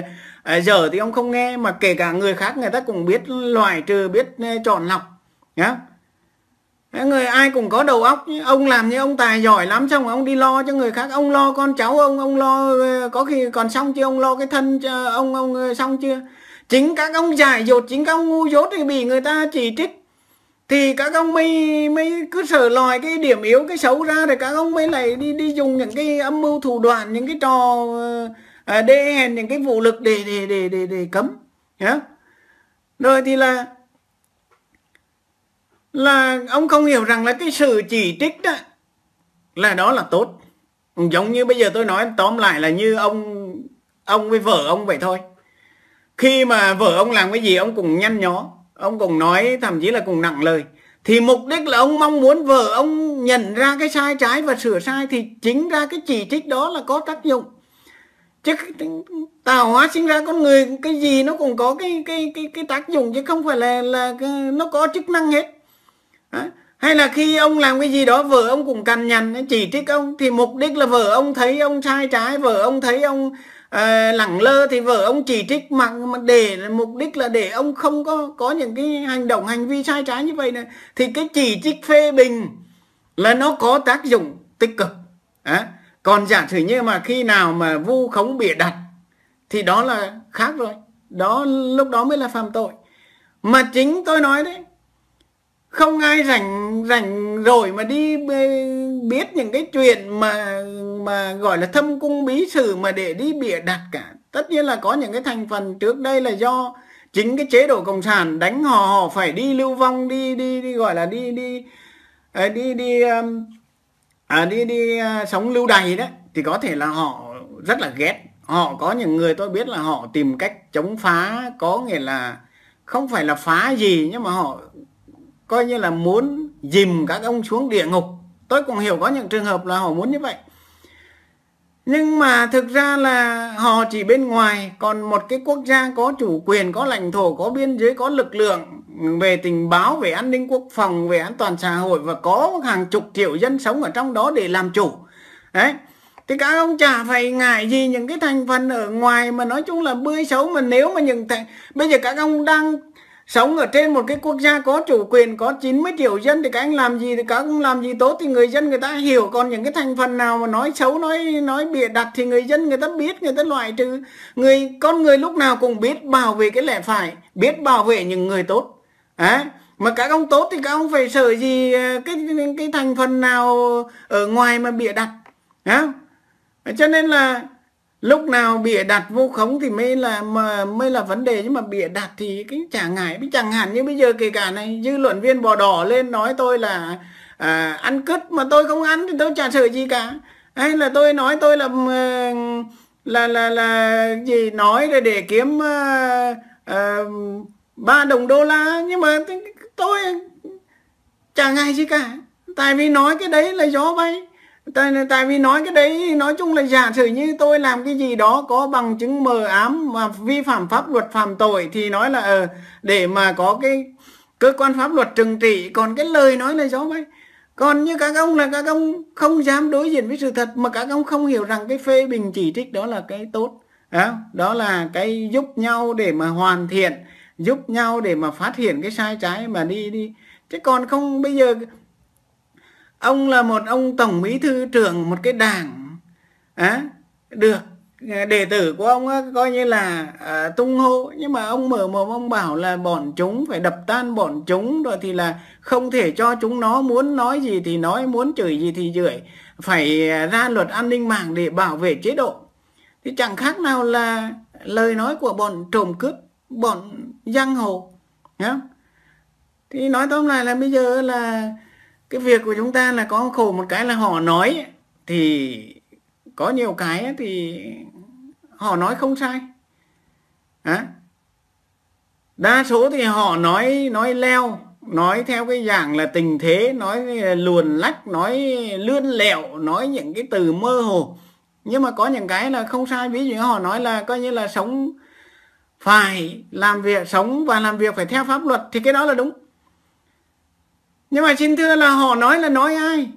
ờ, dở thì ông không nghe mà kể cả người khác người ta cũng biết loại trừ biết chọn lọc nhá người ai cũng có đầu óc ông làm như ông tài giỏi lắm xong ông đi lo cho người khác ông lo con cháu ông ông lo có khi còn xong chưa ông lo cái thân ông ông xong chưa chính các ông giải dột chính các ông ngu dốt thì bị người ta chỉ trích thì các ông mới mới cứ sở lòi cái điểm yếu cái xấu ra rồi các ông mới lại đi đi dùng những cái âm mưu thủ đoạn những cái trò à, đê hèn những cái vũ lực để để để để, để cấm nhá yeah. rồi thì là là ông không hiểu rằng là cái sự chỉ trích đó là đó là tốt giống như bây giờ tôi nói tóm lại là như ông ông với vợ ông vậy thôi khi mà vợ ông làm cái gì ông cũng nhăn nhó ông cũng nói thậm chí là cùng nặng lời thì mục đích là ông mong muốn vợ ông nhận ra cái sai trái và sửa sai thì chính ra cái chỉ trích đó là có tác dụng chứ tạo hóa sinh ra con người cái gì nó cũng có cái cái cái cái tác dụng chứ không phải là là nó có chức năng hết Đấy. hay là khi ông làm cái gì đó vợ ông cũng cằn nhằn chỉ trích ông thì mục đích là vợ ông thấy ông sai trái vợ ông thấy ông Ờ, lẳng lơ thì vợ ông chỉ trích mà, mà để mục đích là để ông không có có những cái hành động hành vi sai trái như vậy này thì cái chỉ trích phê bình là nó có tác dụng tích cực à, còn giả sử như mà khi nào mà vu khống bịa đặt thì đó là khác rồi đó lúc đó mới là phạm tội mà chính tôi nói đấy không ai rảnh rảnh rồi mà đi biết những cái chuyện mà mà gọi là thâm cung bí sử mà để đi bịa đặt cả tất nhiên là có những cái thành phần trước đây là do chính cái chế độ cộng sản đánh họ họ phải đi lưu vong đi đi đi gọi là đi đi à, đi đi um, à, đi đi à, sống lưu đày đấy thì có thể là họ rất là ghét họ có những người tôi biết là họ tìm cách chống phá có nghĩa là không phải là phá gì nhưng mà họ coi như là muốn dìm các ông xuống địa ngục tôi cũng hiểu có những trường hợp là họ muốn như vậy nhưng mà thực ra là họ chỉ bên ngoài còn một cái quốc gia có chủ quyền có lãnh thổ có biên giới có lực lượng về tình báo về an ninh quốc phòng về an toàn xã hội và có hàng chục triệu dân sống ở trong đó để làm chủ đấy thì các ông chả phải ngại gì những cái thành phần ở ngoài mà nói chung là bươi xấu mà nếu mà những thành bây giờ các ông đang sống ở trên một cái quốc gia có chủ quyền có 90 triệu dân thì các anh làm gì thì các ông làm gì tốt thì người dân người ta hiểu còn những cái thành phần nào mà nói xấu nói nói bịa đặt thì người dân người ta biết người ta loại trừ người con người lúc nào cũng biết bảo vệ cái lẽ phải biết bảo vệ những người tốt à, mà các ông tốt thì các ông phải sợ gì ờ, cái cái thành phần nào ở ngoài mà bịa đặt không? À, cho nên là lúc nào bịa đặt vô khống thì mới là mà mới là vấn đề nhưng mà bịa đặt thì cái chả ngại chẳng hạn như bây giờ kể cả này dư luận viên bò đỏ lên nói tôi là à, ăn cứt mà tôi không ăn thì tôi chả sợ gì cả hay là tôi nói tôi là là là là gì nói để để kiếm ờ, ờ, ba uh, đồng đô la nhưng mà tôi chả ngại gì cả tại vì nói cái đấy là gió bay tại, tại vì nói cái đấy nói chung là giả sử như tôi làm cái gì đó có bằng chứng mờ ám và vi phạm pháp luật phạm tội thì nói là ờ, để mà có cái cơ quan pháp luật trừng trị còn cái lời nói này gió bay còn như các ông là các ông không dám đối diện với sự thật mà các ông không hiểu rằng cái phê bình chỉ trích đó là cái tốt đó, đó là cái giúp nhau để mà hoàn thiện giúp nhau để mà phát hiện cái sai trái mà đi đi chứ còn không bây giờ ông là một ông tổng bí thư trưởng một cái đảng á được à, đệ tử của ông á, coi như là à, tung hô nhưng mà ông mở mồm ông bảo là bọn chúng phải đập tan bọn chúng rồi thì là không thể cho chúng nó muốn nói gì thì nói muốn chửi gì thì chửi phải à, ra luật an ninh mạng để bảo vệ chế độ thì chẳng khác nào là lời nói của bọn trộm cướp bọn giang hồ nhá thì nói tóm lại là bây giờ là cái việc của chúng ta là có khổ một cái là họ nói thì có nhiều cái thì họ nói không sai à? đa số thì họ nói nói leo nói theo cái dạng là tình thế nói luồn lách nói lươn lẹo nói những cái từ mơ hồ nhưng mà có những cái là không sai ví dụ họ nói là coi như là sống phải làm việc sống và làm việc phải theo pháp luật thì cái đó là đúng nhưng mà xin thưa là họ nói là nói ai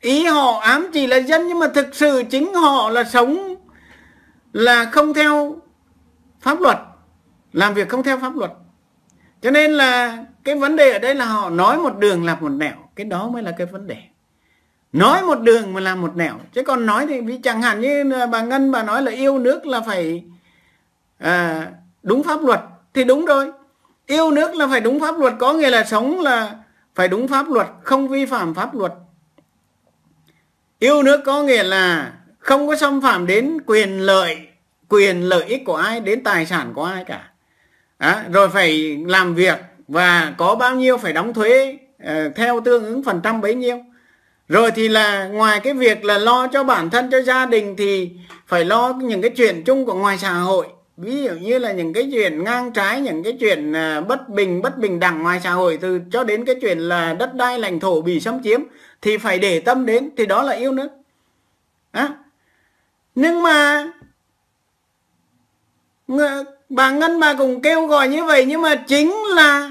ý họ ám chỉ là dân nhưng mà thực sự chính họ là sống là không theo pháp luật làm việc không theo pháp luật cho nên là cái vấn đề ở đây là họ nói một đường làm một nẻo cái đó mới là cái vấn đề nói một đường mà làm một nẻo chứ còn nói thì vì chẳng hạn như bà ngân bà nói là yêu nước là phải à, đúng pháp luật thì đúng rồi yêu nước là phải đúng pháp luật có nghĩa là sống là phải đúng pháp luật không vi phạm pháp luật yêu nước có nghĩa là không có xâm phạm đến quyền lợi quyền lợi ích của ai đến tài sản của ai cả à, rồi phải làm việc và có bao nhiêu phải đóng thuế ờ, theo tương ứng phần trăm bấy nhiêu rồi thì là ngoài cái việc là lo cho bản thân cho gia đình thì phải lo những cái chuyện chung của ngoài xã hội ví dụ như là những cái chuyện ngang trái những cái chuyện à, bất bình bất bình đẳng ngoài xã hội từ cho đến cái chuyện là đất đai lãnh thổ bị xâm chiếm thì phải để tâm đến thì đó là yêu nước à. nhưng mà bà ngân bà cũng kêu gọi như vậy nhưng mà chính là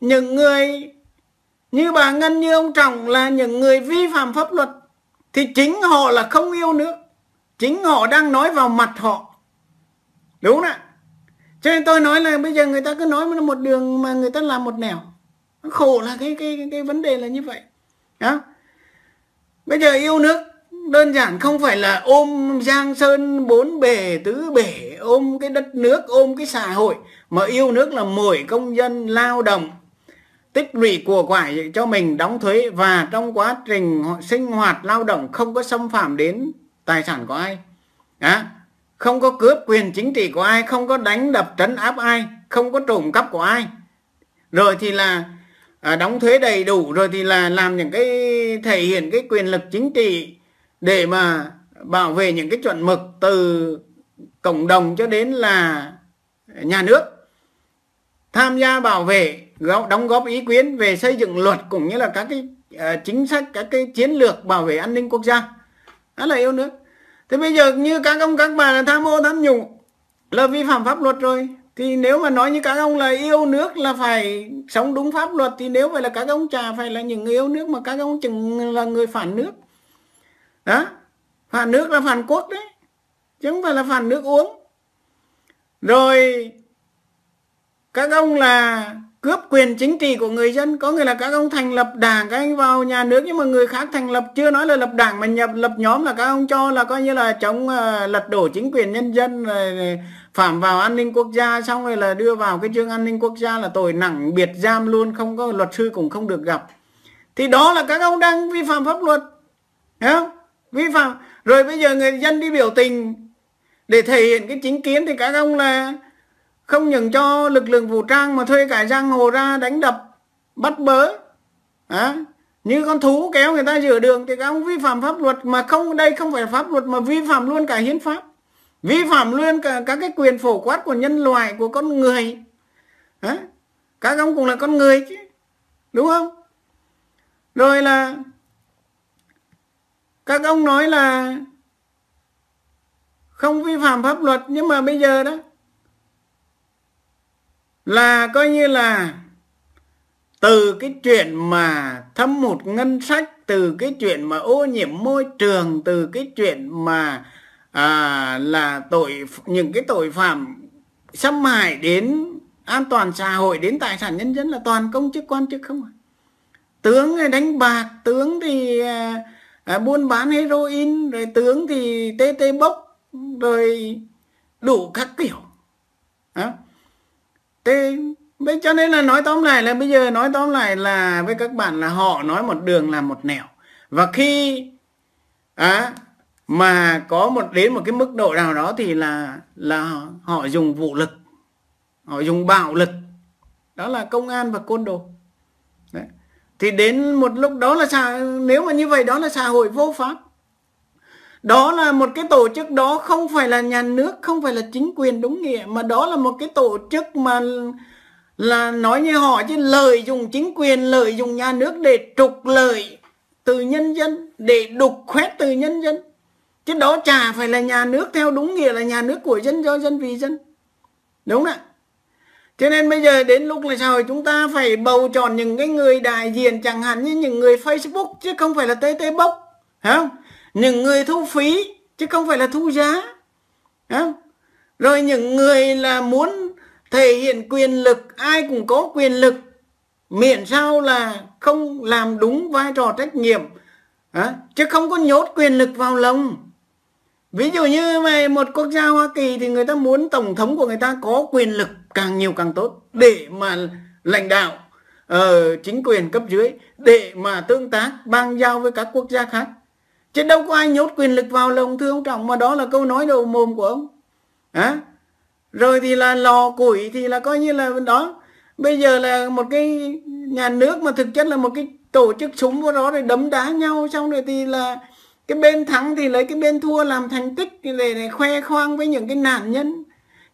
những người như bà ngân như ông trọng là những người vi phạm pháp luật thì chính họ là không yêu nước chính họ đang nói vào mặt họ đúng ạ cho nên tôi nói là bây giờ người ta cứ nói một đường mà người ta làm một nẻo khổ là cái cái cái vấn đề là như vậy đó bây giờ yêu nước đơn giản không phải là ôm giang sơn bốn bể tứ bể ôm cái đất nước ôm cái xã hội mà yêu nước là mỗi công dân lao động tích lũy của quải cho mình đóng thuế và trong quá trình sinh hoạt lao động không có xâm phạm đến tài sản của ai đó không có cướp quyền chính trị của ai không có đánh đập trấn áp ai không có trộm cắp của ai rồi thì là à, đóng thuế đầy đủ rồi thì là làm những cái thể hiện cái quyền lực chính trị để mà bảo vệ những cái chuẩn mực từ cộng đồng cho đến là nhà nước tham gia bảo vệ đóng góp ý kiến về xây dựng luật cũng như là các cái à, chính sách các cái chiến lược bảo vệ an ninh quốc gia đó là yêu nước thế bây giờ như các ông các bà là tham ô tham nhũng là vi phạm pháp luật rồi thì nếu mà nói như các ông là yêu nước là phải sống đúng pháp luật thì nếu vậy là các ông trà phải là những người yêu nước mà các ông chừng là người phản nước đó phản nước là phản quốc đấy chứ không phải là phản nước uống rồi các ông là cướp quyền chính trị của người dân có nghĩa là các ông thành lập đảng các anh vào nhà nước nhưng mà người khác thành lập chưa nói là lập đảng mà nhập lập nhóm là các ông cho là coi như là chống uh, lật đổ chính quyền nhân dân rồi phạm vào an ninh quốc gia xong rồi là đưa vào cái chương an ninh quốc gia là tội nặng biệt giam luôn không có luật sư cũng không được gặp thì đó là các ông đang vi phạm pháp luật Thấy không vi phạm rồi bây giờ người dân đi biểu tình để thể hiện cái chính kiến thì các ông là không những cho lực lượng vũ trang mà thuê cả giang hồ ra đánh đập bắt bớ à, như con thú kéo người ta giữa đường thì các ông vi phạm pháp luật mà không đây không phải pháp luật mà vi phạm luôn cả hiến pháp vi phạm luôn cả các cái quyền phổ quát của nhân loại của con người à, các ông cũng là con người chứ đúng không rồi là các ông nói là không vi phạm pháp luật nhưng mà bây giờ đó là coi như là từ cái chuyện mà thâm hụt ngân sách từ cái chuyện mà ô nhiễm môi trường từ cái chuyện mà à, là tội những cái tội phạm xâm hại đến an toàn xã hội đến tài sản nhân dân là toàn công chức quan chức không à tướng thì đánh bạc tướng thì à, à, buôn bán heroin rồi tướng thì tê tê bốc rồi đủ các kiểu à, thế, Vậy cho nên là nói tóm lại là bây giờ nói tóm lại là với các bạn là họ nói một đường là một nẻo. Và khi à, mà có một đến một cái mức độ nào đó thì là là họ dùng vũ lực, họ dùng bạo lực. Đó là công an và côn đồ. Đấy. Thì đến một lúc đó là xã, nếu mà như vậy đó là xã hội vô pháp đó là một cái tổ chức đó không phải là nhà nước không phải là chính quyền đúng nghĩa mà đó là một cái tổ chức mà là nói như họ chứ lợi dụng chính quyền lợi dụng nhà nước để trục lợi từ nhân dân để đục khoét từ nhân dân chứ đó chả phải là nhà nước theo đúng nghĩa là nhà nước của dân do dân vì dân đúng không ạ cho nên bây giờ đến lúc là sao chúng ta phải bầu chọn những cái người đại diện chẳng hạn như những người Facebook chứ không phải là TT Bốc, không? những người thu phí chứ không phải là thu giá rồi những người là muốn thể hiện quyền lực ai cũng có quyền lực miễn sao là không làm đúng vai trò trách nhiệm chứ không có nhốt quyền lực vào lòng ví dụ như về một quốc gia Hoa Kỳ thì người ta muốn tổng thống của người ta có quyền lực càng nhiều càng tốt để mà lãnh đạo uh, chính quyền cấp dưới để mà tương tác bang giao với các quốc gia khác chứ đâu có ai nhốt quyền lực vào lòng thương trọng mà đó là câu nói đầu mồm của ông à? rồi thì là lò củi thì là coi như là đó bây giờ là một cái nhà nước mà thực chất là một cái tổ chức súng của đó rồi đấm đá nhau xong rồi thì là cái bên thắng thì lấy cái bên thua làm thành tích để, để khoe khoang với những cái nạn nhân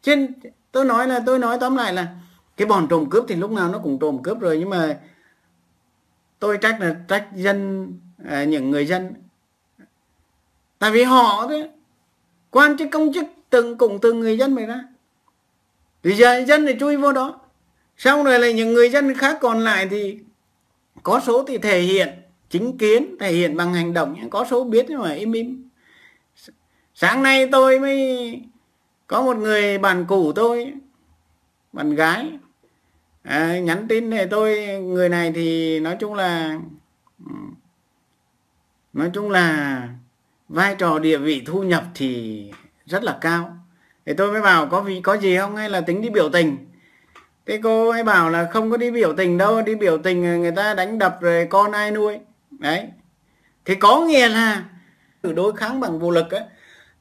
trên tôi nói là tôi nói tóm lại là cái bọn trộm cướp thì lúc nào nó cũng trộm cướp rồi nhưng mà tôi trách là trách dân à, những người dân tại vì họ thế quan chức công chức từng cùng từng người dân mày ra thì giờ dân thì chui vô đó sau này là những người dân khác còn lại thì có số thì thể hiện chính kiến thể hiện bằng hành động có số biết nhưng mà im im sáng nay tôi mới có một người bạn cũ tôi bạn gái à, nhắn tin để tôi người này thì nói chung là nói chung là vai trò địa vị thu nhập thì rất là cao thì tôi mới bảo có vì có gì không hay là tính đi biểu tình thế cô ấy bảo là không có đi biểu tình đâu đi biểu tình người ta đánh đập rồi con ai nuôi đấy thì có nghĩa là đối kháng bằng vũ lực ấy,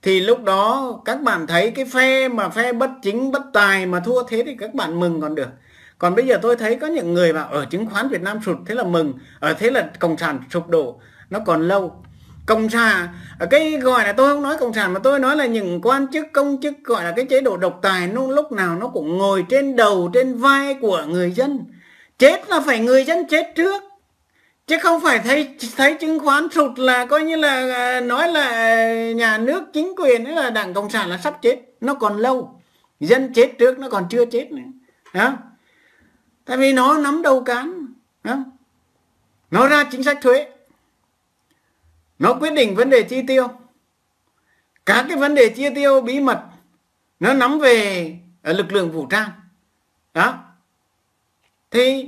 thì lúc đó các bạn thấy cái phe mà phe bất chính bất tài mà thua thế thì các bạn mừng còn được còn bây giờ tôi thấy có những người bảo ở chứng khoán Việt Nam sụt thế là mừng ở thế là cộng sản sụp đổ nó còn lâu cộng sản cái gọi là tôi không nói cộng sản mà tôi nói là những quan chức công chức gọi là cái chế độ độc tài nó lúc nào nó cũng ngồi trên đầu trên vai của người dân chết là phải người dân chết trước chứ không phải thấy thấy chứng khoán sụt là coi như là à, nói là nhà nước chính quyền là đảng cộng sản là sắp chết nó còn lâu dân chết trước nó còn chưa chết nữa đó tại vì nó nắm đầu cán đó. nó ra chính sách thuế nó quyết định vấn đề chi tiêu các cái vấn đề chi tiêu bí mật nó nắm về ờ, lực lượng vũ trang đó thì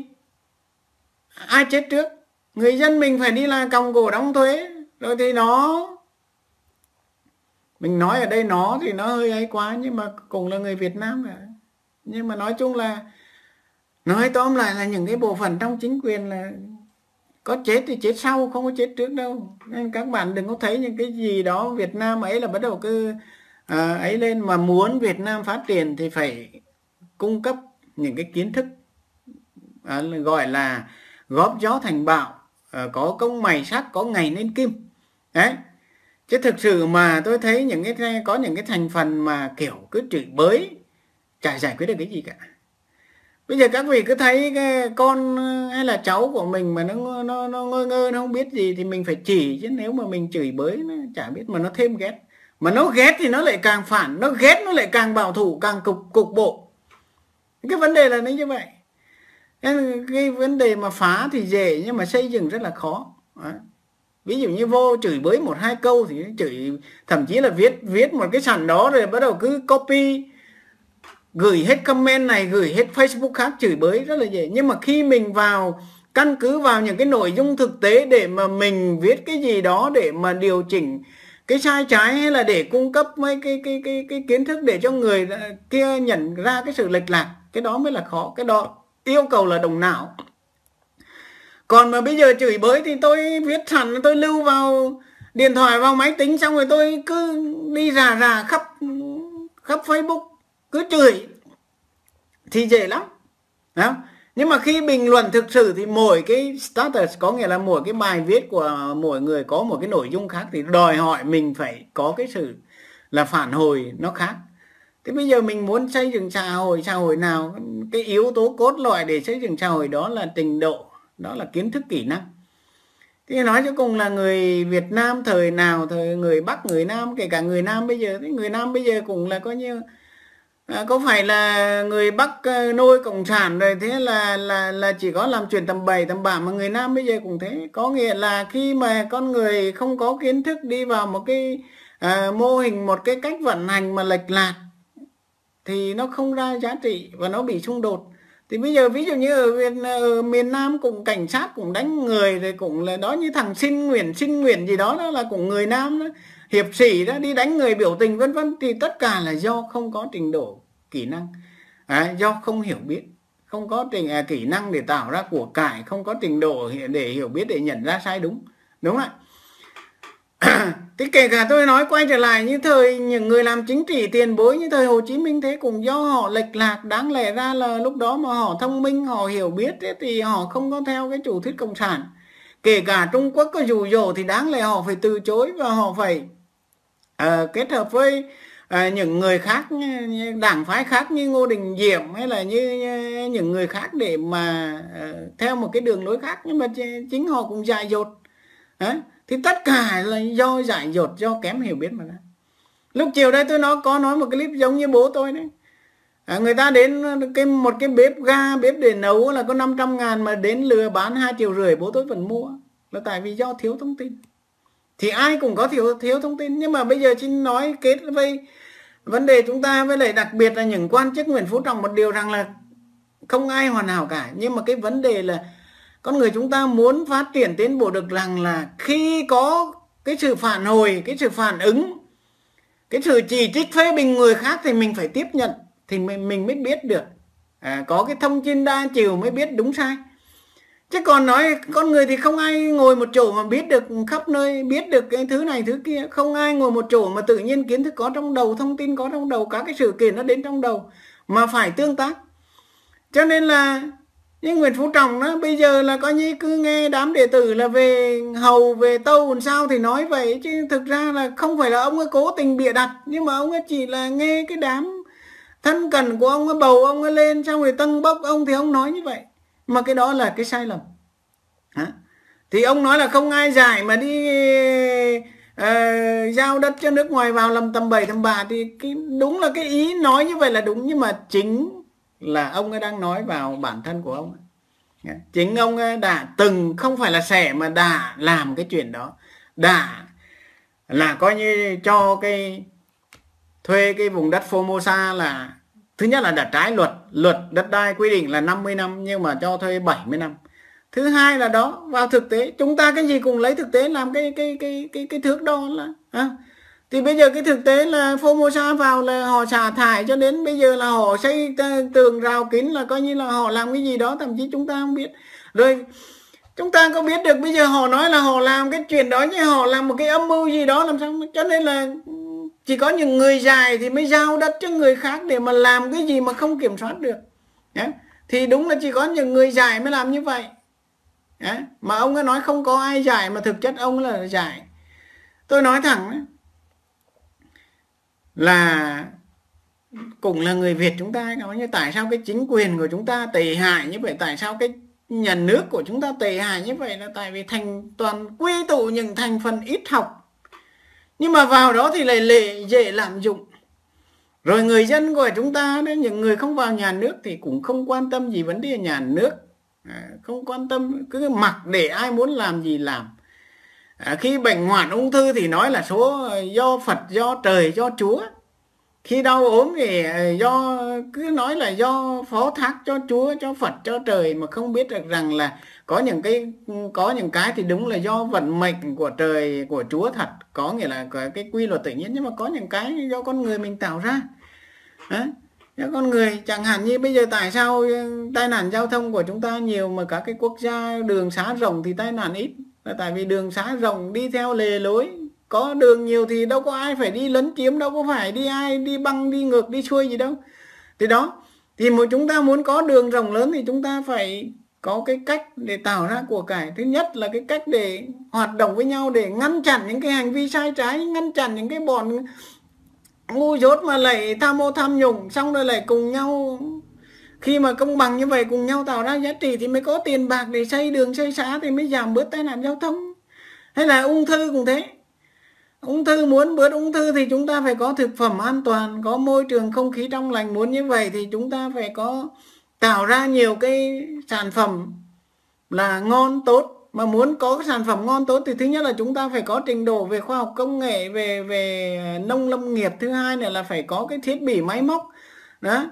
ai chết trước người dân mình phải đi là còng cổ đóng thuế rồi thì nó mình nói ở đây nó thì nó hơi ấy quá nhưng mà cũng là người Việt Nam cả nhưng mà nói chung là nói tóm lại là những cái bộ phận trong chính quyền là có chết thì chết sau không có chết trước đâu nên các bạn đừng có thấy những cái gì đó Việt Nam ấy là bắt đầu cứ à, ấy lên mà muốn Việt Nam phát triển thì phải cung cấp những cái kiến thức à, gọi là góp gió thành bạo à, có công mày sắc có ngày nên kim đấy chứ thực sự mà tôi thấy những cái có những cái thành phần mà kiểu cứ chửi bới chả giải quyết được cái gì cả bây giờ các vị cứ thấy cái con hay là cháu của mình mà nó nó nó ngơ ngơ nó không biết gì thì mình phải chỉ chứ nếu mà mình chửi bới nó chả biết mà nó thêm ghét mà nó ghét thì nó lại càng phản nó ghét nó lại càng bảo thủ càng cục cục bộ cái vấn đề là nó như vậy cái vấn đề mà phá thì dễ nhưng mà xây dựng rất là khó Đấy. ví dụ như vô chửi bới một hai câu thì chửi thậm chí là viết viết một cái sản đó rồi bắt đầu cứ copy gửi hết comment này gửi hết facebook khác chửi bới rất là dễ nhưng mà khi mình vào căn cứ vào những cái nội dung thực tế để mà mình viết cái gì đó để mà điều chỉnh cái sai trái hay là để cung cấp mấy cái cái cái cái kiến thức để cho người à, kia nhận ra cái sự lệch lạc cái đó mới là khó cái đó yêu cầu là đồng não còn mà bây giờ chửi bới thì tôi viết sẵn tôi lưu vào điện thoại vào máy tính xong rồi tôi cứ đi rà rà khắp khắp facebook cứ chửi thì dễ lắm Đấy không? nhưng mà khi bình luận thực sự thì mỗi cái status có nghĩa là mỗi cái bài viết của mỗi người có một cái nội dung khác thì đòi hỏi mình phải có cái sự là phản hồi nó khác thế bây giờ mình muốn xây dựng xã hội xã hội nào cái yếu tố cốt lõi để xây dựng xã hội đó là trình độ đó là kiến thức kỹ năng thì nói cho cùng là người Việt Nam thời nào thời người Bắc người Nam kể cả người Nam bây giờ thì người Nam bây giờ cũng là coi như À, có phải là người bắc ờ, nuôi cộng sản rồi thế là là là chỉ có làm chuyện tầm bậy tầm bạ mà người nam bây giờ cũng thế có nghĩa là khi mà con người không có kiến thức đi vào một cái à, mô hình một cái cách vận hành mà lệch lạc thì nó không ra giá trị và nó bị xung đột thì bây giờ ví dụ như ở, miền, ờ, ở miền Nam cũng cảnh sát cũng đánh người rồi cũng là đó như thằng xin nguyện xin nguyện gì đó đó là cũng người Nam đó hiệp sĩ đó đi đánh người biểu tình vân vân thì tất cả là do không có trình độ kỹ năng à, do không hiểu biết không có tình à, kỹ năng để tạo ra của cải không có trình độ để hiểu biết để nhận ra sai đúng đúng không ạ thế kể cả tôi nói quay trở lại như thời những người làm chính trị tiền bối như thời Hồ Chí Minh thế cũng do họ lệch lạc đáng lẽ ra là lúc đó mà họ thông minh họ hiểu biết thế thì họ không có theo cái chủ thuyết cộng sản kể cả Trung Quốc có dù dỗ thì đáng lẽ họ phải từ chối và họ phải uh, kết hợp với Ờ, những người khác đảng phái khác như Ngô Đình Diệm hay là như, những người khác để mà ờ, theo một cái đường lối khác nhưng mà chính họ cũng dại dột à, thì tất cả là do dại dột do kém hiểu biết mà ra lúc chiều đây tôi nó có nói một clip giống như bố tôi đấy À, người ta đến cái một cái bếp ga bếp để nấu là có 500 ngàn mà đến lừa bán hai triệu rưỡi bố tôi vẫn mua là tại vì do thiếu thông tin thì ai cũng có thiếu thiếu thông tin nhưng mà bây giờ xin nói kết với vấn đề chúng ta với lại đặc biệt là những quan chức Nguyễn Phú Trọng một điều rằng là không ai hoàn hảo cả nhưng mà cái vấn đề là con người chúng ta muốn phát triển tiến bộ được rằng là khi có cái sự phản hồi cái sự phản ứng cái sự chỉ trích phê bình người khác thì mình phải tiếp nhận thì mình, mình mới biết được à, có cái thông tin đa chiều mới biết đúng sai chứ còn nói con người thì không ai ngồi một chỗ mà biết được khắp nơi biết được cái thứ này thứ kia không ai ngồi một chỗ mà tự nhiên kiến thức có trong đầu thông tin có trong đầu các cái sự kiện nó đến trong đầu mà phải tương tác cho nên là nhưng Nguyễn Phú Trọng đó bây giờ là coi như cứ nghe đám đệ tử là về hầu về tâu làm sao thì nói vậy chứ thực ra là không phải là ông ấy cố tình bịa đặt nhưng mà ông ấy chỉ là nghe cái đám thân cần của ông ấy bầu ông ấy lên xong rồi tân bốc ông thì ông nói như vậy mà cái đó là cái sai lầm à. thì ông nói là không ai giải mà đi uh, giao đất cho nước ngoài vào làm tầm bảy tầm bạ thì cái, đúng là cái ý nói như vậy là đúng nhưng mà chính là ông ấy đang nói vào bản thân của ông ấy. chính ông ấy đã từng không phải là sẻ mà đã làm cái chuyện đó đã là coi như cho cái thuê cái vùng đất Formosa là thứ nhất là đã trái luật luật đất đai quy định là 50 năm nhưng mà cho thuê 70 năm thứ hai là đó vào thực tế chúng ta cái gì cùng lấy thực tế làm cái cái cái cái cái thước đo là à. thì bây giờ cái thực tế là Formosa vào là họ xả thải cho đến bây giờ là họ xây tường rào kín là coi như là họ làm cái gì đó thậm chí chúng ta không biết rồi chúng ta có biết được bây giờ họ nói là họ làm cái chuyện đó như họ làm một cái âm mưu gì đó làm sao cho nên là chỉ có những người dài thì mới giao đất cho người khác để mà làm cái gì mà không kiểm soát được thì đúng là chỉ có những người dài mới làm như vậy mà ông ấy nói không có ai giải mà thực chất ông là giải tôi nói thẳng là cũng là người Việt chúng ta nói như tại sao cái chính quyền của chúng ta tệ hại như vậy tại sao cái nhà nước của chúng ta tệ hại như vậy là tại vì thành toàn quy tụ những thành phần ít học nhưng mà vào đó thì lại lệ dễ lạm dụng rồi người dân của chúng ta đấy những người không vào nhà nước thì cũng không quan tâm gì vấn đề nhà nước à, không quan tâm cứ mặc để ai muốn làm gì làm à, khi bệnh hoạn ung thư thì nói là số do phật do trời do chúa khi đau ốm thì à, do cứ nói là do phó thác cho chúa cho phật cho trời mà không biết được rằng là có những cái có những cái thì đúng là do vận mệnh của trời của Chúa thật có nghĩa là cái, cái quy luật tự nhiên nhưng mà có những cái do con người mình tạo ra Đấy. con người chẳng hạn như bây giờ tại sao tai nạn giao thông của chúng ta nhiều mà các cái quốc gia đường xá rộng thì tai nạn ít là tại vì đường xá rộng đi theo lề lối có đường nhiều thì đâu có ai phải đi lấn chiếm đâu có phải đi ai đi băng đi ngược đi xuôi gì đâu thì đó thì mà chúng ta muốn có đường rộng lớn thì chúng ta phải có cái cách để tạo ra của cải thứ nhất là cái cách để hoạt động với nhau để ngăn chặn những cái hành vi sai trái ngăn chặn những cái bọn ngu dốt mà lại tham ô tham nhũng xong rồi lại cùng nhau khi mà công bằng như vậy cùng nhau tạo ra giá trị thì mới có tiền bạc để xây đường xây xá thì mới giảm bớt tai nạn giao thông hay là ung thư cũng thế ung thư muốn bớt ung thư thì chúng ta phải có thực phẩm an toàn có môi trường không khí trong lành muốn như vậy thì chúng ta phải có tạo ra nhiều cái sản phẩm là ngon tốt mà muốn có cái sản phẩm ngon tốt thì thứ nhất là chúng ta phải có trình độ về khoa học công nghệ về về nông lâm nghiệp thứ hai nữa là phải có cái thiết bị máy móc đó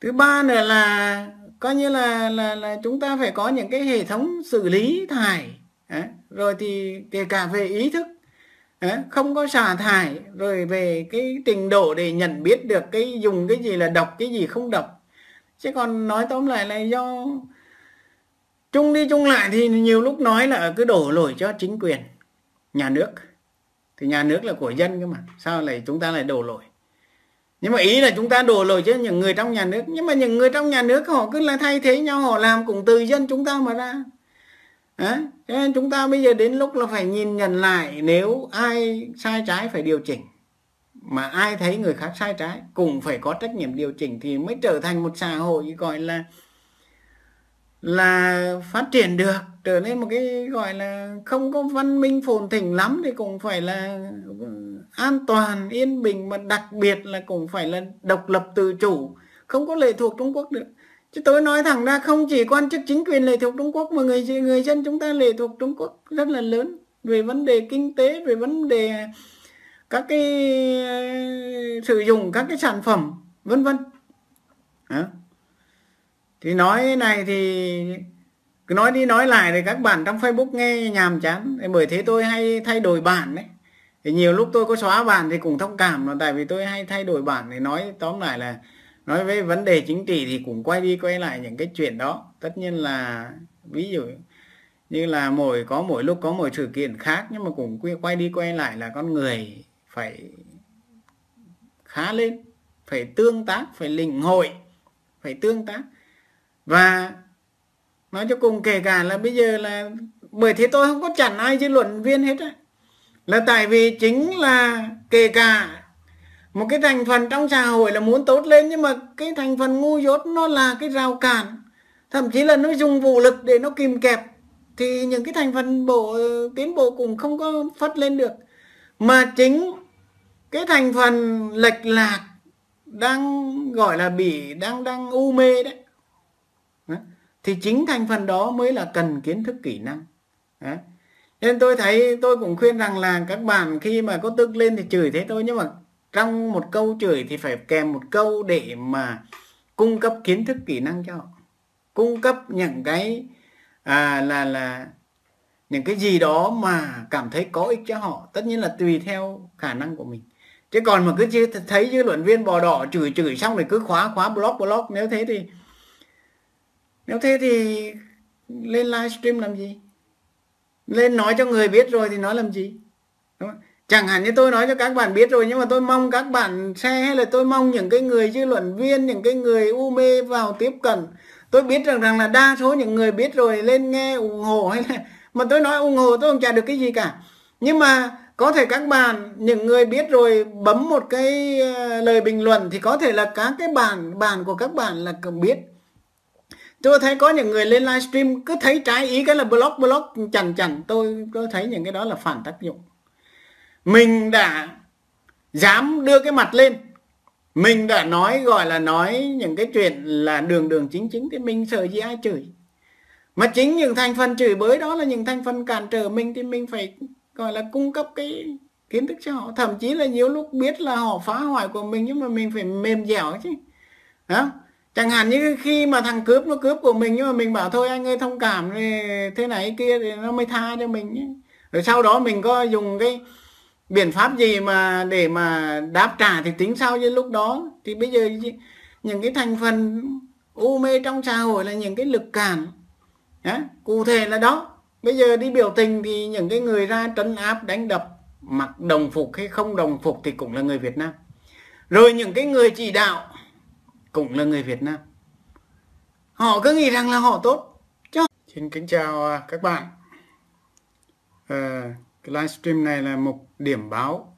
thứ ba nữa là coi như là là là chúng ta phải có những cái hệ thống xử lý thải đó. rồi thì kể cả về ý thức không có xả thải rồi về cái trình độ để nhận biết được cái dùng cái gì là độc cái gì không độc chứ còn nói tóm lại là do chung đi chung lại thì nhiều lúc nói là cứ đổ lỗi cho chính quyền nhà nước thì nhà nước là của dân cơ mà sao lại chúng ta lại đổ lỗi nhưng mà ý là chúng ta đổ lỗi cho những người trong nhà nước nhưng mà những người trong nhà nước họ cứ là thay thế nhau họ làm cũng từ dân chúng ta mà ra à, thế nên chúng ta bây giờ đến lúc là phải nhìn nhận lại nếu ai sai trái phải điều chỉnh mà ai thấy người khác sai trái cũng phải có trách nhiệm điều chỉnh thì mới trở thành một xã hội gọi là là phát triển được trở nên một cái gọi là không có văn minh phồn thịnh lắm thì cũng phải là ừ, an toàn yên bình mà đặc biệt là cũng phải là độc lập tự chủ không có lệ thuộc Trung Quốc được chứ tôi nói thẳng ra không chỉ quan chức chính quyền lệ thuộc Trung Quốc mà người người dân chúng ta lệ thuộc Trung Quốc rất là lớn về vấn đề kinh tế về vấn đề các cái ờ, sử dụng các cái sản phẩm vân vân thì nói này thì cứ nói đi nói lại thì các bạn trong facebook nghe nhàm chán bởi thế tôi hay thay đổi bản đấy thì nhiều lúc tôi có xóa bản thì cũng thông cảm là tại vì tôi hay thay đổi bản để nói tóm lại là nói về vấn đề chính trị thì cũng quay đi quay lại những cái chuyện đó tất nhiên là ví dụ như là mỗi có mỗi lúc có mỗi sự kiện khác nhưng mà cũng quay đi quay lại là con người phải khá lên phải tương tác phải lĩnh hội phải tương tác và nói cho cùng kể cả là bây giờ là bởi thế tôi không có chặn ai chứ luận viên hết á là tại vì chính là kể cả một cái thành phần trong xã hội là muốn tốt lên nhưng mà cái thành phần ngu dốt nó là cái rào cản thậm chí là nó dùng vũ lực để nó kìm kẹp thì những cái thành phần bộ tiến bộ cũng không có phát lên được mà chính cái thành phần lệch lạc đang gọi là bị đang đang u mê đấy thì chính thành phần đó mới là cần kiến thức kỹ năng nên tôi thấy tôi cũng khuyên rằng là các bạn khi mà có tức lên thì chửi thế thôi nhưng mà trong một câu chửi thì phải kèm một câu để mà cung cấp kiến thức kỹ năng cho họ cung cấp những cái à, là là những cái gì đó mà cảm thấy có ích cho họ tất nhiên là tùy theo khả năng của mình chứ còn mà cứ thấy dư luận viên bò đỏ chửi chửi xong rồi cứ khóa khóa block block nếu thế thì nếu thế thì lên livestream làm gì lên nói cho người biết rồi thì nói làm gì Đúng không? chẳng hạn như tôi nói cho các bạn biết rồi nhưng mà tôi mong các bạn xe hay là tôi mong những cái người dư luận viên những cái người u mê vào tiếp cận tôi biết rằng rằng là đa số những người biết rồi lên nghe ủng hộ hay là mà tôi nói ủng hộ tôi không trả được cái gì cả nhưng mà có thể các bạn những người biết rồi bấm một cái ờ, lời bình luận thì có thể là các cái bản bản của các bạn là cần biết tôi thấy có những người lên livestream cứ thấy trái ý cái là block block chằn chằn tôi tôi thấy những cái đó là phản tác dụng mình đã dám đưa cái mặt lên mình đã nói gọi là nói những cái chuyện là đường đường chính chính thì mình sợ gì ai chửi mà chính những thành phần chửi bới đó là những thành phần cản trở mình thì mình phải gọi là cung cấp cái kiến thức cho họ thậm chí là nhiều lúc biết là họ phá hoại của mình nhưng mà mình phải mềm dẻo chứ đó chẳng hạn như khi mà thằng cướp nó cướp của mình nhưng mà mình bảo thôi anh ơi thông cảm thì thế này kia thì nó mới tha cho mình nhé. rồi sau đó mình có dùng cái biện pháp gì mà để mà đáp trả thì tính sau như lúc đó thì bây giờ những cái thành phần u mê trong xã hội là những cái lực cản cụ thể là đó bây giờ đi biểu tình thì những cái người ra trấn áp đánh đập mặc đồng phục hay không đồng phục thì cũng là người Việt Nam rồi những cái người chỉ đạo cũng là người Việt Nam họ cứ nghĩ rằng là họ tốt chứ xin kính chào à, các bạn à, cái livestream này là một điểm báo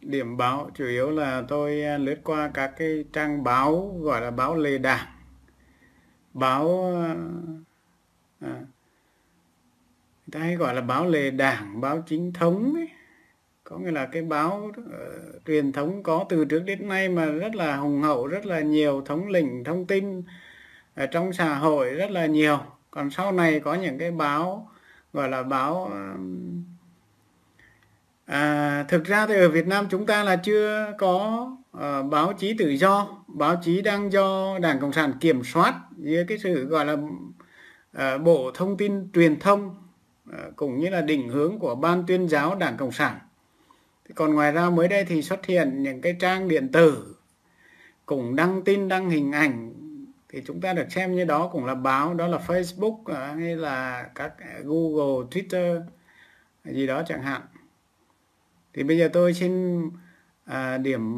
điểm báo chủ yếu là tôi à, lướt qua các cái trang báo gọi là báo lề đảng báo à, à người ta hay gọi là báo lề đảng báo chính thống ấy có nghĩa là cái báo uh, truyền thống có từ trước đến nay mà rất là hùng hậu rất là nhiều thống lĩnh thông tin ở trong xã hội rất là nhiều còn sau này có những cái báo gọi là báo uh, à, thực ra thì ở Việt Nam chúng ta là chưa có uh, báo chí tự do báo chí đang do Đảng Cộng sản kiểm soát dưới cái sự gọi là uh, Bộ Thông tin Truyền thông Ờ, cũng như là định hướng của ban tuyên giáo Đảng Cộng sản. còn ngoài ra mới đây thì xuất hiện những cái trang điện tử cũng đăng tin đăng hình ảnh thì chúng ta được xem như đó cũng là báo đó là Facebook ờ, hay là các ờ, Google, Twitter gì đó chẳng hạn. Thì bây giờ tôi xin điểm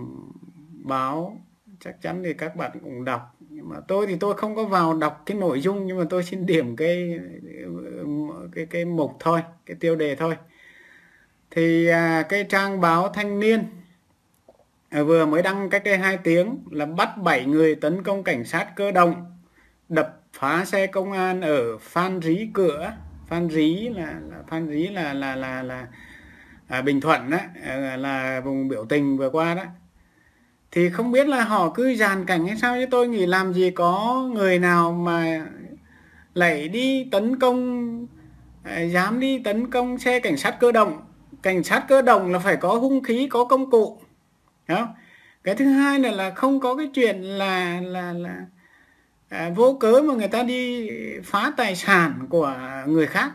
báo chắc chắn thì các bạn cũng đọc nhưng mà tôi thì tôi không có vào đọc cái nội dung nhưng mà tôi xin điểm cái cái cái mục thôi cái tiêu đề thôi thì à, cái trang báo thanh niên à, vừa mới đăng cách đây 2 tiếng là bắt 7 người tấn công cảnh sát cơ động đập phá xe công an ở Phan Rí cửa Phan Rí là, là Phan Rí là là là là à, Bình Thuận đó à, là vùng biểu tình vừa qua đó thì không biết là họ cứ dàn cảnh hay sao chứ tôi nghĩ làm gì có người nào mà lại đi tấn công Ờ, dám đi tấn công xe cảnh sát cơ động cảnh sát cơ động là phải có hung khí có công cụ cái thứ hai là là không có cái chuyện là là là à, vô cớ mà người ta đi phá tài sản của người khác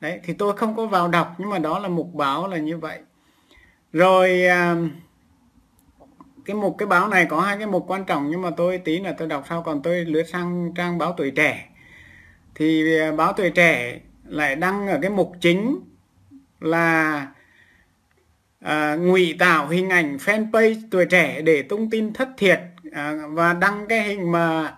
đấy thì tôi không có vào đọc nhưng mà đó là mục báo là như vậy rồi à, cái mục cái báo này có hai cái mục quan trọng nhưng mà tôi tí là tôi đọc sau còn tôi lướt sang trang báo tuổi trẻ thì à, báo tuổi trẻ lại đăng ở cái mục chính là à, ngụy tạo hình ảnh fanpage tuổi trẻ để tung tin thất thiệt à, và đăng cái hình mà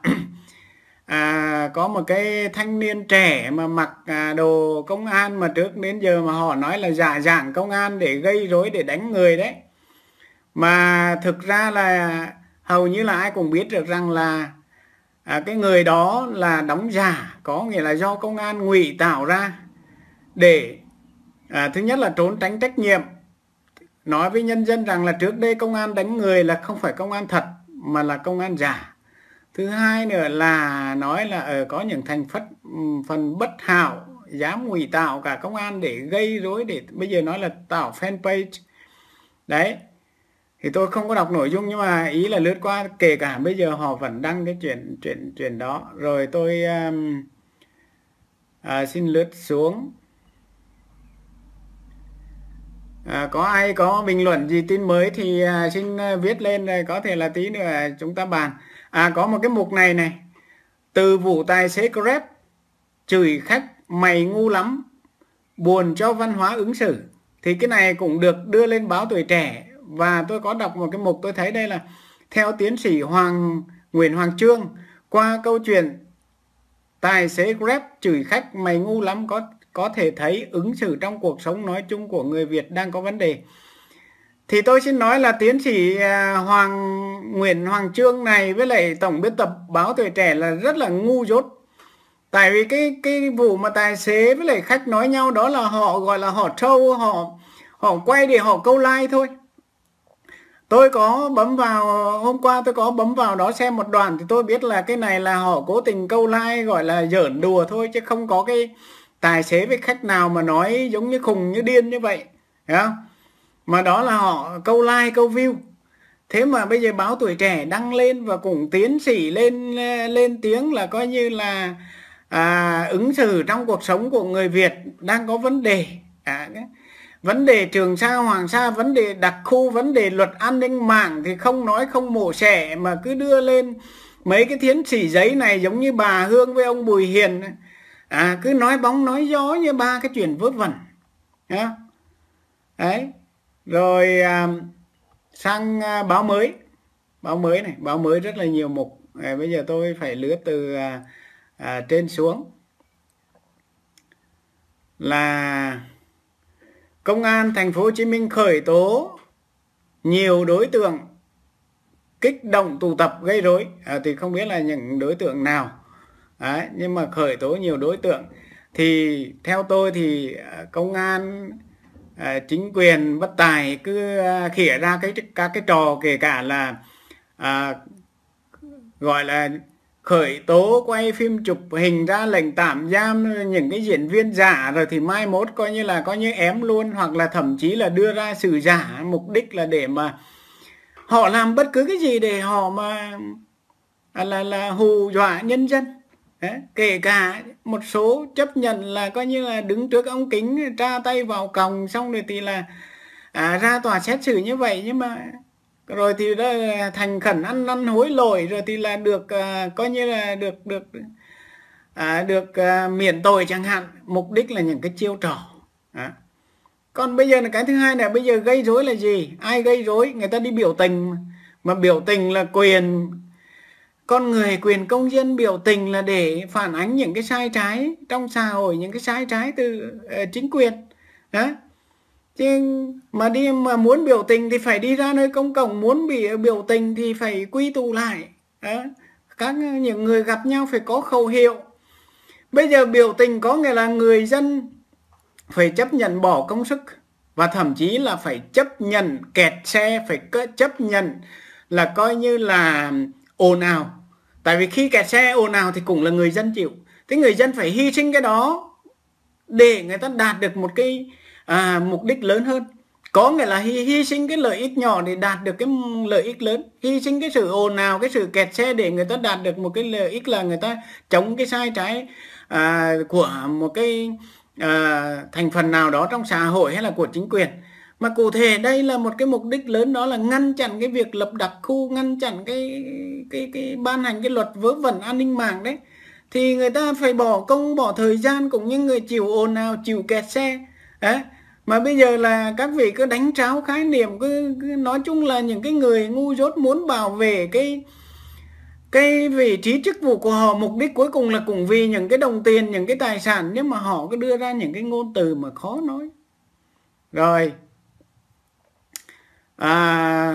à, có một cái thanh niên trẻ mà mặc à, đồ công an mà trước đến giờ mà họ nói là giả dạng công an để gây rối để đánh người đấy mà thực ra là hầu như là ai cũng biết được rằng là à, cái người đó là đóng giả có nghĩa là do công an ngụy tạo ra để à, thứ nhất là trốn tránh trách nhiệm nói với nhân dân rằng là trước đây công an đánh người là không phải công an thật mà là công an giả thứ hai nữa là nói là ở ờ, có những thành phất phần bất hảo dám ngụy tạo cả công an để gây rối để bây giờ nói là tạo fanpage đấy thì tôi không có đọc nội dung nhưng mà ý là lướt qua kể cả bây giờ họ vẫn đăng cái chuyện chuyện chuyện đó rồi tôi um, à, xin lướt xuống À, có ai có bình luận gì tin mới thì à, xin à, viết lên đây có thể là tí nữa chúng ta bàn à có một cái mục này này từ vụ tài xế Grab chửi khách mày ngu lắm buồn cho văn hóa ứng xử thì cái này cũng được đưa lên báo tuổi trẻ và tôi có đọc một cái mục tôi thấy đây là theo tiến sĩ Hoàng Nguyễn Hoàng Trương qua câu chuyện tài xế Grab chửi khách mày ngu lắm có có thể thấy ứng xử trong cuộc sống nói chung của người Việt đang có vấn đề. Thì tôi xin nói là tiến sĩ à, Hoàng Nguyễn Hoàng Trương này với lại tổng biên tập báo Tuổi Trẻ là rất là ngu dốt. Tại vì cái cái vụ mà tài xế với lại khách nói nhau đó là họ gọi là họ trâu, họ họ quay để họ câu like thôi tôi có bấm vào hôm qua tôi có bấm vào đó xem một đoạn thì tôi biết là cái này là họ cố tình câu like gọi là giỡn đùa thôi chứ không có cái tài xế với khách nào mà nói giống như khùng như điên như vậy Đấy không? mà đó là họ câu like câu view thế mà bây giờ báo tuổi trẻ đăng lên và cũng tiến sĩ lên lên tiếng là coi như là à, ứng xử trong cuộc sống của người Việt đang có vấn đề à, cái, vấn đề trường sa hoàng sa vấn đề đặc khu vấn đề luật an ninh mạng thì không nói không mổ xẻ mà cứ đưa lên mấy cái thiến sĩ giấy này giống như bà hương với ông bùi hiền à, cứ nói bóng nói gió như ba cái chuyện vớ vẩn à. đấy rồi à, sang à, báo mới báo mới này báo mới rất là nhiều mục à, bây giờ tôi phải lướt từ à, trên xuống là Công an thành phố Hồ Chí Minh khởi tố nhiều đối tượng kích động tụ tập gây rối à, thì không biết là những đối tượng nào Đấy, nhưng mà khởi tố nhiều đối tượng thì theo tôi thì à, công an à, chính quyền bất tài cứ à, khỉa ra cái các cái trò kể cả là à, gọi là khởi tố quay phim chụp hình ra lệnh tạm giam những cái diễn viên giả rồi thì mai mốt coi như là coi như ém luôn hoặc là thậm chí là đưa ra sự giả mục đích là để mà họ làm bất cứ cái gì để họ mà là là, là hù dọa nhân dân Đấy, kể cả một số chấp nhận là coi như là đứng trước ống kính tra tay vào còng xong rồi thì là à, ra tòa xét xử như vậy nhưng mà rồi thì đó thành khẩn ăn năn hối lỗi rồi thì là được à, coi như là được được à, được à, miễn tội chẳng hạn mục đích là những cái chiêu trò à. còn bây giờ là cái thứ hai là bây giờ gây rối là gì ai gây rối người ta đi biểu tình mà biểu tình là quyền con người quyền công dân biểu tình là để phản ánh những cái sai trái trong xã hội những cái sai trái từ uh, chính quyền đó chứ mà đi mà muốn biểu tình thì phải đi ra nơi công cộng muốn bị biểu tình thì phải quy tụ lại Đó. các những người gặp nhau phải có khẩu hiệu bây giờ biểu tình có nghĩa là người dân phải chấp nhận bỏ công sức và thậm chí là phải chấp nhận kẹt xe phải chấp nhận là coi như là ồn ào tại vì khi kẹt xe ồn ào thì cũng là người dân chịu thế người dân phải hy sinh cái đó để người ta đạt được một cái à, mục đích lớn hơn có nghĩa là hy, hy sinh cái lợi ích nhỏ để đạt được cái lợi ích lớn hy sinh cái sự ồn nào cái sự kẹt xe để người ta đạt được một cái lợi ích là người ta chống cái sai trái à, của một cái à, thành phần nào đó trong xã hội hay là của chính quyền mà cụ thể đây là một cái mục đích lớn đó là ngăn chặn cái việc lập đặc khu ngăn chặn cái cái cái ban hành cái luật vớ vẩn an ninh mạng đấy thì người ta phải bỏ công bỏ thời gian cũng như người chịu ồn nào chịu kẹt xe đấy mà bây giờ là các vị cứ đánh tráo khái niệm cứ, cứ nói chung là những cái người ngu dốt muốn bảo vệ cái cái vị trí chức vụ của họ mục đích cuối cùng là cùng vì những cái đồng tiền những cái tài sản nhưng mà họ cứ đưa ra những cái ngôn từ mà khó nói rồi à,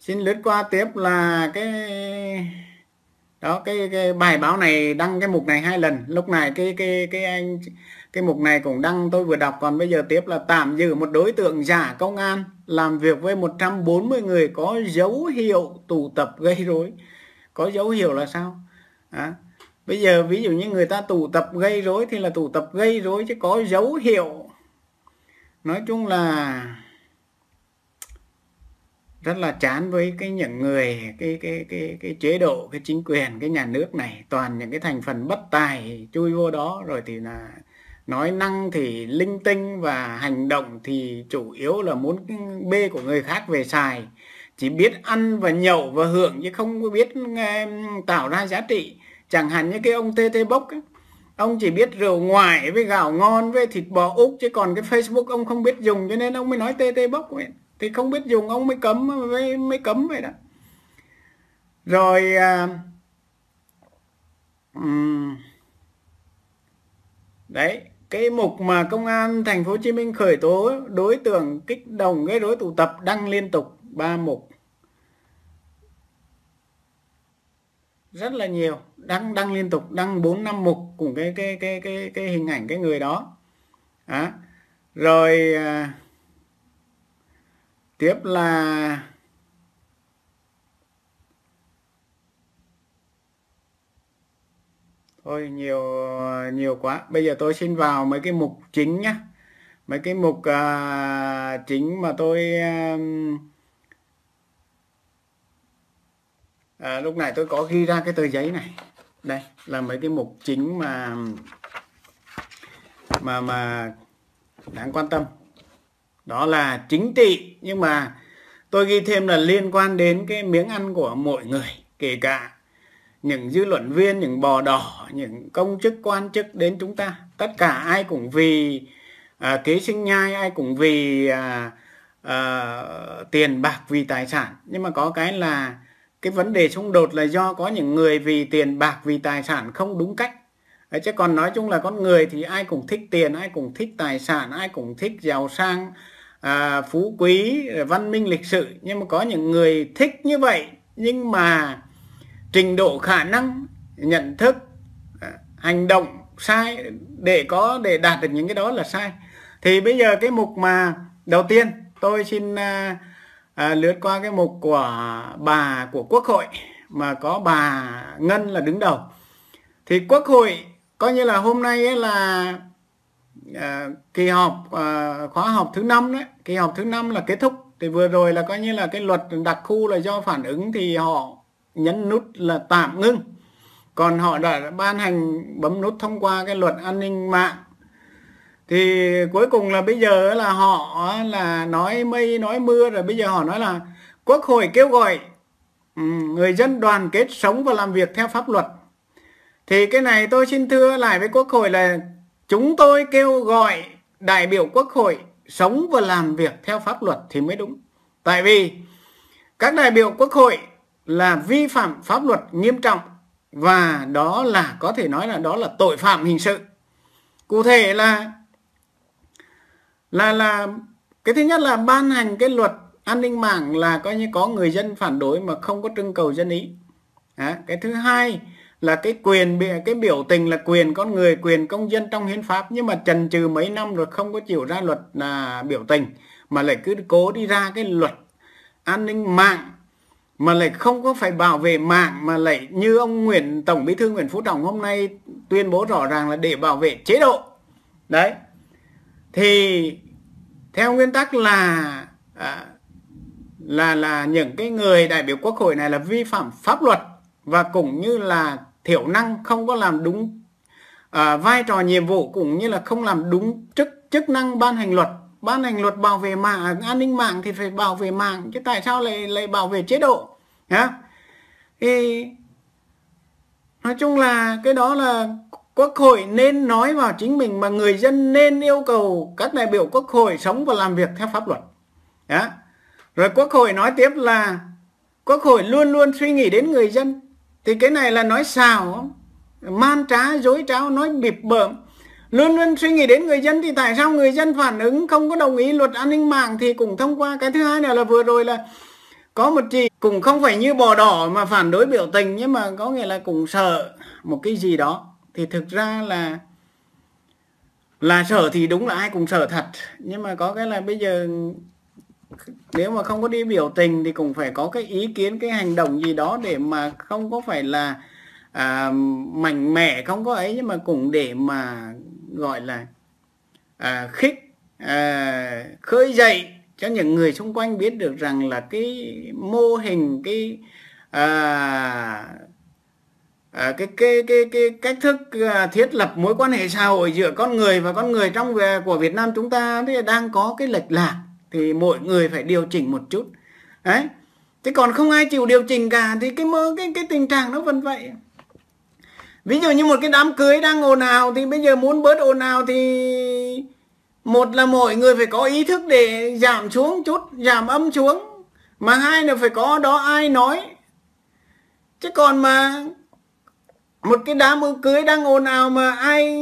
xin lướt qua tiếp là cái đó cái, cái bài báo này đăng cái mục này hai lần lúc này cái cái cái anh cái mục này cũng đăng tôi vừa đọc còn bây giờ tiếp là tạm giữ một đối tượng giả công an làm việc với 140 người có dấu hiệu tụ tập gây rối có dấu hiệu là sao à, bây giờ ví dụ như người ta tụ tập gây rối thì là tụ tập gây rối chứ có dấu hiệu nói chung là rất là chán với cái những người cái cái cái cái chế độ cái chính quyền cái nhà nước này toàn những cái thành phần bất tài chui vô đó rồi thì là nói năng thì linh tinh và hành động thì chủ yếu là muốn bê của người khác về xài chỉ biết ăn và nhậu và hưởng chứ không biết tạo ra giá trị chẳng hạn như cái ông tê tê bốc ấy, ông chỉ biết rượu ngoại với gạo ngon với thịt bò úc chứ còn cái facebook ông không biết dùng cho nên ông mới nói tê tê bốc ấy. thì không biết dùng ông mới cấm mới, mới cấm vậy đó rồi à, um, đấy cái mục mà công an thành phố Hồ Chí Minh khởi tố đối tượng kích động gây rối tụ tập đăng liên tục ba mục rất là nhiều đăng đăng liên tục đăng bốn năm mục cùng cái cái cái cái cái hình ảnh cái người đó à, rồi à, tiếp là thôi nhiều nhiều quá bây giờ tôi xin vào mấy cái mục chính nhá mấy cái mục à, chính mà tôi à, à, lúc này tôi có ghi ra cái tờ giấy này đây là mấy cái mục chính mà mà mà đáng quan tâm đó là chính trị nhưng mà tôi ghi thêm là liên quan đến cái miếng ăn của mọi người kể cả những dư luận viên những bò đỏ những công chức quan chức đến chúng ta tất cả ai cũng vì à, kế sinh nhai ai cũng vì à, à, tiền bạc vì tài sản nhưng mà có cái là cái vấn đề xung đột là do có những người vì tiền bạc vì tài sản không đúng cách Đấy, chứ còn nói chung là con người thì ai cũng thích tiền ai cũng thích tài sản ai cũng thích giàu sang à, phú quý văn minh lịch sự nhưng mà có những người thích như vậy nhưng mà trình độ khả năng nhận thức à, hành động sai để có để đạt được những cái đó là sai thì bây giờ cái mục mà đầu tiên tôi xin à, à, lướt qua cái mục của bà của quốc hội mà có bà ngân là đứng đầu thì quốc hội coi như là hôm nay ấy là à, kỳ họp à, khóa họp thứ năm đấy kỳ họp thứ năm là kết thúc thì vừa rồi là coi như là cái luật đặc khu là do phản ứng thì họ nhấn nút là tạm ngưng còn họ đã ban hành bấm nút thông qua cái luật an ninh mạng thì cuối cùng là bây giờ là họ là nói mây nói mưa rồi bây giờ họ nói là quốc hội kêu gọi ừ, người dân đoàn kết sống và làm việc theo pháp luật thì cái này tôi xin thưa lại với quốc hội là chúng tôi kêu gọi đại biểu quốc hội sống và làm việc theo pháp luật thì mới đúng tại vì các đại biểu quốc hội là vi phạm pháp luật nghiêm trọng và đó là có thể nói là đó là tội phạm hình sự cụ thể là là là cái thứ nhất là ban hành cái luật an ninh mạng là coi như có người dân phản đối mà không có trưng cầu dân ý à, cái thứ hai là cái quyền cái biểu tình là quyền con người quyền công dân trong hiến pháp nhưng mà trần trừ mấy năm rồi không có chịu ra luật là biểu tình mà lại cứ cố đi ra cái luật an ninh mạng mà lại không có phải bảo vệ mạng mà lại như ông Nguyễn Tổng Bí thư Nguyễn Phú Trọng hôm nay tuyên bố rõ ràng là để bảo vệ chế độ đấy thì theo nguyên tắc là à, là là những cái người đại biểu quốc hội này là vi phạm pháp luật và cũng như là thiểu năng không có làm đúng à, vai trò nhiệm vụ cũng như là không làm đúng chức chức năng ban hành luật ban hành luật bảo vệ mạng an ninh mạng thì phải bảo vệ mạng chứ tại sao lại lại bảo vệ chế độ nhá thì nói chung là cái đó là quốc hội nên nói vào chính mình mà người dân nên yêu cầu các đại biểu quốc hội sống và làm việc theo pháp luật đó. rồi quốc hội nói tiếp là quốc hội luôn luôn suy nghĩ đến người dân thì cái này là nói xào man trá dối tráo nói bịp bợm luôn luôn suy nghĩ đến người dân thì tại sao người dân phản ứng không có đồng ý luật an ninh mạng thì cũng thông qua cái thứ hai này là vừa rồi là có một chị cũng không phải như bò đỏ mà phản đối biểu tình nhưng mà có nghĩa là cũng sợ một cái gì đó thì thực ra là là sợ thì đúng là ai cũng sợ thật nhưng mà có cái là bây giờ nếu mà không có đi biểu tình thì cũng phải có cái ý kiến cái hành động gì đó để mà không có phải là à, mạnh mẽ không có ấy nhưng mà cũng để mà gọi là à, khích à, khơi dậy cho những người xung quanh biết được rằng là cái mô hình cái à, à, cái, cái cái cái cách thức à, thiết lập mối quan hệ xã hội giữa con người và con người trong của Việt Nam chúng ta thì đang có cái lệch lạc thì mỗi người phải điều chỉnh một chút đấy thế còn không ai chịu điều chỉnh cả thì cái mơ cái cái tình trạng nó vẫn vậy ví dụ như một cái đám cưới đang ồn ào thì bây giờ muốn bớt ồn ào thì một là mọi người phải có ý thức để giảm xuống chút giảm âm xuống mà hai là phải có đó ai nói chứ còn mà một cái đám cưới đang ồn ào mà ai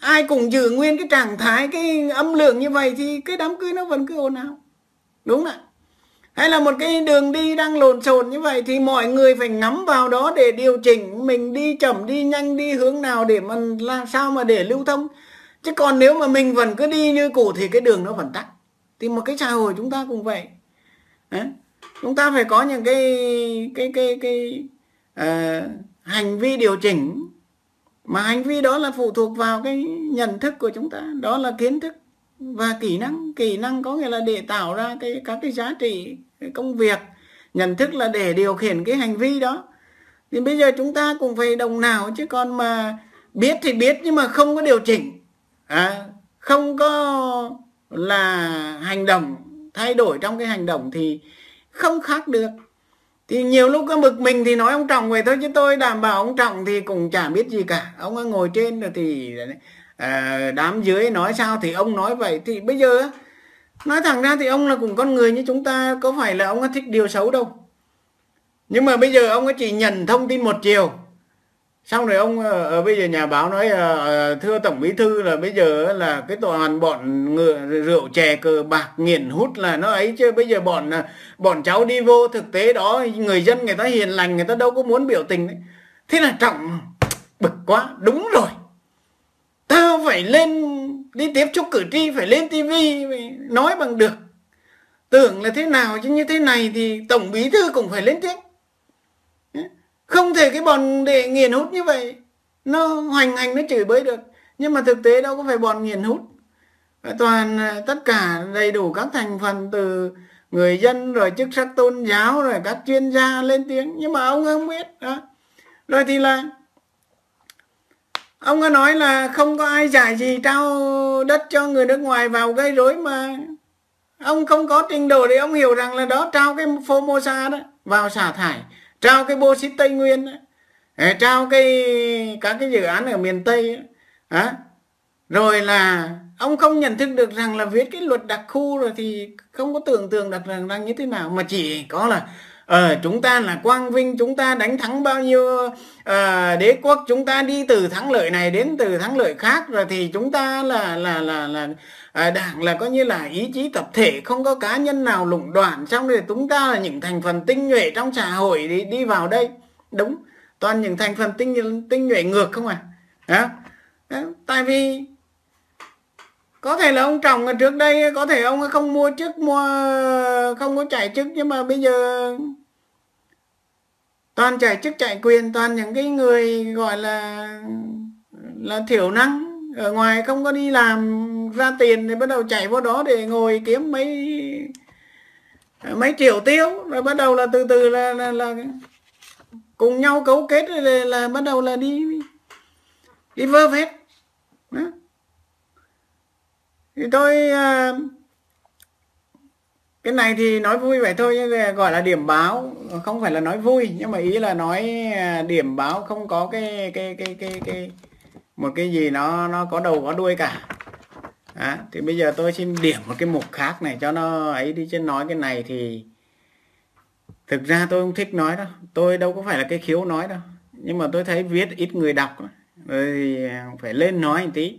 ai cũng giữ nguyên cái trạng thái cái âm lượng như vậy thì cái đám cưới nó vẫn cứ ồn ào đúng không ạ hay là một cái đường đi đang lộn xộn như vậy thì mọi người phải ngắm vào đó để điều chỉnh mình đi chậm đi nhanh đi hướng nào để mà làm sao mà để lưu thông chứ còn nếu mà mình vẫn cứ đi như cũ thì cái đường nó vẫn tắt. thì một cái xã hội chúng ta cũng vậy Đấy. chúng ta phải có những cái cái cái cái uh, hành vi điều chỉnh mà hành vi đó là phụ thuộc vào cái nhận thức của chúng ta đó là kiến thức và kỹ năng kỹ năng có nghĩa là để tạo ra cái các cái giá trị cái công việc nhận thức là để điều khiển cái hành vi đó thì bây giờ chúng ta cũng phải đồng nào chứ còn mà biết thì biết nhưng mà không có điều chỉnh à, không có là hành động thay đổi trong cái hành động thì không khác được thì nhiều lúc có bực mình thì nói ông trọng vậy thôi chứ tôi đảm bảo ông trọng thì cũng chả biết gì cả ông ấy ngồi trên rồi thì À, đám dưới nói sao thì ông nói vậy thì bây giờ nói thẳng ra thì ông là cũng con người như chúng ta có phải là ông có thích điều xấu đâu nhưng mà bây giờ ông ấy chỉ nhận thông tin một chiều xong rồi ông ở ờ, ờ, bây giờ nhà báo nói ờ, thưa tổng bí thư là bây giờ là cái toàn bọn ngựa rượu chè cờ bạc nghiện hút là nó ấy chứ bây giờ bọn bọn cháu đi vô thực tế đó người dân người ta hiền lành người ta đâu có muốn biểu tình đấy thế là trọng bực quá đúng rồi tao phải lên đi tiếp xúc cử tri phải lên tivi nói bằng được tưởng là thế nào chứ như thế này thì tổng bí thư cũng phải lên tiếng không thể cái bọn để nghiền hút như vậy nó hoành hành nó chửi bới được nhưng mà thực tế đâu có phải bọn nghiền hút toàn à, tất cả đầy đủ các thành phần từ người dân rồi chức sắc tôn giáo rồi các chuyên gia lên tiếng nhưng mà ông không biết đó. rồi thì là ông có nói là không có ai giải gì trao đất cho người nước ngoài vào gây rối mà ông không có trình độ thì ông hiểu rằng là đó trao cái Formosa đó vào xả thải trao cái bô xít tây nguyên đó, trao cái các cái dự án ở miền tây đó. À, rồi là ông không nhận thức được rằng là viết cái luật đặc khu rồi thì không có tưởng tượng đặc rằng đang như thế nào mà chỉ có là ờ chúng ta là quang vinh chúng ta đánh thắng bao nhiêu à, đế quốc chúng ta đi từ thắng lợi này đến từ thắng lợi khác rồi thì chúng ta là là là là à, đảng là coi như là ý chí tập thể không có cá nhân nào lũng đoạn xong rồi chúng ta là những thành phần tinh nhuệ trong xã hội đi đi vào đây đúng toàn những thành phần tinh tinh nhuệ ngược không à đó. Đó. tại vì có thể là ông trồng trước đây có thể ông không mua trước mua không có chạy chức nhưng mà bây giờ toàn chạy chức chạy quyền toàn những cái người gọi là là thiểu năng ở ngoài không có đi làm ra tiền thì bắt đầu chạy vô đó để ngồi kiếm mấy mấy triệu tiêu rồi bắt đầu là từ từ là là, là cùng nhau cấu kết là, là bắt đầu là đi đi vơ vét đó thì tôi ờ, cái này thì nói vui vậy thôi gọi là điểm báo không phải là nói vui nhưng mà ý là nói ờ, điểm báo không có cái cái cái cái cái một cái gì nó nó có đầu có đuôi cả à, thì bây giờ tôi xin điểm một cái mục khác này cho nó ấy đi chứ nói cái này thì thực ra tôi không thích nói đâu tôi đâu có phải là cái khiếu nói đâu nhưng mà tôi thấy viết ít người đọc rồi thì phải lên nói một tí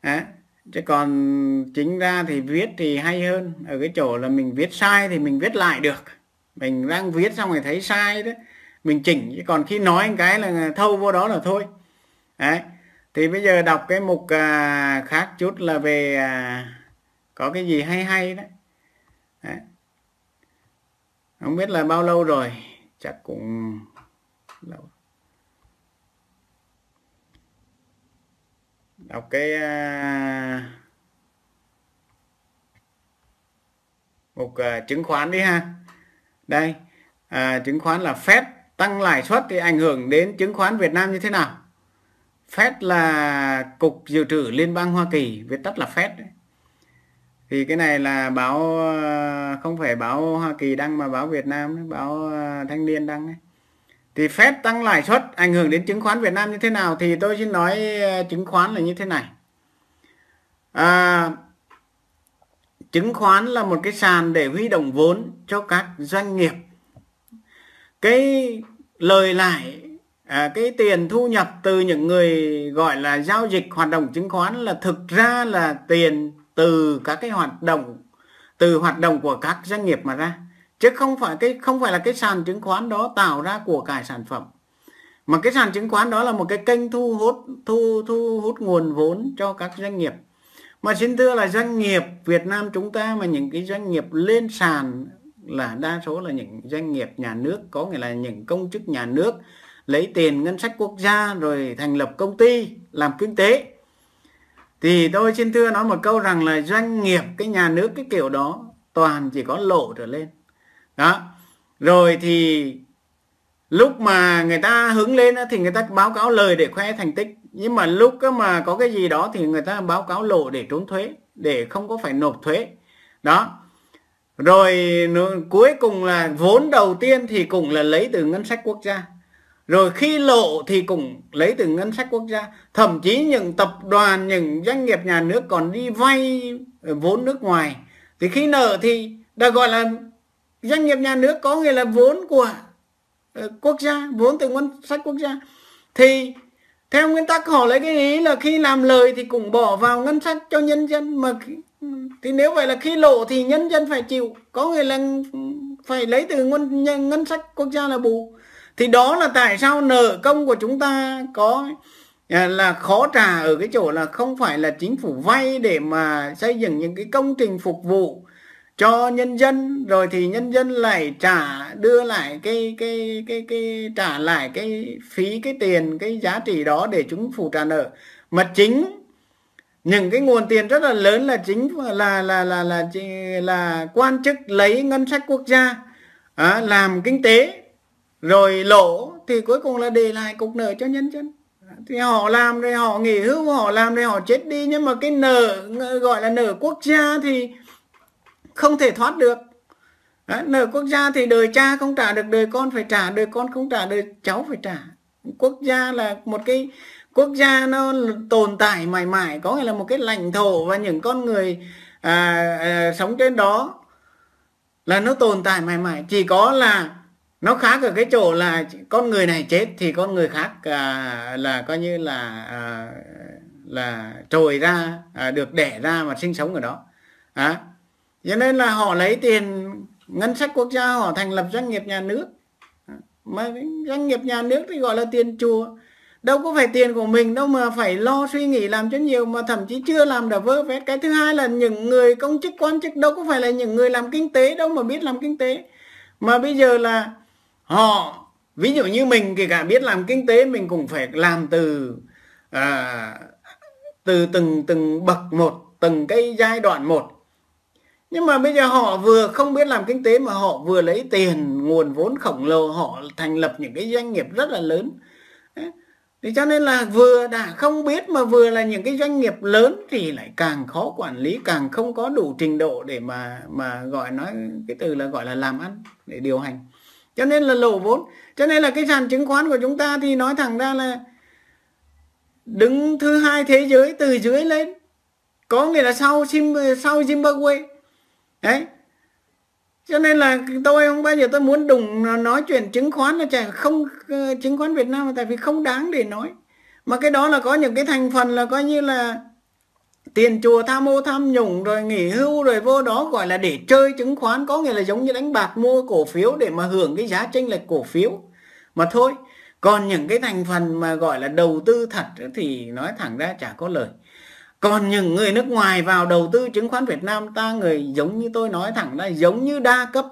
à, chứ còn chính ra thì viết thì hay hơn ở cái chỗ là mình viết sai thì mình viết lại được mình đang viết xong rồi thấy sai đấy mình chỉnh chứ còn khi nói cái là thâu vô đó là thôi đấy thì bây giờ đọc cái mục à, khác chút là về à, có cái gì hay hay đấy. đấy không biết là bao lâu rồi chắc cũng đọc cái à, mục à, chứng khoán đi ha đây à, chứng khoán là Fed tăng lãi suất thì ảnh hưởng đến chứng khoán Việt Nam như thế nào Fed là cục dự trữ liên bang Hoa Kỳ viết tắt là Fed thì cái này là báo à, không phải báo Hoa Kỳ đăng mà báo Việt Nam báo Thanh niên đăng đấy thì phép tăng lãi suất ảnh hưởng đến chứng khoán Việt Nam như thế nào thì tôi xin nói ờ, chứng khoán là như thế này à, chứng khoán là một cái sàn để huy động vốn cho các doanh nghiệp cái lời lãi à, cái tiền thu nhập từ những người gọi là giao dịch hoạt động chứng khoán là thực ra là tiền từ các cái hoạt động từ hoạt động của các doanh nghiệp mà ra chứ không phải cái không phải là cái sàn chứng khoán đó tạo ra của cải sản phẩm mà cái sàn chứng khoán đó là một cái kênh thu hút thu thu hút nguồn vốn cho các doanh nghiệp mà xin thưa là doanh nghiệp Việt Nam chúng ta mà những cái doanh nghiệp lên sàn là đa số là những doanh nghiệp nhà nước có nghĩa là những công chức nhà nước lấy tiền ngân sách quốc gia rồi thành lập công ty làm kinh tế thì tôi xin thưa nói một câu rằng là doanh nghiệp cái nhà nước cái kiểu đó toàn chỉ có lộ trở lên đó rồi thì lúc mà người ta hứng lên thì người ta báo cáo lời để khoe thành tích nhưng mà lúc mà có cái gì đó thì người ta báo cáo lộ để trốn thuế để không có phải nộp thuế đó rồi cuối cùng là vốn đầu tiên thì cũng là lấy từ ngân sách quốc gia rồi khi lộ thì cũng lấy từ ngân sách quốc gia thậm chí những tập đoàn những doanh nghiệp nhà nước còn đi vay vốn nước ngoài thì khi nợ thì đã gọi là doanh nghiệp nhà nước có nghĩa là vốn của ờ, quốc gia vốn từ ngân sách quốc gia thì theo nguyên tắc họ lấy cái ý là khi làm lời thì cũng bỏ vào ngân sách cho nhân dân mà thì nếu vậy là khi lộ thì nhân dân phải chịu có nghĩa là phải lấy từ ngân ngân sách quốc gia là bù thì đó là tại sao nợ công của chúng ta có ờ, là khó trả ở cái chỗ là không phải là chính phủ vay để mà xây dựng những cái công trình phục vụ cho nhân dân rồi thì nhân dân lại trả đưa lại cái cái cái cái trả lại cái phí cái tiền cái giá trị đó để chúng phủ trả nợ mà chính những cái nguồn tiền rất là lớn là chính là là là là là, là quan chức lấy ngân sách quốc gia à, làm kinh tế rồi lỗ thì cuối cùng là để lại cục nợ cho nhân dân thì họ làm rồi họ nghỉ hưu họ làm rồi họ chết đi nhưng mà cái nợ gọi là nợ quốc gia thì không thể thoát được Đấy, nợ quốc gia thì đời cha không trả được đời con phải trả đời con không trả đời cháu phải trả quốc gia là một cái quốc gia nó tồn tại mãi mãi có nghĩa là một cái lãnh thổ và những con người à, à, sống trên đó là nó tồn tại mãi mãi chỉ có là nó khác ở cái chỗ là con người này chết thì con người khác à, là coi như là à, là trồi ra à, được đẻ ra mà sinh sống ở đó à, cho nên là họ lấy tiền ngân sách quốc gia họ thành lập doanh nghiệp nhà nước mà doanh nghiệp nhà nước thì gọi là tiền chùa đâu có phải tiền của mình đâu mà phải lo suy nghĩ làm cho nhiều mà thậm chí chưa làm đã vơ vét cái thứ hai là những người công chức quan chức đâu có phải là những người làm kinh tế đâu mà biết làm kinh tế mà bây giờ là họ ví dụ như mình kể cả biết làm kinh tế mình cũng phải làm từ à, từ từng từng bậc một từng cái giai đoạn một nhưng mà bây giờ họ vừa không biết làm kinh tế mà họ vừa lấy tiền nguồn vốn khổng lồ họ thành lập những cái doanh nghiệp rất là lớn thì cho nên là vừa đã không biết mà vừa là những cái doanh nghiệp lớn thì lại càng khó quản lý càng không có đủ trình độ để mà mà gọi nói cái từ là gọi là làm ăn để điều hành cho nên là lỗ vốn cho nên là cái sàn chứng khoán của chúng ta thì nói thẳng ra là đứng thứ hai thế giới từ dưới lên có nghĩa là sau Zim, sau Zimbabwe đấy cho nên là tôi không bao giờ tôi muốn đùng nói chuyện chứng khoán là chẳng không ờ, chứng khoán Việt Nam tại vì không đáng để nói mà cái đó là có những cái thành phần là coi như là tiền chùa tham ô tham nhũng rồi nghỉ hưu rồi vô đó gọi là để chơi chứng khoán có nghĩa là giống như đánh bạc mua cổ phiếu để mà hưởng cái giá chênh lệch cổ phiếu mà thôi còn những cái thành phần mà gọi là đầu tư thật thì nói thẳng ra chả có lời còn những người nước ngoài vào đầu tư chứng khoán Việt Nam ta người giống như tôi nói thẳng là giống như đa cấp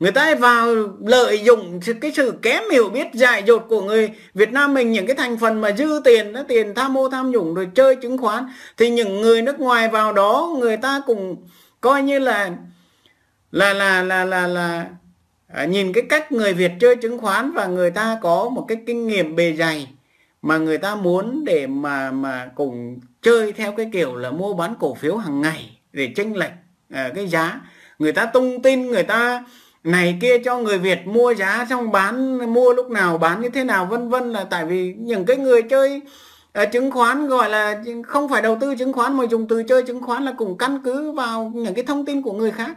người ta vào lợi dụng cái sự kém hiểu biết dại dột của người Việt Nam mình những cái thành phần mà dư tiền nó tiền tham mô tham nhũng rồi chơi chứng khoán thì những người nước ngoài vào đó người ta cũng coi như là là là là là là, là nhìn cái cách người Việt chơi chứng khoán và người ta có một cái kinh nghiệm bề dày mà người ta muốn để mà mà cùng chơi theo cái kiểu là mua bán cổ phiếu hàng ngày để tranh lệch à, cái giá người ta tung tin người ta này kia cho người Việt mua giá xong bán mua lúc nào bán như thế nào vân vân là tại vì những cái người chơi uh, chứng khoán gọi là không phải đầu tư chứng khoán mà dùng từ chơi chứng khoán là cùng căn cứ vào những cái thông tin của người khác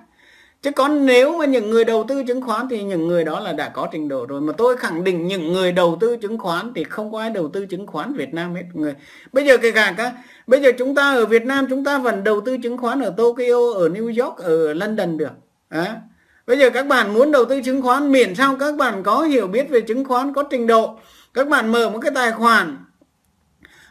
chứ còn nếu mà những người đầu tư chứng khoán thì những người đó là đã có trình độ rồi mà tôi khẳng định những người đầu tư chứng khoán thì không có ai đầu tư chứng khoán Việt Nam hết người bây giờ kể cả các bây giờ chúng ta ở Việt Nam chúng ta vẫn đầu tư chứng khoán ở Tokyo ở New York ở London được à. bây giờ các bạn muốn đầu tư chứng khoán miễn sao các bạn có hiểu biết về chứng khoán có trình độ các bạn mở một cái tài khoản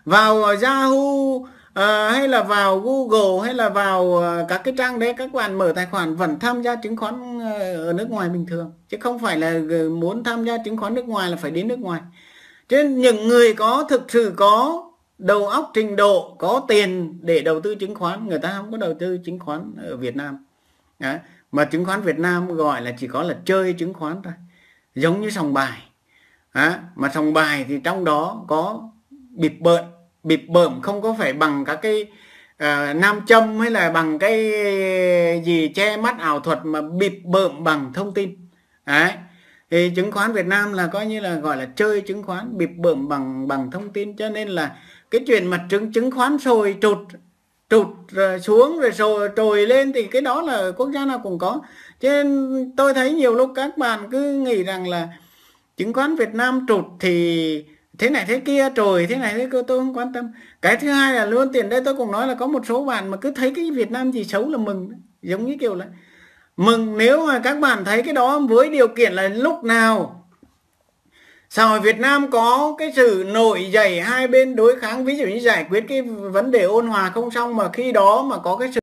vào Yahoo à, hay là vào Google hay là vào ờ, các cái trang đấy các bạn mở tài khoản vẫn tham gia chứng khoán ờ, ở nước ngoài bình thường chứ không phải là ờ, muốn tham gia chứng khoán nước ngoài là phải đến nước ngoài chứ những người có thực sự có đầu óc trình độ có tiền để đầu tư chứng khoán người ta không có đầu tư chứng khoán ở Việt Nam đấy. mà chứng khoán Việt Nam gọi là chỉ có là chơi chứng khoán thôi giống như sòng bài đấy. mà sòng bài thì trong đó có bịp bợn bịp bợm không có phải bằng các cái uh, nam châm hay là bằng cái gì che mắt ảo thuật mà bịp bợm bằng thông tin đấy thì chứng khoán Việt Nam là coi như là gọi là chơi chứng khoán bịp bợm bằng bằng thông tin cho nên là cái chuyện mà chứng chứng khoán sồi trụt trụt rồi ờ, xuống rồi sồi trồi lên thì cái đó là quốc gia nào cũng có cho nên tôi thấy nhiều lúc các bạn cứ nghĩ rằng là chứng khoán Việt Nam trụt thì thế này thế kia trời thế này thế cơ tôi không quan tâm cái thứ hai là luôn tiền đây tôi cũng nói là có một số bạn mà cứ thấy cái Việt Nam gì xấu là mừng giống như kiểu là mừng nếu mà các bạn thấy cái đó với điều kiện là lúc nào xã hội Việt Nam có cái sự nổi dậy hai bên đối kháng ví dụ như giải quyết cái vấn đề ôn hòa không xong mà khi đó mà có cái sự